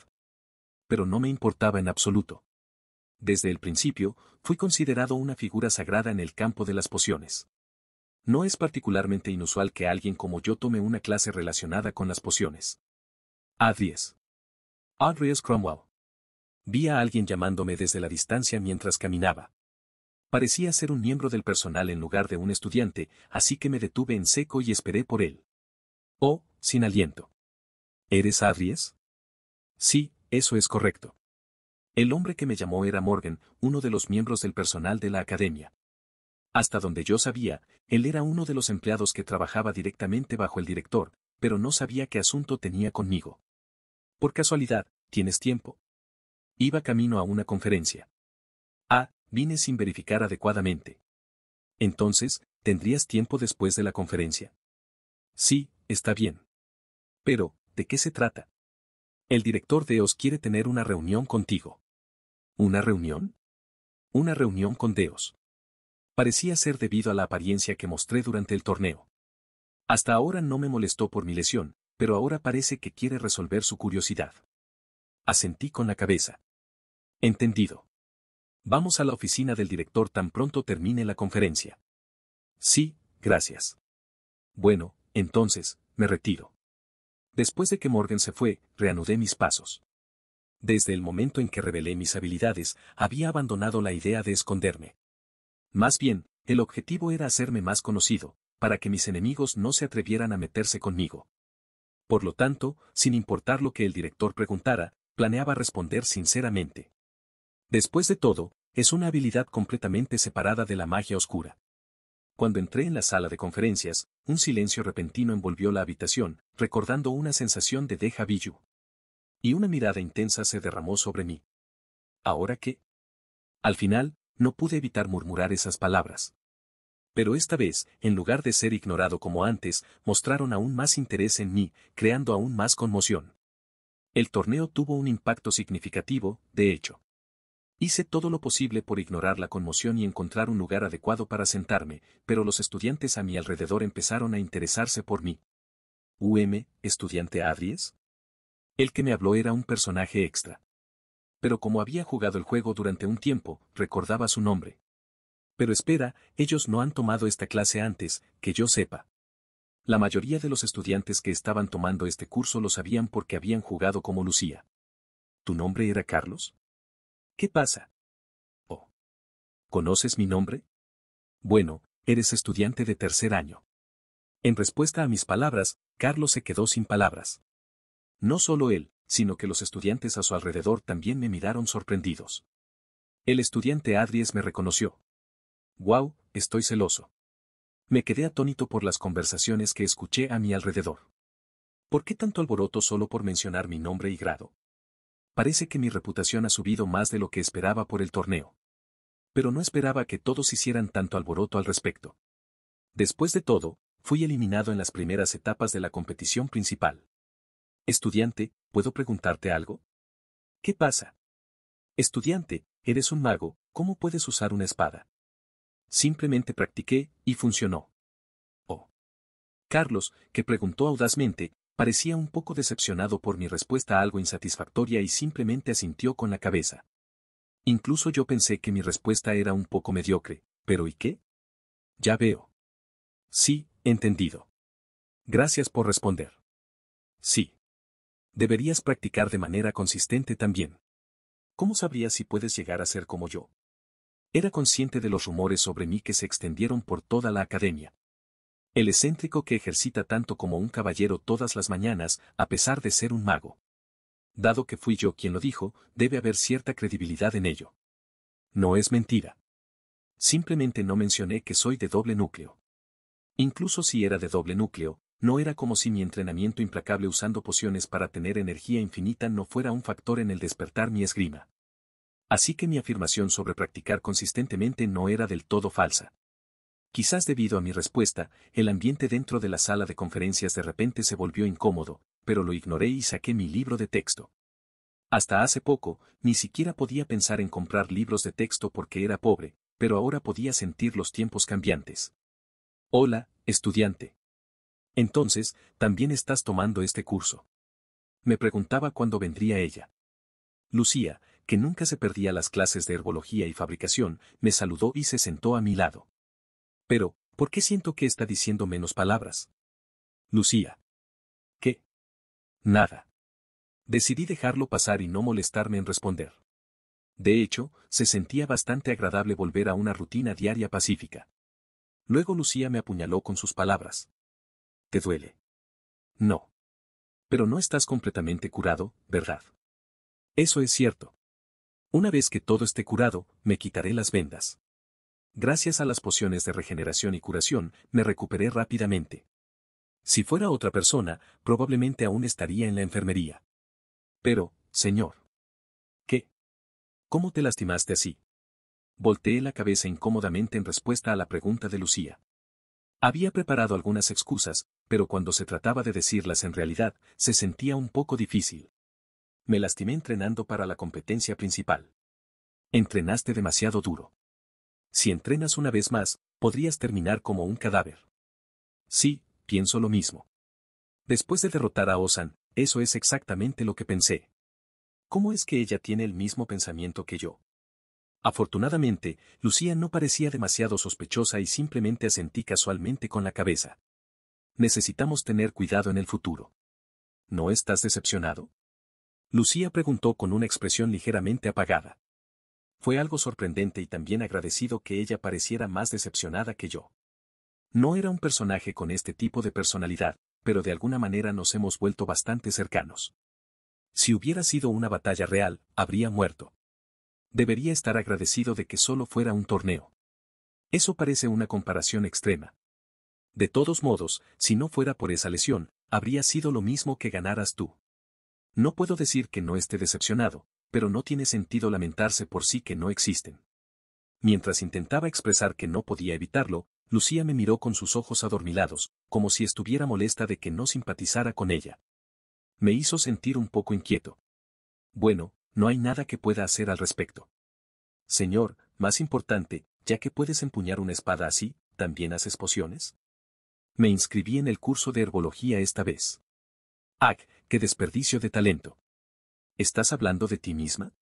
Pero no me importaba en absoluto. Desde el principio, fui considerado una figura sagrada en el campo de las pociones. No es particularmente inusual que alguien como yo tome una clase relacionada con las pociones. Adries. Adries Cromwell. Vi a alguien llamándome desde la distancia mientras caminaba. Parecía ser un miembro del personal en lugar de un estudiante, así que me detuve en seco y esperé por él. Oh, sin aliento. ¿Eres Adries? Sí, eso es correcto. El hombre que me llamó era Morgan, uno de los miembros del personal de la academia. Hasta donde yo sabía, él era uno de los empleados que trabajaba directamente bajo el director, pero no sabía qué asunto tenía conmigo. Por casualidad, ¿tienes tiempo? Iba camino a una conferencia. Ah, vine sin verificar adecuadamente. Entonces, ¿tendrías tiempo después de la conferencia? Sí, está bien. Pero, ¿de qué se trata? El director Deos quiere tener una reunión contigo. ¿Una reunión? Una reunión con Deos. Parecía ser debido a la apariencia que mostré durante el torneo. Hasta ahora no me molestó por mi lesión, pero ahora parece que quiere resolver su curiosidad. Asentí con la cabeza. Entendido. Vamos a la oficina del director tan pronto termine la conferencia. Sí, gracias. Bueno, entonces, me retiro. Después de que Morgan se fue, reanudé mis pasos. Desde el momento en que revelé mis habilidades, había abandonado la idea de esconderme. Más bien, el objetivo era hacerme más conocido, para que mis enemigos no se atrevieran a meterse conmigo. Por lo tanto, sin importar lo que el director preguntara, planeaba responder sinceramente. Después de todo, es una habilidad completamente separada de la magia oscura. Cuando entré en la sala de conferencias, un silencio repentino envolvió la habitación, recordando una sensación de deja vu. Y una mirada intensa se derramó sobre mí. ¿Ahora qué? Al final, no pude evitar murmurar esas palabras. Pero esta vez, en lugar de ser ignorado como antes, mostraron aún más interés en mí, creando aún más conmoción. El torneo tuvo un impacto significativo, de hecho. Hice todo lo posible por ignorar la conmoción y encontrar un lugar adecuado para sentarme, pero los estudiantes a mi alrededor empezaron a interesarse por mí. UM, estudiante Adries? El que me habló era un personaje extra pero como había jugado el juego durante un tiempo, recordaba su nombre. Pero espera, ellos no han tomado esta clase antes, que yo sepa. La mayoría de los estudiantes que estaban tomando este curso lo sabían porque habían jugado como Lucía. ¿Tu nombre era Carlos? ¿Qué pasa? Oh. ¿Conoces mi nombre? Bueno, eres estudiante de tercer año. En respuesta a mis palabras, Carlos se quedó sin palabras. No solo él, sino que los estudiantes a su alrededor también me miraron sorprendidos. El estudiante Adries me reconoció. ¡Wow! Estoy celoso. Me quedé atónito por las conversaciones que escuché a mi alrededor. ¿Por qué tanto alboroto solo por mencionar mi nombre y grado? Parece que mi reputación ha subido más de lo que esperaba por el torneo. Pero no esperaba que todos hicieran tanto alboroto al respecto. Después de todo, fui eliminado en las primeras etapas de la competición principal. Estudiante, ¿puedo preguntarte algo? ¿Qué pasa? Estudiante, eres un mago, ¿cómo puedes usar una espada? Simplemente practiqué, y funcionó. Oh. Carlos, que preguntó audazmente, parecía un poco decepcionado por mi respuesta algo insatisfactoria y simplemente asintió con la cabeza. Incluso yo pensé que mi respuesta era un poco mediocre, pero ¿y qué? Ya veo. Sí, entendido. Gracias por responder. Sí deberías practicar de manera consistente también. ¿Cómo sabrías si puedes llegar a ser como yo? Era consciente de los rumores sobre mí que se extendieron por toda la academia. El excéntrico que ejercita tanto como un caballero todas las mañanas, a pesar de ser un mago. Dado que fui yo quien lo dijo, debe haber cierta credibilidad en ello. No es mentira. Simplemente no mencioné que soy de doble núcleo. Incluso si era de doble núcleo, no era como si mi entrenamiento implacable usando pociones para tener energía infinita no fuera un factor en el despertar mi esgrima. Así que mi afirmación sobre practicar consistentemente no era del todo falsa. Quizás debido a mi respuesta, el ambiente dentro de la sala de conferencias de repente se volvió incómodo, pero lo ignoré y saqué mi libro de texto. Hasta hace poco, ni siquiera podía pensar en comprar libros de texto porque era pobre, pero ahora podía sentir los tiempos cambiantes. Hola, estudiante. Entonces, también estás tomando este curso. Me preguntaba cuándo vendría ella. Lucía, que nunca se perdía las clases de herbología y fabricación, me saludó y se sentó a mi lado. Pero, ¿por qué siento que está diciendo menos palabras? Lucía. ¿Qué? Nada. Decidí dejarlo pasar y no molestarme en responder. De hecho, se sentía bastante agradable volver a una rutina diaria pacífica. Luego Lucía me apuñaló con sus palabras duele? No. Pero no estás completamente curado, ¿verdad? Eso es cierto. Una vez que todo esté curado, me quitaré las vendas. Gracias a las pociones de regeneración y curación, me recuperé rápidamente. Si fuera otra persona, probablemente aún estaría en la enfermería. Pero, señor. ¿Qué? ¿Cómo te lastimaste así? Volteé la cabeza incómodamente en respuesta a la pregunta de Lucía. Había preparado algunas excusas, pero cuando se trataba de decirlas en realidad, se sentía un poco difícil. Me lastimé entrenando para la competencia principal. Entrenaste demasiado duro. Si entrenas una vez más, podrías terminar como un cadáver. Sí, pienso lo mismo. Después de derrotar a Osan, eso es exactamente lo que pensé. ¿Cómo es que ella tiene el mismo pensamiento que yo? Afortunadamente, Lucía no parecía demasiado sospechosa y simplemente asentí casualmente con la cabeza necesitamos tener cuidado en el futuro. ¿No estás decepcionado? Lucía preguntó con una expresión ligeramente apagada. Fue algo sorprendente y también agradecido que ella pareciera más decepcionada que yo. No era un personaje con este tipo de personalidad, pero de alguna manera nos hemos vuelto bastante cercanos. Si hubiera sido una batalla real, habría muerto. Debería estar agradecido de que solo fuera un torneo. Eso parece una comparación extrema, de todos modos, si no fuera por esa lesión, habría sido lo mismo que ganaras tú. No puedo decir que no esté decepcionado, pero no tiene sentido lamentarse por sí que no existen. Mientras intentaba expresar que no podía evitarlo, Lucía me miró con sus ojos adormilados, como si estuviera molesta de que no simpatizara con ella. Me hizo sentir un poco inquieto. Bueno, no hay nada que pueda hacer al respecto. Señor, más importante, ya que puedes empuñar una espada así, ¿también haces pociones? Me inscribí en el curso de herbología esta vez. ¡Ah, ¡Qué desperdicio de talento! ¿Estás hablando de ti misma?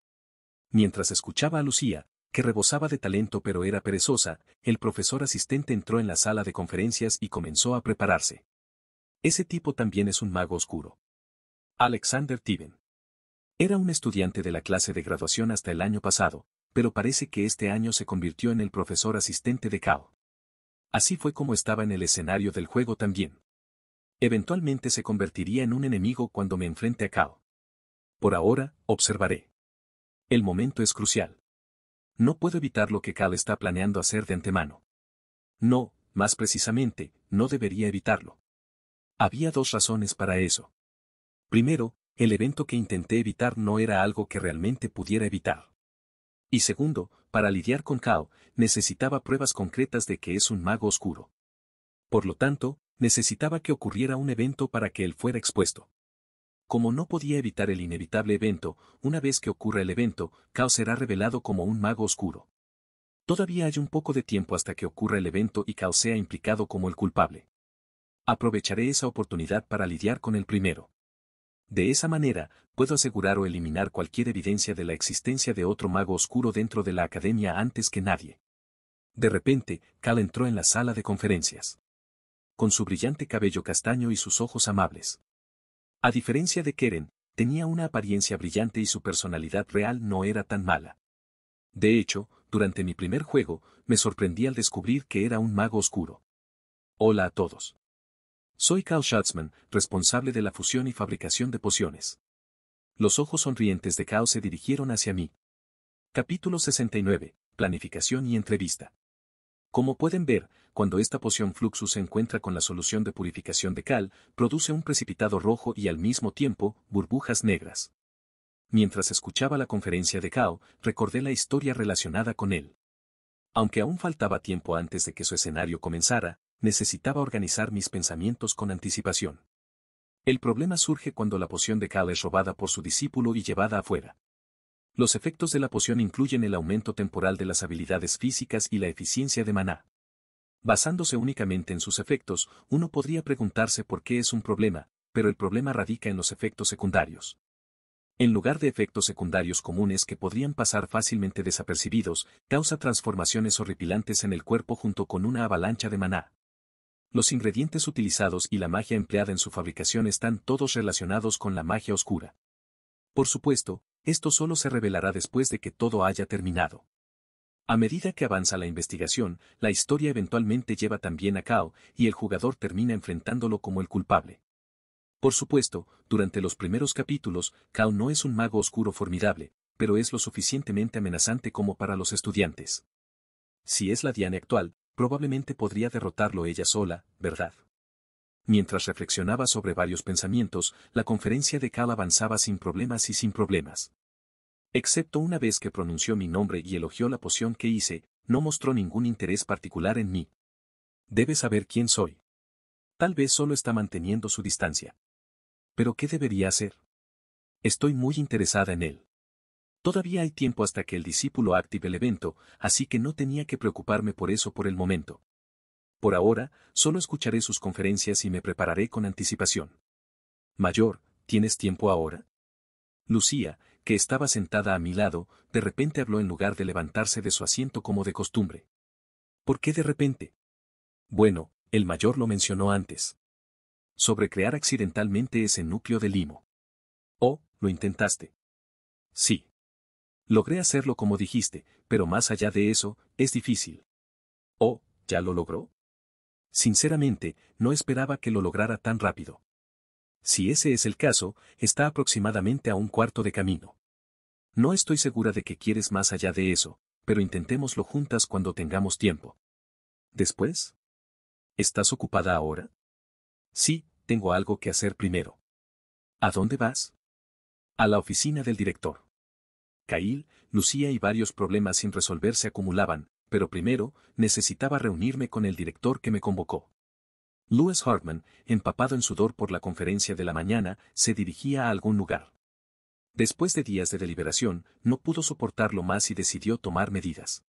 Mientras escuchaba a Lucía, que rebosaba de talento pero era perezosa, el profesor asistente entró en la sala de conferencias y comenzó a prepararse. Ese tipo también es un mago oscuro. Alexander Tiven. Era un estudiante de la clase de graduación hasta el año pasado, pero parece que este año se convirtió en el profesor asistente de Cao. Así fue como estaba en el escenario del juego también. Eventualmente se convertiría en un enemigo cuando me enfrente a Cal. Por ahora, observaré. El momento es crucial. No puedo evitar lo que Cal está planeando hacer de antemano. No, más precisamente, no debería evitarlo. Había dos razones para eso. Primero, el evento que intenté evitar no era algo que realmente pudiera evitar. Y segundo, para lidiar con Kao, necesitaba pruebas concretas de que es un mago oscuro. Por lo tanto, necesitaba que ocurriera un evento para que él fuera expuesto. Como no podía evitar el inevitable evento, una vez que ocurra el evento, Kao será revelado como un mago oscuro. Todavía hay un poco de tiempo hasta que ocurra el evento y Kao sea implicado como el culpable. Aprovecharé esa oportunidad para lidiar con el primero. De esa manera, puedo asegurar o eliminar cualquier evidencia de la existencia de otro mago oscuro dentro de la academia antes que nadie. De repente, Cal entró en la sala de conferencias. Con su brillante cabello castaño y sus ojos amables. A diferencia de Keren, tenía una apariencia brillante y su personalidad real no era tan mala. De hecho, durante mi primer juego, me sorprendí al descubrir que era un mago oscuro. Hola a todos. Soy Carl Schatzman, responsable de la fusión y fabricación de pociones. Los ojos sonrientes de Cao se dirigieron hacia mí. Capítulo 69. Planificación y entrevista. Como pueden ver, cuando esta poción Fluxus se encuentra con la solución de purificación de cal, produce un precipitado rojo y al mismo tiempo, burbujas negras. Mientras escuchaba la conferencia de Cao, recordé la historia relacionada con él. Aunque aún faltaba tiempo antes de que su escenario comenzara, necesitaba organizar mis pensamientos con anticipación. El problema surge cuando la poción de Cal es robada por su discípulo y llevada afuera. Los efectos de la poción incluyen el aumento temporal de las habilidades físicas y la eficiencia de maná. Basándose únicamente en sus efectos, uno podría preguntarse por qué es un problema, pero el problema radica en los efectos secundarios. En lugar de efectos secundarios comunes que podrían pasar fácilmente desapercibidos, causa transformaciones horripilantes en el cuerpo junto con una avalancha de maná. Los ingredientes utilizados y la magia empleada en su fabricación están todos relacionados con la magia oscura. Por supuesto, esto solo se revelará después de que todo haya terminado. A medida que avanza la investigación, la historia eventualmente lleva también a Kao, y el jugador termina enfrentándolo como el culpable. Por supuesto, durante los primeros capítulos, Kao no es un mago oscuro formidable, pero es lo suficientemente amenazante como para los estudiantes. Si es la Diane actual, probablemente podría derrotarlo ella sola, ¿verdad? Mientras reflexionaba sobre varios pensamientos, la conferencia de Cal avanzaba sin problemas y sin problemas. Excepto una vez que pronunció mi nombre y elogió la poción que hice, no mostró ningún interés particular en mí. Debe saber quién soy. Tal vez solo está manteniendo su distancia. Pero ¿qué debería hacer? Estoy muy interesada en él. Todavía hay tiempo hasta que el discípulo active el evento, así que no tenía que preocuparme por eso por el momento. Por ahora, solo escucharé sus conferencias y me prepararé con anticipación. Mayor, ¿tienes tiempo ahora? Lucía, que estaba sentada a mi lado, de repente habló en lugar de levantarse de su asiento como de costumbre. ¿Por qué de repente? Bueno, el mayor lo mencionó antes. Sobre crear accidentalmente ese núcleo de limo. Oh, lo intentaste. Sí. Logré hacerlo como dijiste, pero más allá de eso, es difícil. Oh, ¿ya lo logró? Sinceramente, no esperaba que lo lograra tan rápido. Si ese es el caso, está aproximadamente a un cuarto de camino. No estoy segura de que quieres más allá de eso, pero intentémoslo juntas cuando tengamos tiempo. Después? ¿Estás ocupada ahora? Sí, tengo algo que hacer primero. ¿A dónde vas? A la oficina del director. Cail, Lucía y varios problemas sin resolver se acumulaban, pero primero, necesitaba reunirme con el director que me convocó. Louis Hartman, empapado en sudor por la conferencia de la mañana, se dirigía a algún lugar. Después de días de deliberación, no pudo soportarlo más y decidió tomar medidas.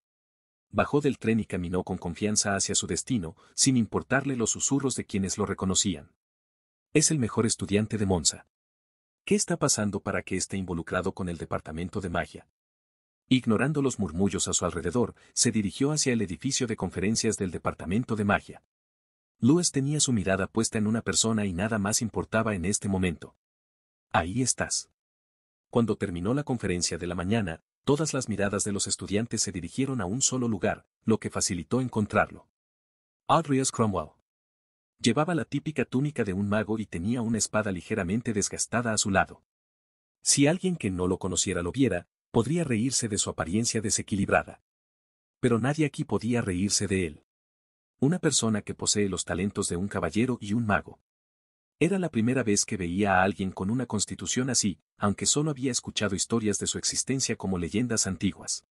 Bajó del tren y caminó con confianza hacia su destino, sin importarle los susurros de quienes lo reconocían. Es el mejor estudiante de Monza. ¿Qué está pasando para que esté involucrado con el departamento de magia? Ignorando los murmullos a su alrededor, se dirigió hacia el edificio de conferencias del departamento de magia. Luis tenía su mirada puesta en una persona y nada más importaba en este momento. Ahí estás. Cuando terminó la conferencia de la mañana, todas las miradas de los estudiantes se dirigieron a un solo lugar, lo que facilitó encontrarlo. S. Cromwell. Llevaba la típica túnica de un mago y tenía una espada ligeramente desgastada a su lado. Si alguien que no lo conociera lo viera, podría reírse de su apariencia desequilibrada. Pero nadie aquí podía reírse de él. Una persona que posee los talentos de un caballero y un mago. Era la primera vez que veía a alguien con una constitución así, aunque solo había escuchado historias de su existencia como leyendas antiguas.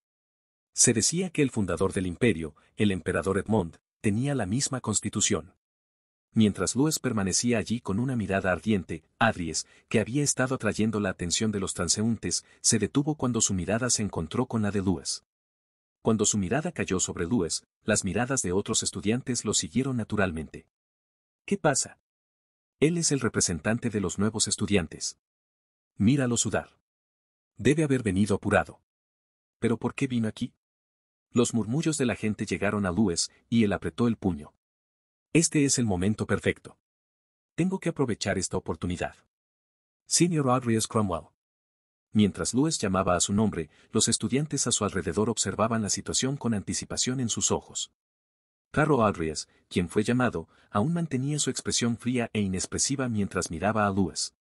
Se decía que el fundador del imperio, el emperador Edmond, tenía la misma constitución. Mientras Lues permanecía allí con una mirada ardiente, Adries, que había estado atrayendo la atención de los transeúntes, se detuvo cuando su mirada se encontró con la de Lues. Cuando su mirada cayó sobre Lues, las miradas de otros estudiantes lo siguieron naturalmente. ¿Qué pasa? Él es el representante de los nuevos estudiantes. Míralo sudar. Debe haber venido apurado. ¿Pero por qué vino aquí? Los murmullos de la gente llegaron a Lues, y él apretó el puño. Este es el momento perfecto. Tengo que aprovechar esta oportunidad. Sr. Audrius Cromwell. Mientras Lewis llamaba a su nombre, los estudiantes a su alrededor observaban la situación con anticipación en sus ojos. Carro Audreyes, quien fue llamado, aún mantenía su expresión fría e inexpresiva mientras miraba a Lewis.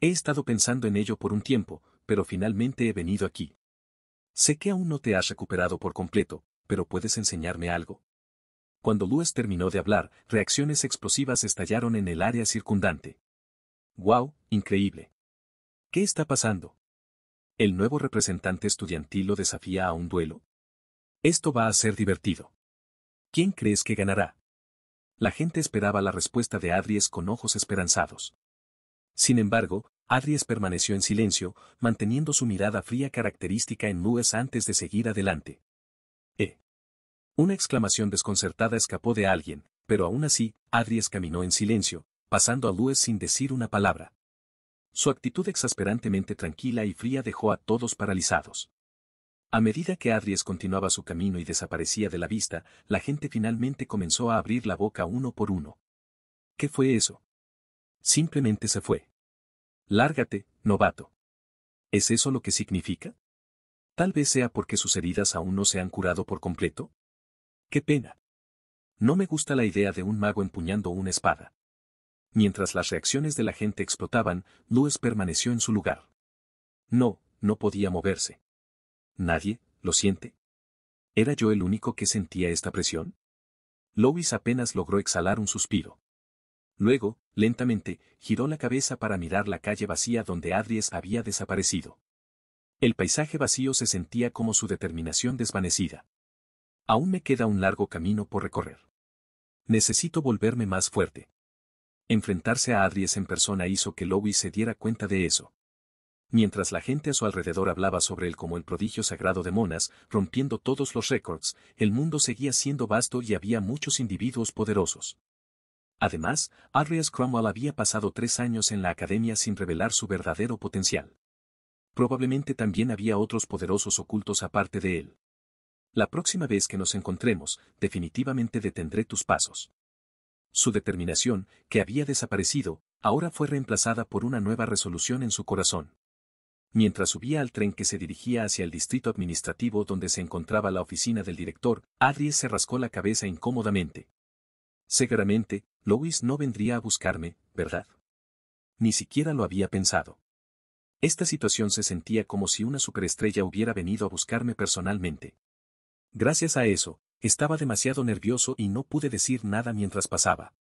He estado pensando en ello por un tiempo, pero finalmente he venido aquí. Sé que aún no te has recuperado por completo, pero puedes enseñarme algo. Cuando Luis terminó de hablar, reacciones explosivas estallaron en el área circundante. ¡Wow! Increíble. ¿Qué está pasando? ¿El nuevo representante estudiantil lo desafía a un duelo? Esto va a ser divertido. ¿Quién crees que ganará? La gente esperaba la respuesta de Adries con ojos esperanzados. Sin embargo, Adries permaneció en silencio, manteniendo su mirada fría característica en Luis antes de seguir adelante. Una exclamación desconcertada escapó de alguien, pero aún así, Adries caminó en silencio, pasando a luz sin decir una palabra. Su actitud exasperantemente tranquila y fría dejó a todos paralizados. A medida que Adries continuaba su camino y desaparecía de la vista, la gente finalmente comenzó a abrir la boca uno por uno. ¿Qué fue eso? Simplemente se fue. Lárgate, novato. ¿Es eso lo que significa? Tal vez sea porque sus heridas aún no se han curado por completo. Qué pena. No me gusta la idea de un mago empuñando una espada. Mientras las reacciones de la gente explotaban, Louis permaneció en su lugar. No, no podía moverse. Nadie, lo siente. ¿Era yo el único que sentía esta presión? Louis apenas logró exhalar un suspiro. Luego, lentamente, giró la cabeza para mirar la calle vacía donde Adries había desaparecido. El paisaje vacío se sentía como su determinación desvanecida. Aún me queda un largo camino por recorrer. Necesito volverme más fuerte. Enfrentarse a Adries en persona hizo que Lois se diera cuenta de eso. Mientras la gente a su alrededor hablaba sobre él como el prodigio sagrado de Monas, rompiendo todos los récords, el mundo seguía siendo vasto y había muchos individuos poderosos. Además, Adrias Cromwell había pasado tres años en la academia sin revelar su verdadero potencial. Probablemente también había otros poderosos ocultos aparte de él. La próxima vez que nos encontremos, definitivamente detendré tus pasos. Su determinación, que había desaparecido, ahora fue reemplazada por una nueva resolución en su corazón. Mientras subía al tren que se dirigía hacia el distrito administrativo donde se encontraba la oficina del director, Adries se rascó la cabeza incómodamente. Seguramente, Louis no vendría a buscarme, ¿verdad? Ni siquiera lo había pensado. Esta situación se sentía como si una superestrella hubiera venido a buscarme personalmente. Gracias a eso, estaba demasiado nervioso y no pude decir nada mientras pasaba.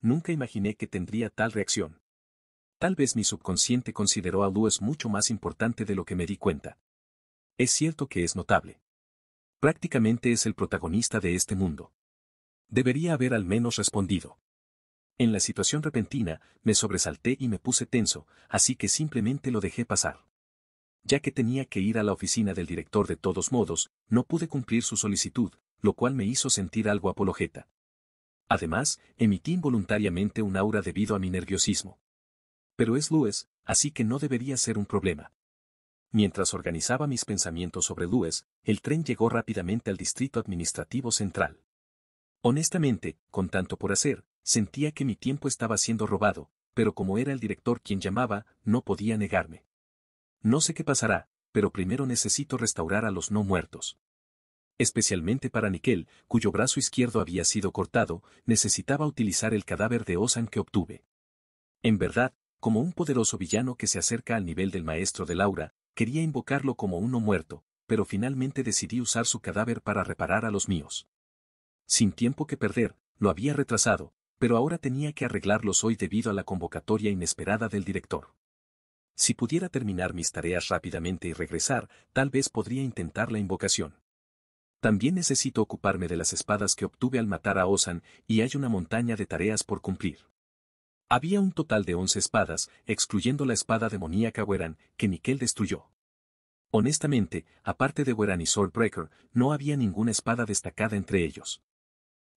Nunca imaginé que tendría tal reacción. Tal vez mi subconsciente consideró a Luis mucho más importante de lo que me di cuenta. Es cierto que es notable. Prácticamente es el protagonista de este mundo. Debería haber al menos respondido. En la situación repentina, me sobresalté y me puse tenso, así que simplemente lo dejé pasar ya que tenía que ir a la oficina del director de todos modos, no pude cumplir su solicitud, lo cual me hizo sentir algo apologeta. Además, emití involuntariamente un aura debido a mi nerviosismo. Pero es Lues, así que no debería ser un problema. Mientras organizaba mis pensamientos sobre Lues, el tren llegó rápidamente al Distrito Administrativo Central. Honestamente, con tanto por hacer, sentía que mi tiempo estaba siendo robado, pero como era el director quien llamaba, no podía negarme. No sé qué pasará, pero primero necesito restaurar a los no muertos. Especialmente para Niquel, cuyo brazo izquierdo había sido cortado, necesitaba utilizar el cadáver de Osan que obtuve. En verdad, como un poderoso villano que se acerca al nivel del maestro de Laura, quería invocarlo como uno muerto, pero finalmente decidí usar su cadáver para reparar a los míos. Sin tiempo que perder, lo había retrasado, pero ahora tenía que arreglarlos hoy debido a la convocatoria inesperada del director. Si pudiera terminar mis tareas rápidamente y regresar, tal vez podría intentar la invocación. También necesito ocuparme de las espadas que obtuve al matar a Osan y hay una montaña de tareas por cumplir. Había un total de 11 espadas, excluyendo la espada demoníaca Weran, que Miquel destruyó. Honestamente, aparte de Weran y Swordbreaker, no había ninguna espada destacada entre ellos.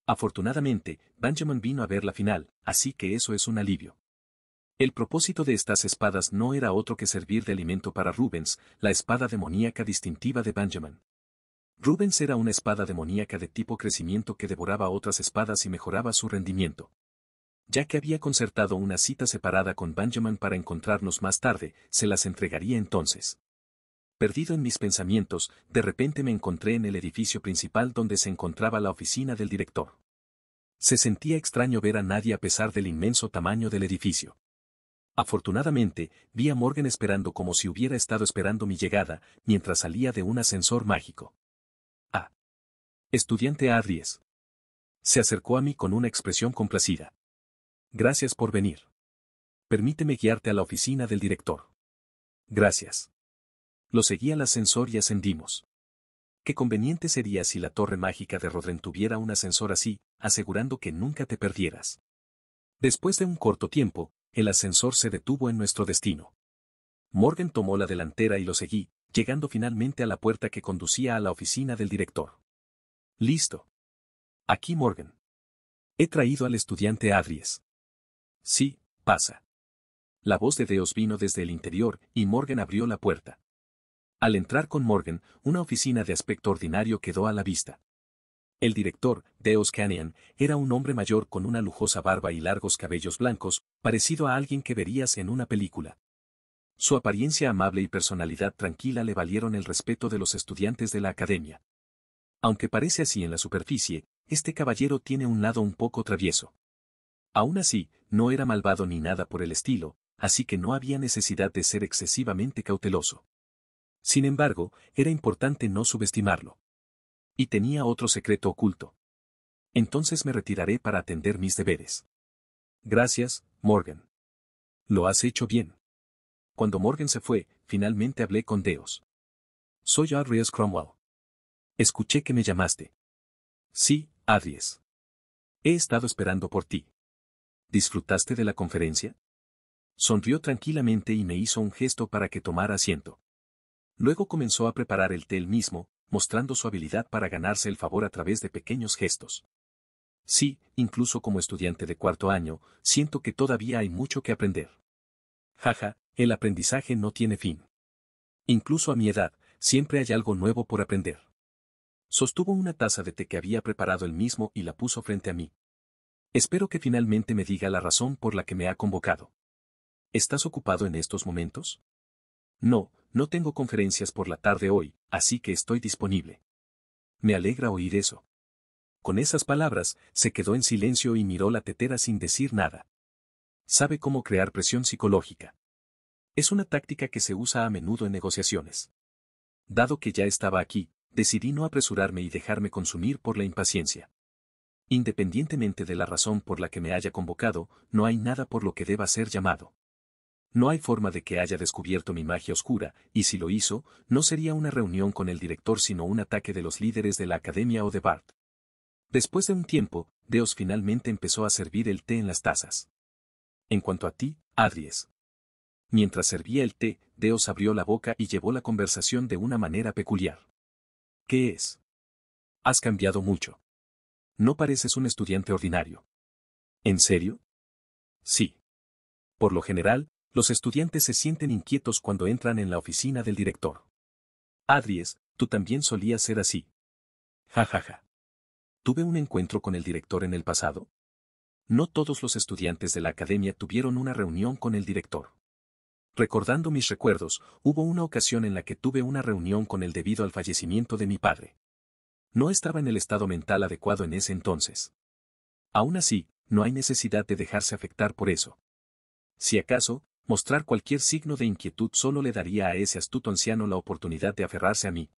Afortunadamente, Benjamin vino a ver la final, así que eso es un alivio. El propósito de estas espadas no era otro que servir de alimento para Rubens, la espada demoníaca distintiva de Benjamin. Rubens era una espada demoníaca de tipo crecimiento que devoraba otras espadas y mejoraba su rendimiento. Ya que había concertado una cita separada con Benjamin para encontrarnos más tarde, se las entregaría entonces. Perdido en mis pensamientos, de repente me encontré en el edificio principal donde se encontraba la oficina del director. Se sentía extraño ver a nadie a pesar del inmenso tamaño del edificio. Afortunadamente, vi a Morgan esperando como si hubiera estado esperando mi llegada, mientras salía de un ascensor mágico. A. Ah. Estudiante Adries. Se acercó a mí con una expresión complacida. Gracias por venir. Permíteme guiarte a la oficina del director. Gracias. Lo seguí al ascensor y ascendimos. Qué conveniente sería si la torre mágica de Rodren tuviera un ascensor así, asegurando que nunca te perdieras. Después de un corto tiempo, el ascensor se detuvo en nuestro destino. Morgan tomó la delantera y lo seguí, llegando finalmente a la puerta que conducía a la oficina del director. Listo. Aquí Morgan. He traído al estudiante Adries. Sí, pasa. La voz de Deos vino desde el interior y Morgan abrió la puerta. Al entrar con Morgan, una oficina de aspecto ordinario quedó a la vista. El director, Deos Canyon, era un hombre mayor con una lujosa barba y largos cabellos blancos, parecido a alguien que verías en una película. Su apariencia amable y personalidad tranquila le valieron el respeto de los estudiantes de la academia. Aunque parece así en la superficie, este caballero tiene un lado un poco travieso. Aún así, no era malvado ni nada por el estilo, así que no había necesidad de ser excesivamente cauteloso. Sin embargo, era importante no subestimarlo. Y tenía otro secreto oculto. Entonces me retiraré para atender mis deberes. Gracias, Morgan. Lo has hecho bien. Cuando Morgan se fue, finalmente hablé con Deos. Soy Adries Cromwell. Escuché que me llamaste. Sí, Adries. He estado esperando por ti. ¿Disfrutaste de la conferencia? Sonrió tranquilamente y me hizo un gesto para que tomara asiento. Luego comenzó a preparar el té él mismo, mostrando su habilidad para ganarse el favor a través de pequeños gestos. Sí, incluso como estudiante de cuarto año, siento que todavía hay mucho que aprender. Jaja, el aprendizaje no tiene fin. Incluso a mi edad, siempre hay algo nuevo por aprender. Sostuvo una taza de té que había preparado él mismo y la puso frente a mí. Espero que finalmente me diga la razón por la que me ha convocado. ¿Estás ocupado en estos momentos? No, no tengo conferencias por la tarde hoy, así que estoy disponible. Me alegra oír eso. Con esas palabras, se quedó en silencio y miró la tetera sin decir nada. Sabe cómo crear presión psicológica. Es una táctica que se usa a menudo en negociaciones. Dado que ya estaba aquí, decidí no apresurarme y dejarme consumir por la impaciencia. Independientemente de la razón por la que me haya convocado, no hay nada por lo que deba ser llamado. No hay forma de que haya descubierto mi magia oscura, y si lo hizo, no sería una reunión con el director sino un ataque de los líderes de la academia o de Bart. Después de un tiempo, Deos finalmente empezó a servir el té en las tazas. En cuanto a ti, Adries. Mientras servía el té, Deos abrió la boca y llevó la conversación de una manera peculiar. ¿Qué es? Has cambiado mucho. No pareces un estudiante ordinario. ¿En serio? Sí. Por lo general, los estudiantes se sienten inquietos cuando entran en la oficina del director. Adries, tú también solías ser así. Ja ja ja. Tuve un encuentro con el director en el pasado. No todos los estudiantes de la academia tuvieron una reunión con el director. Recordando mis recuerdos, hubo una ocasión en la que tuve una reunión con él debido al fallecimiento de mi padre. No estaba en el estado mental adecuado en ese entonces. Aún así, no hay necesidad de dejarse afectar por eso. Si acaso, Mostrar cualquier signo de inquietud solo le daría a ese astuto anciano la oportunidad de aferrarse a mí.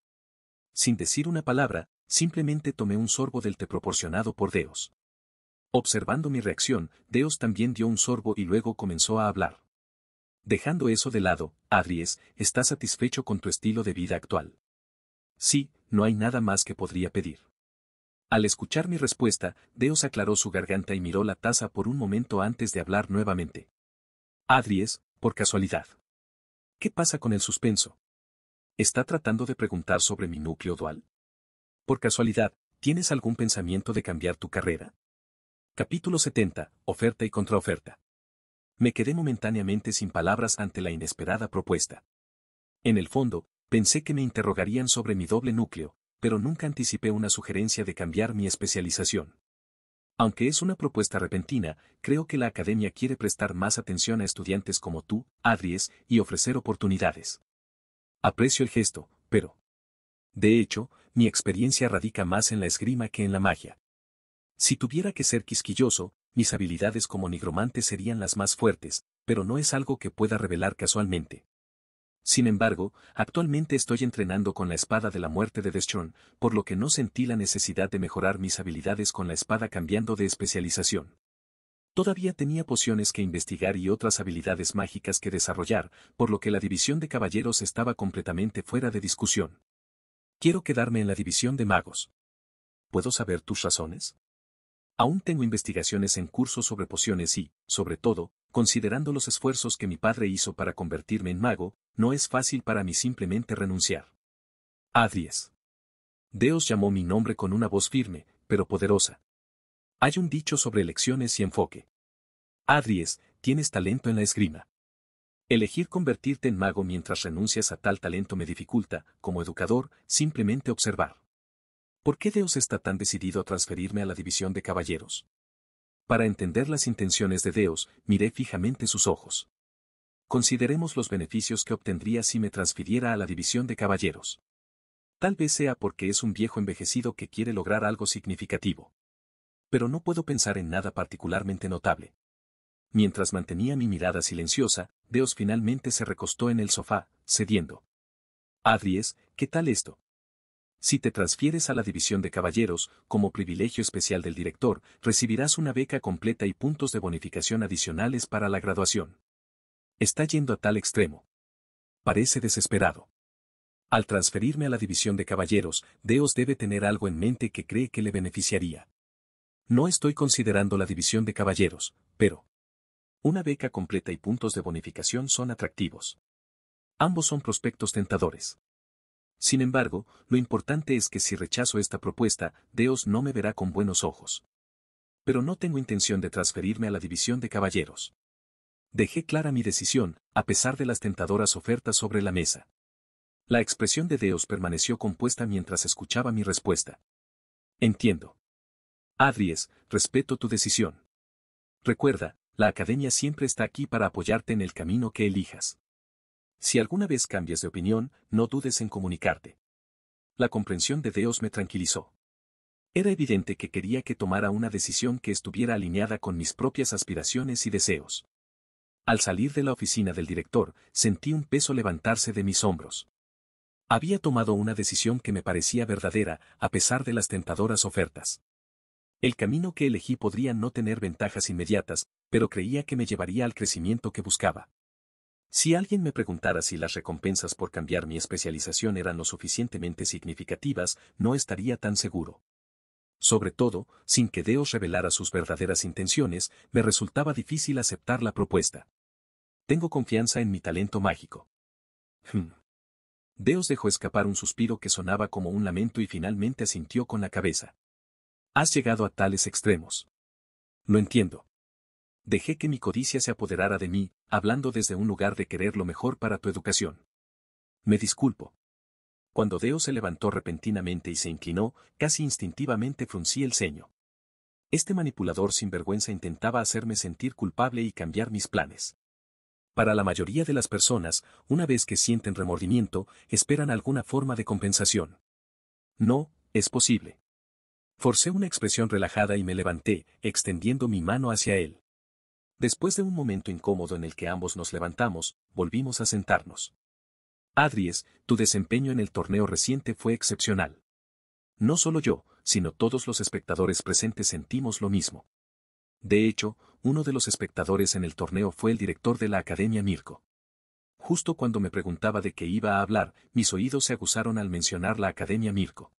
Sin decir una palabra, simplemente tomé un sorbo del té proporcionado por Deos. Observando mi reacción, Deos también dio un sorbo y luego comenzó a hablar. Dejando eso de lado, Adries, ¿estás satisfecho con tu estilo de vida actual? Sí, no hay nada más que podría pedir. Al escuchar mi respuesta, Deos aclaró su garganta y miró la taza por un momento antes de hablar nuevamente. Adries, por casualidad. ¿Qué pasa con el suspenso? ¿Está tratando de preguntar sobre mi núcleo dual? Por casualidad, ¿tienes algún pensamiento de cambiar tu carrera? Capítulo 70. Oferta y contraoferta. Me quedé momentáneamente sin palabras ante la inesperada propuesta. En el fondo, pensé que me interrogarían sobre mi doble núcleo, pero nunca anticipé una sugerencia de cambiar mi especialización. Aunque es una propuesta repentina, creo que la academia quiere prestar más atención a estudiantes como tú, Adries, y ofrecer oportunidades. Aprecio el gesto, pero... De hecho, mi experiencia radica más en la esgrima que en la magia. Si tuviera que ser quisquilloso, mis habilidades como nigromante serían las más fuertes, pero no es algo que pueda revelar casualmente. Sin embargo, actualmente estoy entrenando con la espada de la muerte de Deschon, por lo que no sentí la necesidad de mejorar mis habilidades con la espada cambiando de especialización. Todavía tenía pociones que investigar y otras habilidades mágicas que desarrollar, por lo que la división de caballeros estaba completamente fuera de discusión. Quiero quedarme en la división de magos. ¿Puedo saber tus razones? Aún tengo investigaciones en curso sobre pociones y, sobre todo, considerando los esfuerzos que mi padre hizo para convertirme en mago, no es fácil para mí simplemente renunciar. Adries. Dios llamó mi nombre con una voz firme, pero poderosa. Hay un dicho sobre elecciones y enfoque. Adries, tienes talento en la esgrima. Elegir convertirte en mago mientras renuncias a tal talento me dificulta, como educador, simplemente observar. ¿Por qué Deus está tan decidido a transferirme a la división de caballeros? Para entender las intenciones de Deus, miré fijamente sus ojos. Consideremos los beneficios que obtendría si me transfiriera a la división de caballeros. Tal vez sea porque es un viejo envejecido que quiere lograr algo significativo. Pero no puedo pensar en nada particularmente notable. Mientras mantenía mi mirada silenciosa, Deus finalmente se recostó en el sofá, cediendo. Adries, ¿qué tal esto? Si te transfieres a la división de caballeros, como privilegio especial del director, recibirás una beca completa y puntos de bonificación adicionales para la graduación. Está yendo a tal extremo. Parece desesperado. Al transferirme a la división de caballeros, Deos debe tener algo en mente que cree que le beneficiaría. No estoy considerando la división de caballeros, pero... Una beca completa y puntos de bonificación son atractivos. Ambos son prospectos tentadores. Sin embargo, lo importante es que si rechazo esta propuesta, Dios no me verá con buenos ojos. Pero no tengo intención de transferirme a la división de caballeros. Dejé clara mi decisión, a pesar de las tentadoras ofertas sobre la mesa. La expresión de Dios permaneció compuesta mientras escuchaba mi respuesta. Entiendo. Adries, respeto tu decisión. Recuerda, la academia siempre está aquí para apoyarte en el camino que elijas. Si alguna vez cambias de opinión, no dudes en comunicarte. La comprensión de Dios me tranquilizó. Era evidente que quería que tomara una decisión que estuviera alineada con mis propias aspiraciones y deseos. Al salir de la oficina del director, sentí un peso levantarse de mis hombros. Había tomado una decisión que me parecía verdadera, a pesar de las tentadoras ofertas. El camino que elegí podría no tener ventajas inmediatas, pero creía que me llevaría al crecimiento que buscaba. Si alguien me preguntara si las recompensas por cambiar mi especialización eran lo suficientemente significativas, no estaría tan seguro. Sobre todo, sin que Deos revelara sus verdaderas intenciones, me resultaba difícil aceptar la propuesta. Tengo confianza en mi talento mágico. Hmm. Deos dejó escapar un suspiro que sonaba como un lamento y finalmente asintió con la cabeza. Has llegado a tales extremos. Lo entiendo dejé que mi codicia se apoderara de mí, hablando desde un lugar de querer lo mejor para tu educación. Me disculpo. Cuando Deo se levantó repentinamente y se inclinó, casi instintivamente fruncí el ceño. Este manipulador sinvergüenza intentaba hacerme sentir culpable y cambiar mis planes. Para la mayoría de las personas, una vez que sienten remordimiento, esperan alguna forma de compensación. No, es posible. Forcé una expresión relajada y me levanté, extendiendo mi mano hacia él. Después de un momento incómodo en el que ambos nos levantamos, volvimos a sentarnos. Adries, tu desempeño en el torneo reciente fue excepcional. No solo yo, sino todos los espectadores presentes sentimos lo mismo. De hecho, uno de los espectadores en el torneo fue el director de la Academia Mirko. Justo cuando me preguntaba de qué iba a hablar, mis oídos se aguzaron al mencionar la Academia Mirko.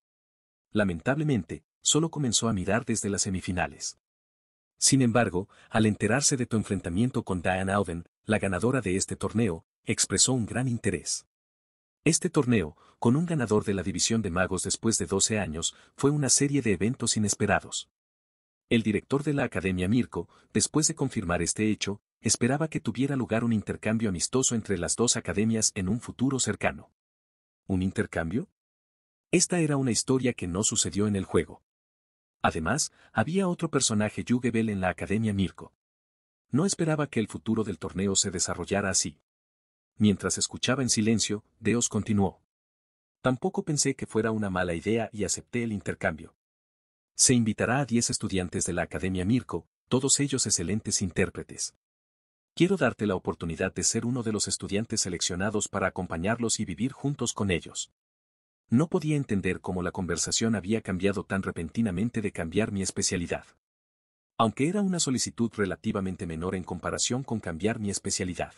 Lamentablemente, solo comenzó a mirar desde las semifinales. Sin embargo, al enterarse de tu enfrentamiento con Diane Auden, la ganadora de este torneo, expresó un gran interés. Este torneo, con un ganador de la división de magos después de 12 años, fue una serie de eventos inesperados. El director de la Academia Mirko, después de confirmar este hecho, esperaba que tuviera lugar un intercambio amistoso entre las dos academias en un futuro cercano. ¿Un intercambio? Esta era una historia que no sucedió en el juego. Además, había otro personaje Yugebel en la Academia Mirko. No esperaba que el futuro del torneo se desarrollara así. Mientras escuchaba en silencio, Deos continuó. Tampoco pensé que fuera una mala idea y acepté el intercambio. Se invitará a diez estudiantes de la Academia Mirko, todos ellos excelentes intérpretes. Quiero darte la oportunidad de ser uno de los estudiantes seleccionados para acompañarlos y vivir juntos con ellos. No podía entender cómo la conversación había cambiado tan repentinamente de cambiar mi especialidad. Aunque era una solicitud relativamente menor en comparación con cambiar mi especialidad.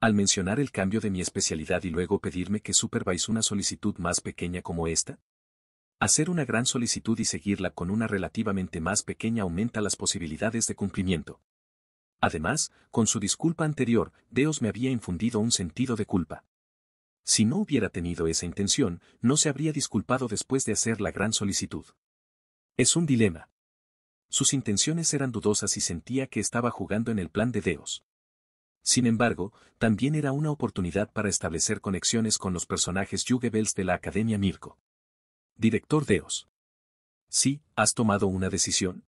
Al mencionar el cambio de mi especialidad y luego pedirme que supervise una solicitud más pequeña como esta, hacer una gran solicitud y seguirla con una relativamente más pequeña aumenta las posibilidades de cumplimiento. Además, con su disculpa anterior, Deus me había infundido un sentido de culpa. Si no hubiera tenido esa intención, no se habría disculpado después de hacer la gran solicitud. Es un dilema. Sus intenciones eran dudosas y sentía que estaba jugando en el plan de Deos. Sin embargo, también era una oportunidad para establecer conexiones con los personajes Yugebels de la Academia Mirko. Director Deos. Sí, has tomado una decisión.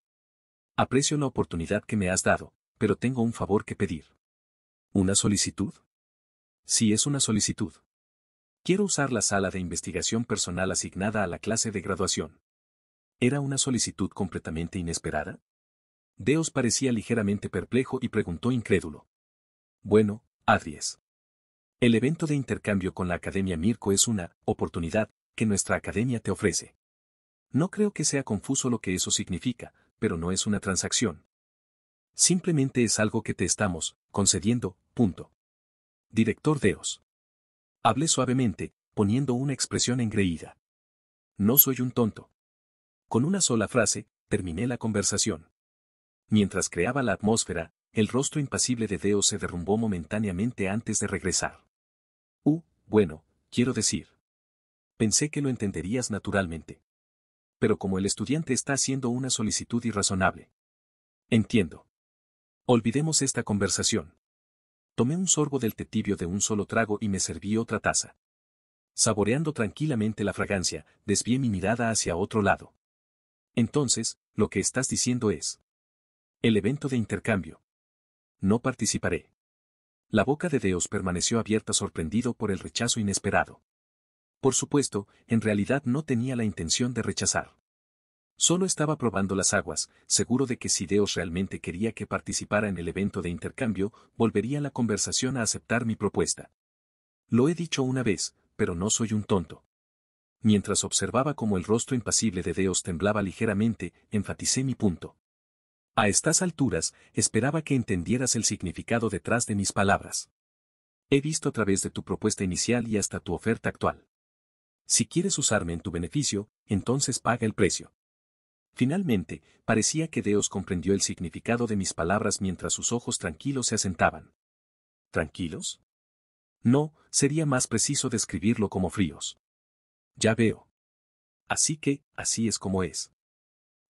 Aprecio la oportunidad que me has dado, pero tengo un favor que pedir. ¿Una solicitud? Sí es una solicitud. Quiero usar la sala de investigación personal asignada a la clase de graduación. ¿Era una solicitud completamente inesperada? Deos parecía ligeramente perplejo y preguntó incrédulo. Bueno, Adries. El evento de intercambio con la Academia Mirko es una oportunidad que nuestra academia te ofrece. No creo que sea confuso lo que eso significa, pero no es una transacción. Simplemente es algo que te estamos concediendo, punto. Director Deos. Hablé suavemente, poniendo una expresión engreída. No soy un tonto. Con una sola frase, terminé la conversación. Mientras creaba la atmósfera, el rostro impasible de Deo se derrumbó momentáneamente antes de regresar. Uh, bueno, quiero decir. Pensé que lo entenderías naturalmente. Pero como el estudiante está haciendo una solicitud irrazonable. Entiendo. Olvidemos esta conversación. Tomé un sorbo del tetibio tibio de un solo trago y me serví otra taza. Saboreando tranquilamente la fragancia, desvié mi mirada hacia otro lado. Entonces, lo que estás diciendo es. El evento de intercambio. No participaré. La boca de Dios permaneció abierta sorprendido por el rechazo inesperado. Por supuesto, en realidad no tenía la intención de rechazar. Solo estaba probando las aguas, seguro de que si Deos realmente quería que participara en el evento de intercambio, volvería la conversación a aceptar mi propuesta. Lo he dicho una vez, pero no soy un tonto. Mientras observaba cómo el rostro impasible de Deos temblaba ligeramente, enfaticé mi punto. A estas alturas, esperaba que entendieras el significado detrás de mis palabras. He visto a través de tu propuesta inicial y hasta tu oferta actual. Si quieres usarme en tu beneficio, entonces paga el precio. Finalmente, parecía que Deus comprendió el significado de mis palabras mientras sus ojos tranquilos se asentaban. ¿Tranquilos? No, sería más preciso describirlo como fríos. Ya veo. Así que, así es como es.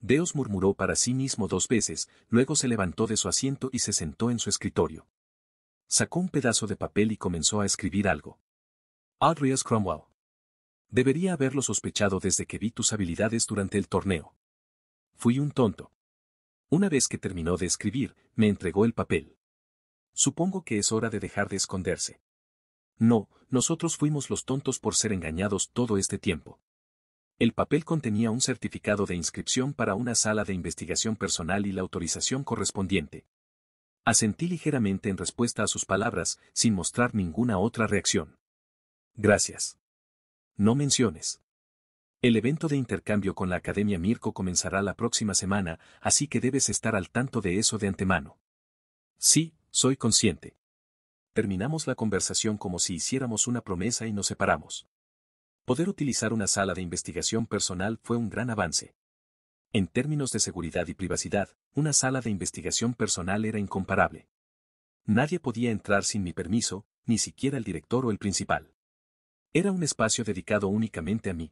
Deus murmuró para sí mismo dos veces, luego se levantó de su asiento y se sentó en su escritorio. Sacó un pedazo de papel y comenzó a escribir algo. Adrias Cromwell. Debería haberlo sospechado desde que vi tus habilidades durante el torneo. Fui un tonto. Una vez que terminó de escribir, me entregó el papel. Supongo que es hora de dejar de esconderse. No, nosotros fuimos los tontos por ser engañados todo este tiempo. El papel contenía un certificado de inscripción para una sala de investigación personal y la autorización correspondiente. Asentí ligeramente en respuesta a sus palabras, sin mostrar ninguna otra reacción. Gracias. No menciones. El evento de intercambio con la Academia Mirko comenzará la próxima semana, así que debes estar al tanto de eso de antemano. Sí, soy consciente. Terminamos la conversación como si hiciéramos una promesa y nos separamos. Poder utilizar una sala de investigación personal fue un gran avance. En términos de seguridad y privacidad, una sala de investigación personal era incomparable. Nadie podía entrar sin mi permiso, ni siquiera el director o el principal. Era un espacio dedicado únicamente a mí.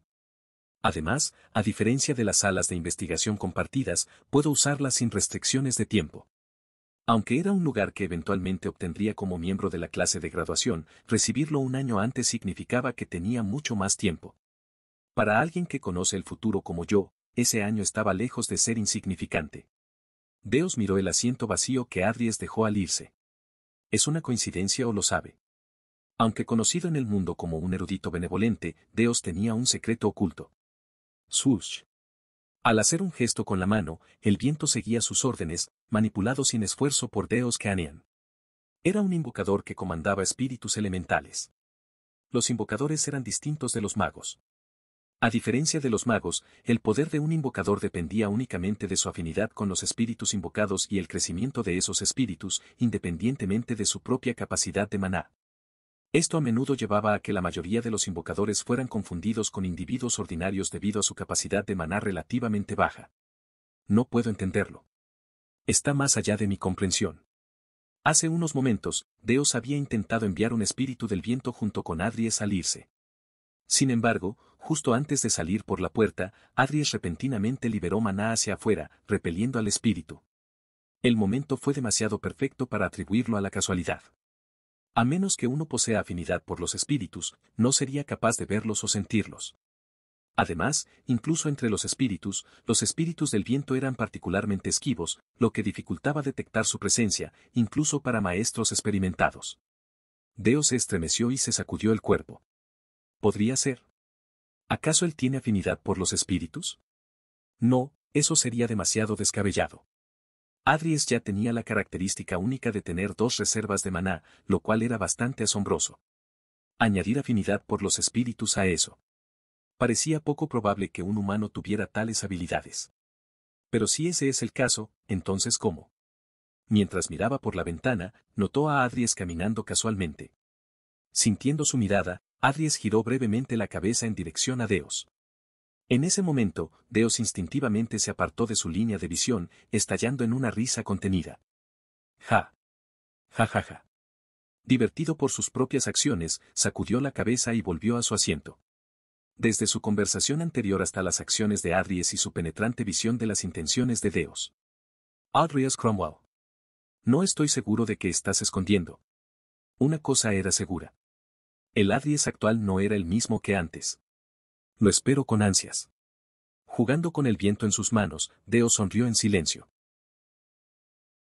Además, a diferencia de las salas de investigación compartidas, puedo usarlas sin restricciones de tiempo. Aunque era un lugar que eventualmente obtendría como miembro de la clase de graduación, recibirlo un año antes significaba que tenía mucho más tiempo. Para alguien que conoce el futuro como yo, ese año estaba lejos de ser insignificante. Deos miró el asiento vacío que Adries dejó al irse. ¿Es una coincidencia o lo sabe? Aunque conocido en el mundo como un erudito benevolente, Deos tenía un secreto oculto. Swoosh. Al hacer un gesto con la mano, el viento seguía sus órdenes, manipulado sin esfuerzo por Deos Canyon. Era un invocador que comandaba espíritus elementales. Los invocadores eran distintos de los magos. A diferencia de los magos, el poder de un invocador dependía únicamente de su afinidad con los espíritus invocados y el crecimiento de esos espíritus, independientemente de su propia capacidad de maná. Esto a menudo llevaba a que la mayoría de los invocadores fueran confundidos con individuos ordinarios debido a su capacidad de maná relativamente baja. No puedo entenderlo. Está más allá de mi comprensión. Hace unos momentos, Deos había intentado enviar un espíritu del viento junto con Adries al irse. Sin embargo, justo antes de salir por la puerta, Adries repentinamente liberó maná hacia afuera, repeliendo al espíritu. El momento fue demasiado perfecto para atribuirlo a la casualidad. A menos que uno posea afinidad por los espíritus, no sería capaz de verlos o sentirlos. Además, incluso entre los espíritus, los espíritus del viento eran particularmente esquivos, lo que dificultaba detectar su presencia, incluso para maestros experimentados. Deo se estremeció y se sacudió el cuerpo. ¿Podría ser? ¿Acaso él tiene afinidad por los espíritus? No, eso sería demasiado descabellado. Adries ya tenía la característica única de tener dos reservas de maná, lo cual era bastante asombroso. Añadir afinidad por los espíritus a eso. Parecía poco probable que un humano tuviera tales habilidades. Pero si ese es el caso, entonces ¿cómo? Mientras miraba por la ventana, notó a Adries caminando casualmente. Sintiendo su mirada, Adries giró brevemente la cabeza en dirección a Deos. En ese momento, Deos instintivamente se apartó de su línea de visión, estallando en una risa contenida. Ja. Ja ja ja. Divertido por sus propias acciones, sacudió la cabeza y volvió a su asiento. Desde su conversación anterior hasta las acciones de Adries y su penetrante visión de las intenciones de Deos. Adries Cromwell. No estoy seguro de qué estás escondiendo. Una cosa era segura. El Adries actual no era el mismo que antes. Lo espero con ansias. Jugando con el viento en sus manos, Deo sonrió en silencio.